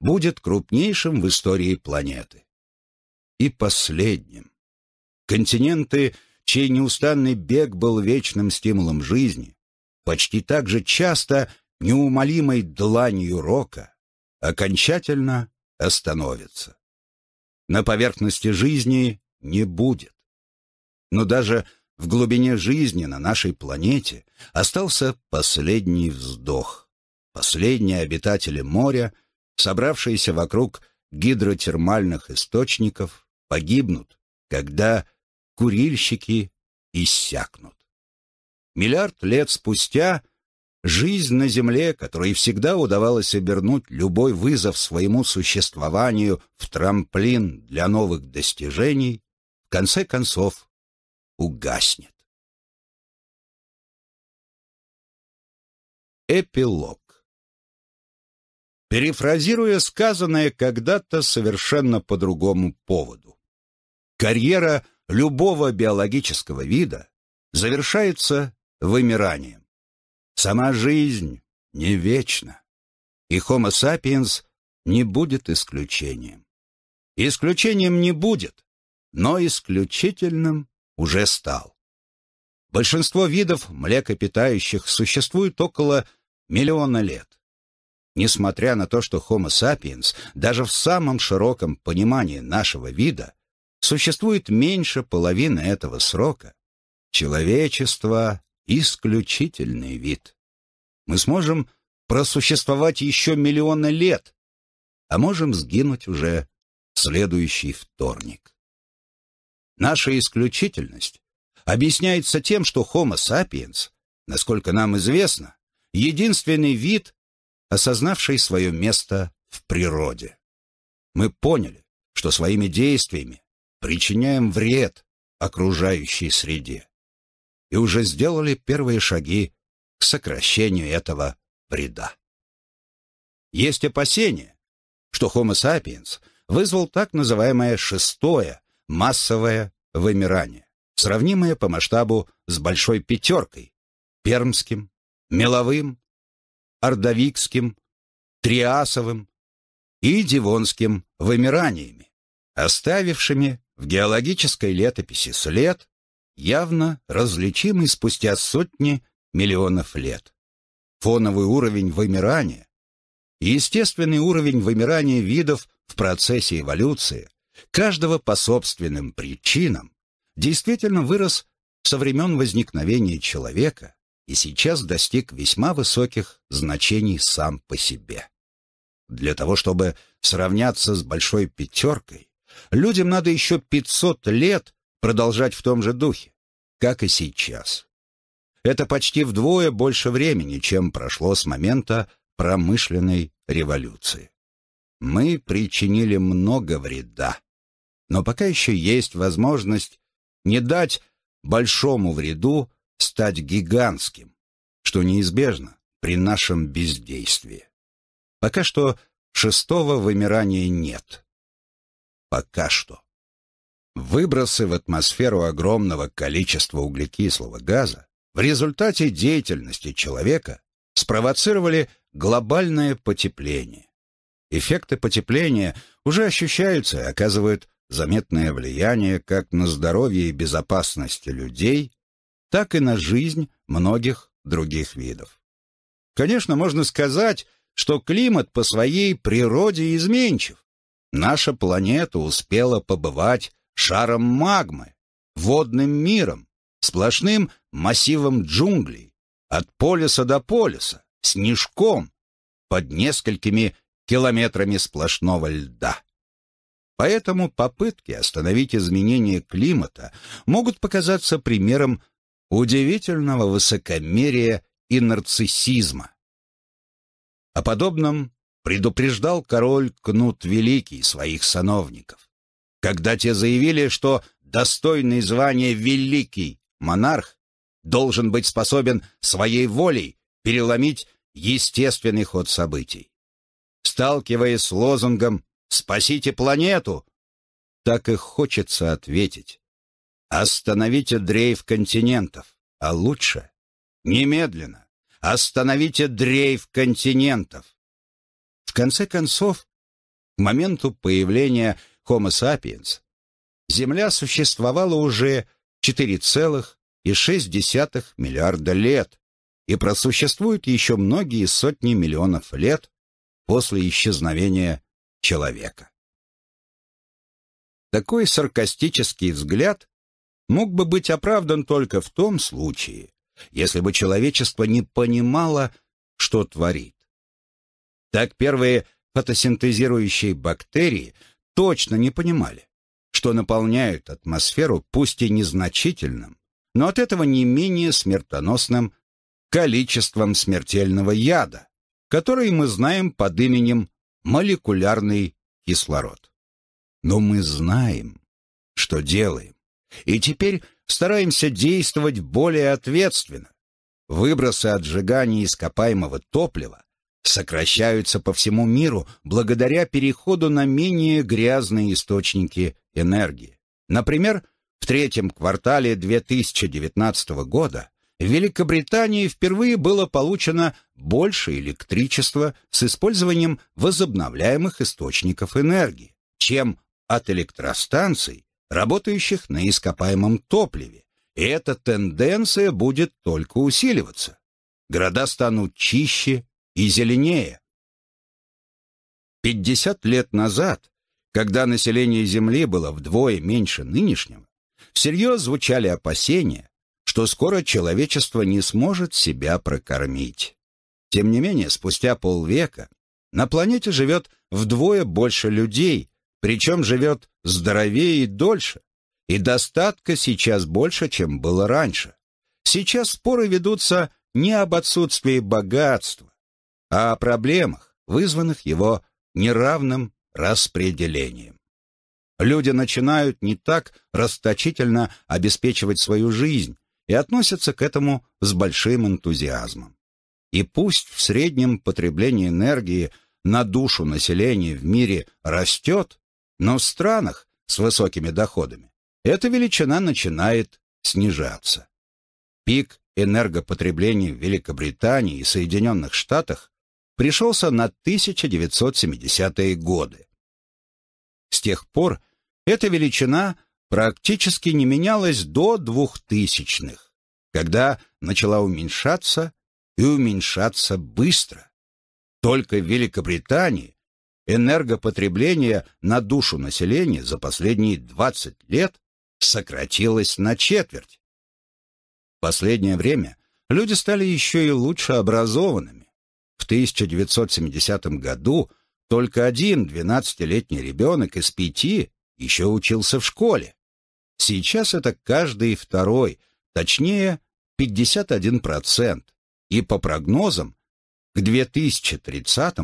будет крупнейшим в истории планеты. И последним. Континенты, чей неустанный бег был вечным стимулом жизни, почти так же часто неумолимой дланью рока, окончательно остановятся. На поверхности жизни не будет. Но даже в глубине жизни на нашей планете остался последний вздох. Последние обитатели моря, собравшиеся вокруг гидротермальных источников, погибнут, когда курильщики иссякнут. Миллиард лет спустя жизнь на Земле, которой всегда удавалось обернуть любой вызов своему существованию в трамплин для новых достижений, в конце концов угаснет. Эпилог Перефразируя сказанное когда-то совершенно по другому поводу. Карьера любого биологического вида завершается вымиранием. Сама жизнь не вечна, и Homo sapiens не будет исключением. Исключением не будет, но исключительным уже стал. Большинство видов млекопитающих существует около миллиона лет. Несмотря на то, что Homo sapiens даже в самом широком понимании нашего вида существует меньше половины этого срока, человечество – исключительный вид. Мы сможем просуществовать еще миллионы лет, а можем сгинуть уже в следующий вторник. Наша исключительность объясняется тем, что Homo sapiens, насколько нам известно, единственный вид, осознавший свое место в природе. Мы поняли, что своими действиями причиняем вред окружающей среде и уже сделали первые шаги к сокращению этого вреда. Есть опасения, что Homo sapiens вызвал так называемое шестое массовое вымирание, сравнимое по масштабу с «Большой пятеркой» — Пермским, Меловым, Ордовикским, Триасовым и Дивонским вымираниями, оставившими в геологической летописи след, явно различимый спустя сотни миллионов лет. Фоновый уровень вымирания естественный уровень вымирания видов в процессе эволюции – каждого по собственным причинам, действительно вырос со времен возникновения человека и сейчас достиг весьма высоких значений сам по себе. Для того, чтобы сравняться с большой пятеркой, людям надо еще 500 лет продолжать в том же духе, как и сейчас. Это почти вдвое больше времени, чем прошло с момента промышленной революции. Мы причинили много вреда но пока еще есть возможность не дать большому вреду стать гигантским, что неизбежно при нашем бездействии. Пока что шестого вымирания нет. Пока что. Выбросы в атмосферу огромного количества углекислого газа в результате деятельности человека спровоцировали глобальное потепление. Эффекты потепления уже ощущаются и оказывают заметное влияние как на здоровье и безопасность людей, так и на жизнь многих других видов. Конечно, можно сказать, что климат по своей природе изменчив. Наша планета успела побывать шаром магмы, водным миром, сплошным массивом джунглей, от полюса до полюса, снежком, под несколькими километрами сплошного льда. Поэтому попытки остановить изменение климата могут показаться примером удивительного высокомерия и нарциссизма. О подобном предупреждал король Кнут Великий своих сановников, когда те заявили, что достойный звания великий монарх должен быть способен своей волей переломить естественный ход событий. Сталкиваясь с лозунгом Спасите планету!» Так и хочется ответить. Остановите дрейф континентов, а лучше немедленно. Остановите дрейф континентов. В конце концов, к моменту появления Homo sapiens Земля существовала уже 4,6 миллиарда лет и просуществует еще многие сотни миллионов лет после исчезновения человека. Такой саркастический взгляд мог бы быть оправдан только в том случае, если бы человечество не понимало, что творит. Так первые фотосинтезирующие бактерии точно не понимали, что наполняют атмосферу пусть и незначительным, но от этого не менее смертоносным количеством смертельного яда, который мы знаем под именем молекулярный кислород. Но мы знаем, что делаем, и теперь стараемся действовать более ответственно. Выбросы от сжигания ископаемого топлива сокращаются по всему миру благодаря переходу на менее грязные источники энергии. Например, в третьем квартале 2019 года в Великобритании впервые было получено больше электричества с использованием возобновляемых источников энергии, чем от электростанций, работающих на ископаемом топливе, и эта тенденция будет только усиливаться. Города станут чище и зеленее. 50 лет назад, когда население Земли было вдвое меньше нынешнего, всерьез звучали опасения, что скоро человечество не сможет себя прокормить. Тем не менее, спустя полвека на планете живет вдвое больше людей, причем живет здоровее и дольше, и достатка сейчас больше, чем было раньше. Сейчас споры ведутся не об отсутствии богатства, а о проблемах, вызванных его неравным распределением. Люди начинают не так расточительно обеспечивать свою жизнь, и относятся к этому с большим энтузиазмом. И пусть в среднем потребление энергии на душу населения в мире растет, но в странах с высокими доходами эта величина начинает снижаться. Пик энергопотребления в Великобритании и Соединенных Штатах пришелся на 1970-е годы. С тех пор эта величина – практически не менялась до двухтысячных, когда начала уменьшаться и уменьшаться быстро. Только в Великобритании энергопотребление на душу населения за последние 20 лет сократилось на четверть. В последнее время люди стали еще и лучше образованными. В 1970 году только один 12-летний ребенок из пяти еще учился в школе. Сейчас это каждый второй, точнее 51%, и по прогнозам к 2030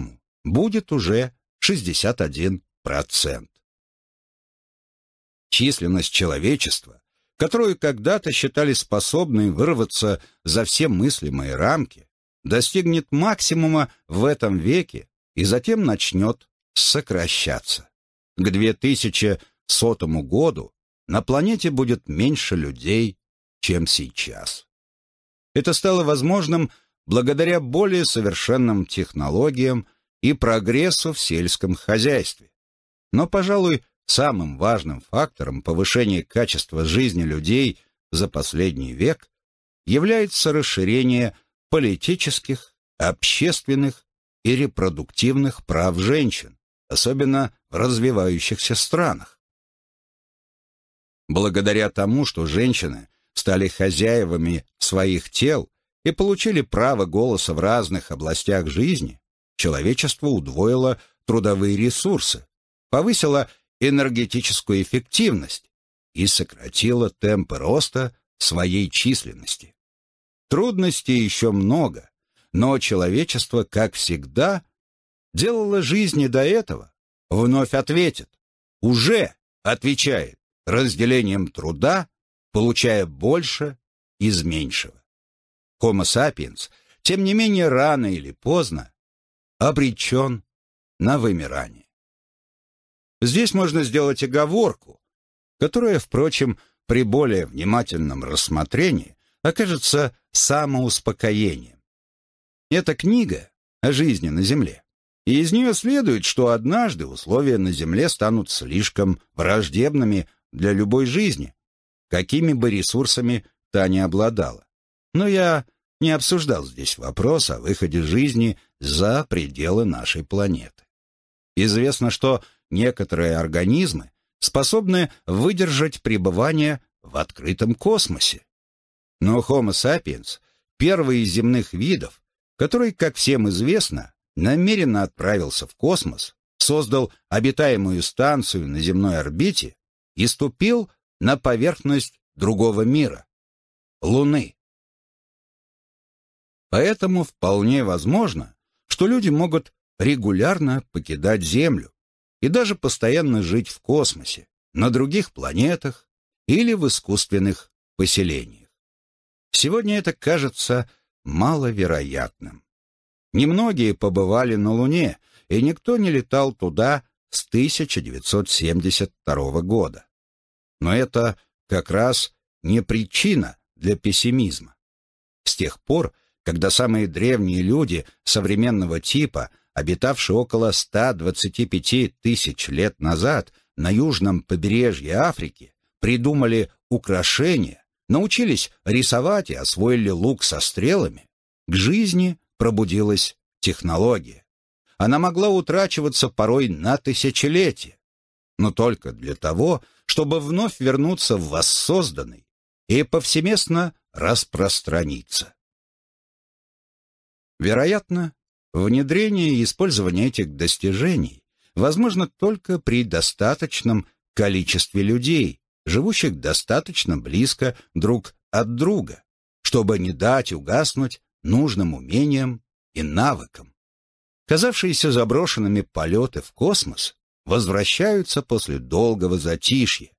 будет уже 61%. Численность человечества, которую когда-то считали способной вырваться за все мыслимые рамки, достигнет максимума в этом веке и затем начнет сокращаться. К 2100 году на планете будет меньше людей, чем сейчас. Это стало возможным благодаря более совершенным технологиям и прогрессу в сельском хозяйстве. Но, пожалуй, самым важным фактором повышения качества жизни людей за последний век является расширение политических, общественных и репродуктивных прав женщин, особенно в развивающихся странах благодаря тому, что женщины стали хозяевами своих тел и получили право голоса в разных областях жизни, человечество удвоило трудовые ресурсы, повысило энергетическую эффективность и сократило темпы роста своей численности. Трудностей еще много, но человечество, как всегда, делало жизни до этого, вновь ответит. Уже отвечает разделением труда, получая больше из меньшего. Homo sapiens, тем не менее, рано или поздно обречен на вымирание. Здесь можно сделать оговорку, которая, впрочем, при более внимательном рассмотрении окажется самоуспокоением. Эта книга о жизни на Земле, и из нее следует, что однажды условия на Земле станут слишком враждебными для любой жизни, какими бы ресурсами та ни обладала. Но я не обсуждал здесь вопрос о выходе жизни за пределы нашей планеты. Известно, что некоторые организмы способны выдержать пребывание в открытом космосе. Но Homo sapiens — первый из земных видов, который, как всем известно, намеренно отправился в космос, создал обитаемую станцию на земной орбите и ступил на поверхность другого мира — Луны. Поэтому вполне возможно, что люди могут регулярно покидать Землю и даже постоянно жить в космосе, на других планетах или в искусственных поселениях. Сегодня это кажется маловероятным. Немногие побывали на Луне, и никто не летал туда с 1972 года. Но это как раз не причина для пессимизма. С тех пор, когда самые древние люди современного типа, обитавшие около 125 тысяч лет назад на южном побережье Африки, придумали украшения, научились рисовать и освоили лук со стрелами, к жизни пробудилась технология она могла утрачиваться порой на тысячелетия, но только для того, чтобы вновь вернуться в воссозданный и повсеместно распространиться. Вероятно, внедрение и использование этих достижений возможно только при достаточном количестве людей, живущих достаточно близко друг от друга, чтобы не дать угаснуть нужным умениям и навыкам казавшиеся заброшенными полеты в космос, возвращаются после долгого затишья.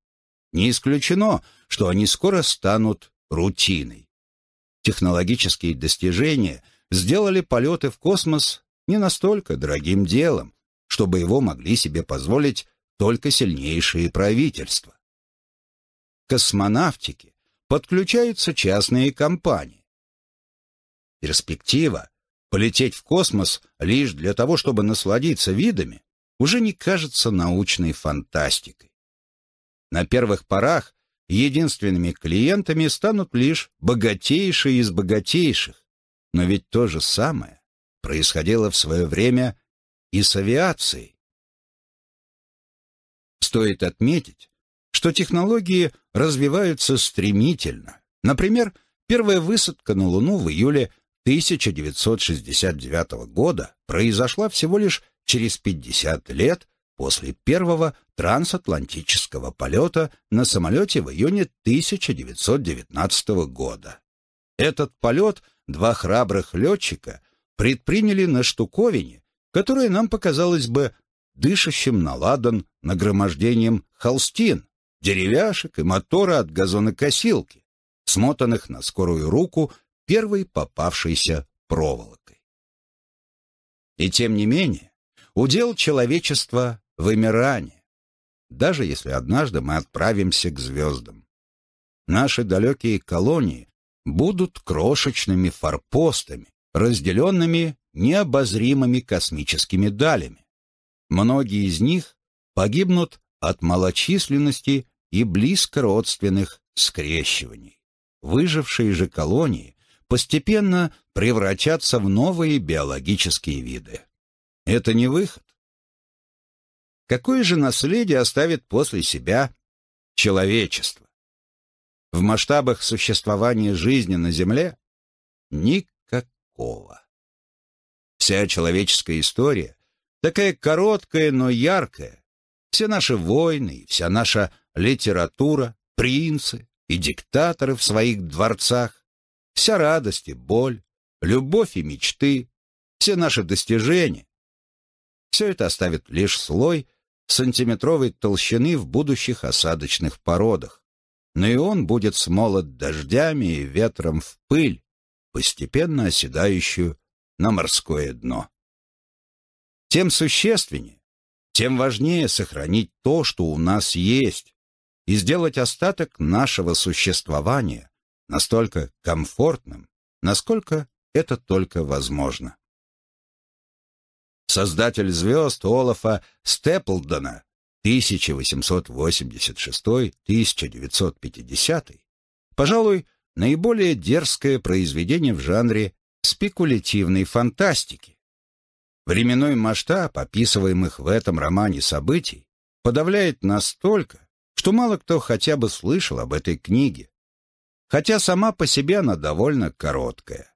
Не исключено, что они скоро станут рутиной. Технологические достижения сделали полеты в космос не настолько дорогим делом, чтобы его могли себе позволить только сильнейшие правительства. К космонавтике подключаются частные компании. Перспектива полететь в космос лишь для того, чтобы насладиться видами, уже не кажется научной фантастикой. На первых порах единственными клиентами станут лишь богатейшие из богатейших, но ведь то же самое происходило в свое время и с авиацией. Стоит отметить, что технологии развиваются стремительно. Например, первая высадка на Луну в июле 1969 года произошла всего лишь через 50 лет после первого трансатлантического полета на самолете в июне 1919 года. Этот полет два храбрых летчика предприняли на штуковине, которая нам показалась бы дышащим наладан нагромождением холстин, деревяшек и мотора от газонокосилки, смотанных на скорую руку первой попавшейся проволокой. И тем не менее, удел человечества — вымирание, даже если однажды мы отправимся к звездам. Наши далекие колонии будут крошечными форпостами, разделенными необозримыми космическими далями. Многие из них погибнут от малочисленности и близкородственных скрещиваний. Выжившие же колонии постепенно превращаться в новые биологические виды. Это не выход. Какое же наследие оставит после себя человечество? В масштабах существования жизни на Земле никакого. Вся человеческая история, такая короткая, но яркая, все наши войны вся наша литература, принцы и диктаторы в своих дворцах, Вся радость и боль, любовь и мечты, все наши достижения. Все это оставит лишь слой сантиметровой толщины в будущих осадочных породах. Но и он будет смолот дождями и ветром в пыль, постепенно оседающую на морское дно. Тем существеннее, тем важнее сохранить то, что у нас есть, и сделать остаток нашего существования настолько комфортным, насколько это только возможно. Создатель звезд Олафа Степлдона 1886-1950, пожалуй, наиболее дерзкое произведение в жанре спекулятивной фантастики. Временной масштаб описываемых в этом романе событий подавляет настолько, что мало кто хотя бы слышал об этой книге, хотя сама по себе она довольно короткая.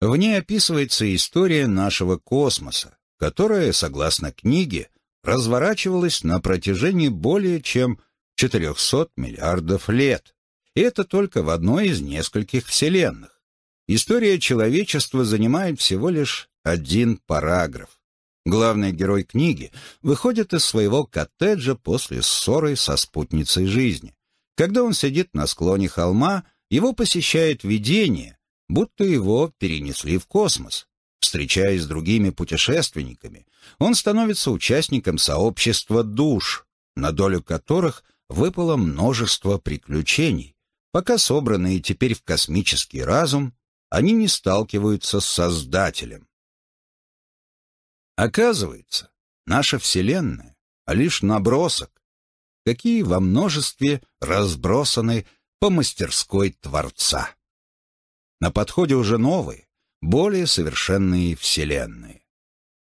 В ней описывается история нашего космоса, которая, согласно книге, разворачивалась на протяжении более чем 400 миллиардов лет. И это только в одной из нескольких вселенных. История человечества занимает всего лишь один параграф. Главный герой книги выходит из своего коттеджа после ссоры со спутницей жизни. Когда он сидит на склоне холма, его посещает видение, будто его перенесли в космос. Встречаясь с другими путешественниками, он становится участником сообщества душ, на долю которых выпало множество приключений, пока собранные теперь в космический разум, они не сталкиваются с Создателем. Оказывается, наша Вселенная — лишь набросок, какие во множестве разбросаны по мастерской Творца. На подходе уже новые, более совершенные вселенные.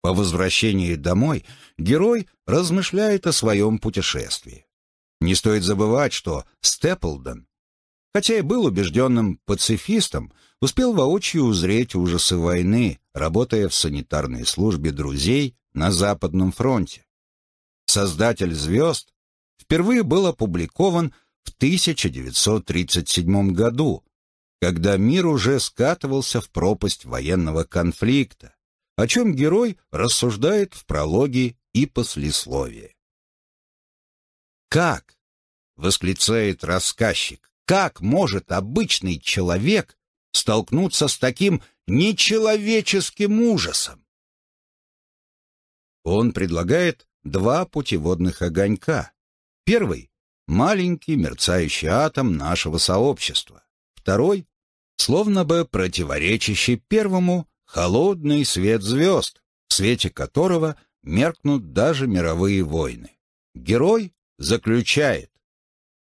По возвращении домой герой размышляет о своем путешествии. Не стоит забывать, что Степлден, хотя и был убежденным пацифистом, успел воочию узреть ужасы войны, работая в санитарной службе друзей на Западном фронте. «Создатель звезд» впервые был опубликован в 1937 году, когда мир уже скатывался в пропасть военного конфликта, о чем герой рассуждает в прологе и послесловии. «Как?» — восклицает рассказчик. «Как может обычный человек столкнуться с таким нечеловеческим ужасом?» Он предлагает два путеводных огонька. Первый маленький мерцающий атом нашего сообщества. Второй, словно бы противоречащий первому, холодный свет звезд, в свете которого меркнут даже мировые войны. Герой заключает.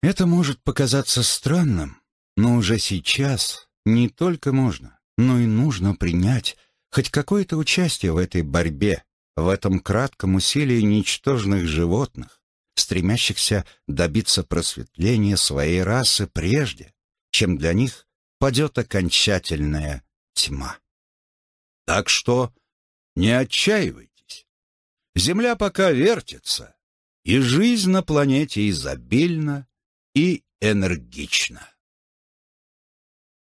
Это может показаться странным, но уже сейчас не только можно, но и нужно принять хоть какое-то участие в этой борьбе, в этом кратком усилии ничтожных животных, стремящихся добиться просветления своей расы прежде, чем для них падет окончательная тьма. Так что не отчаивайтесь. Земля пока вертится, и жизнь на планете изобильна и энергична.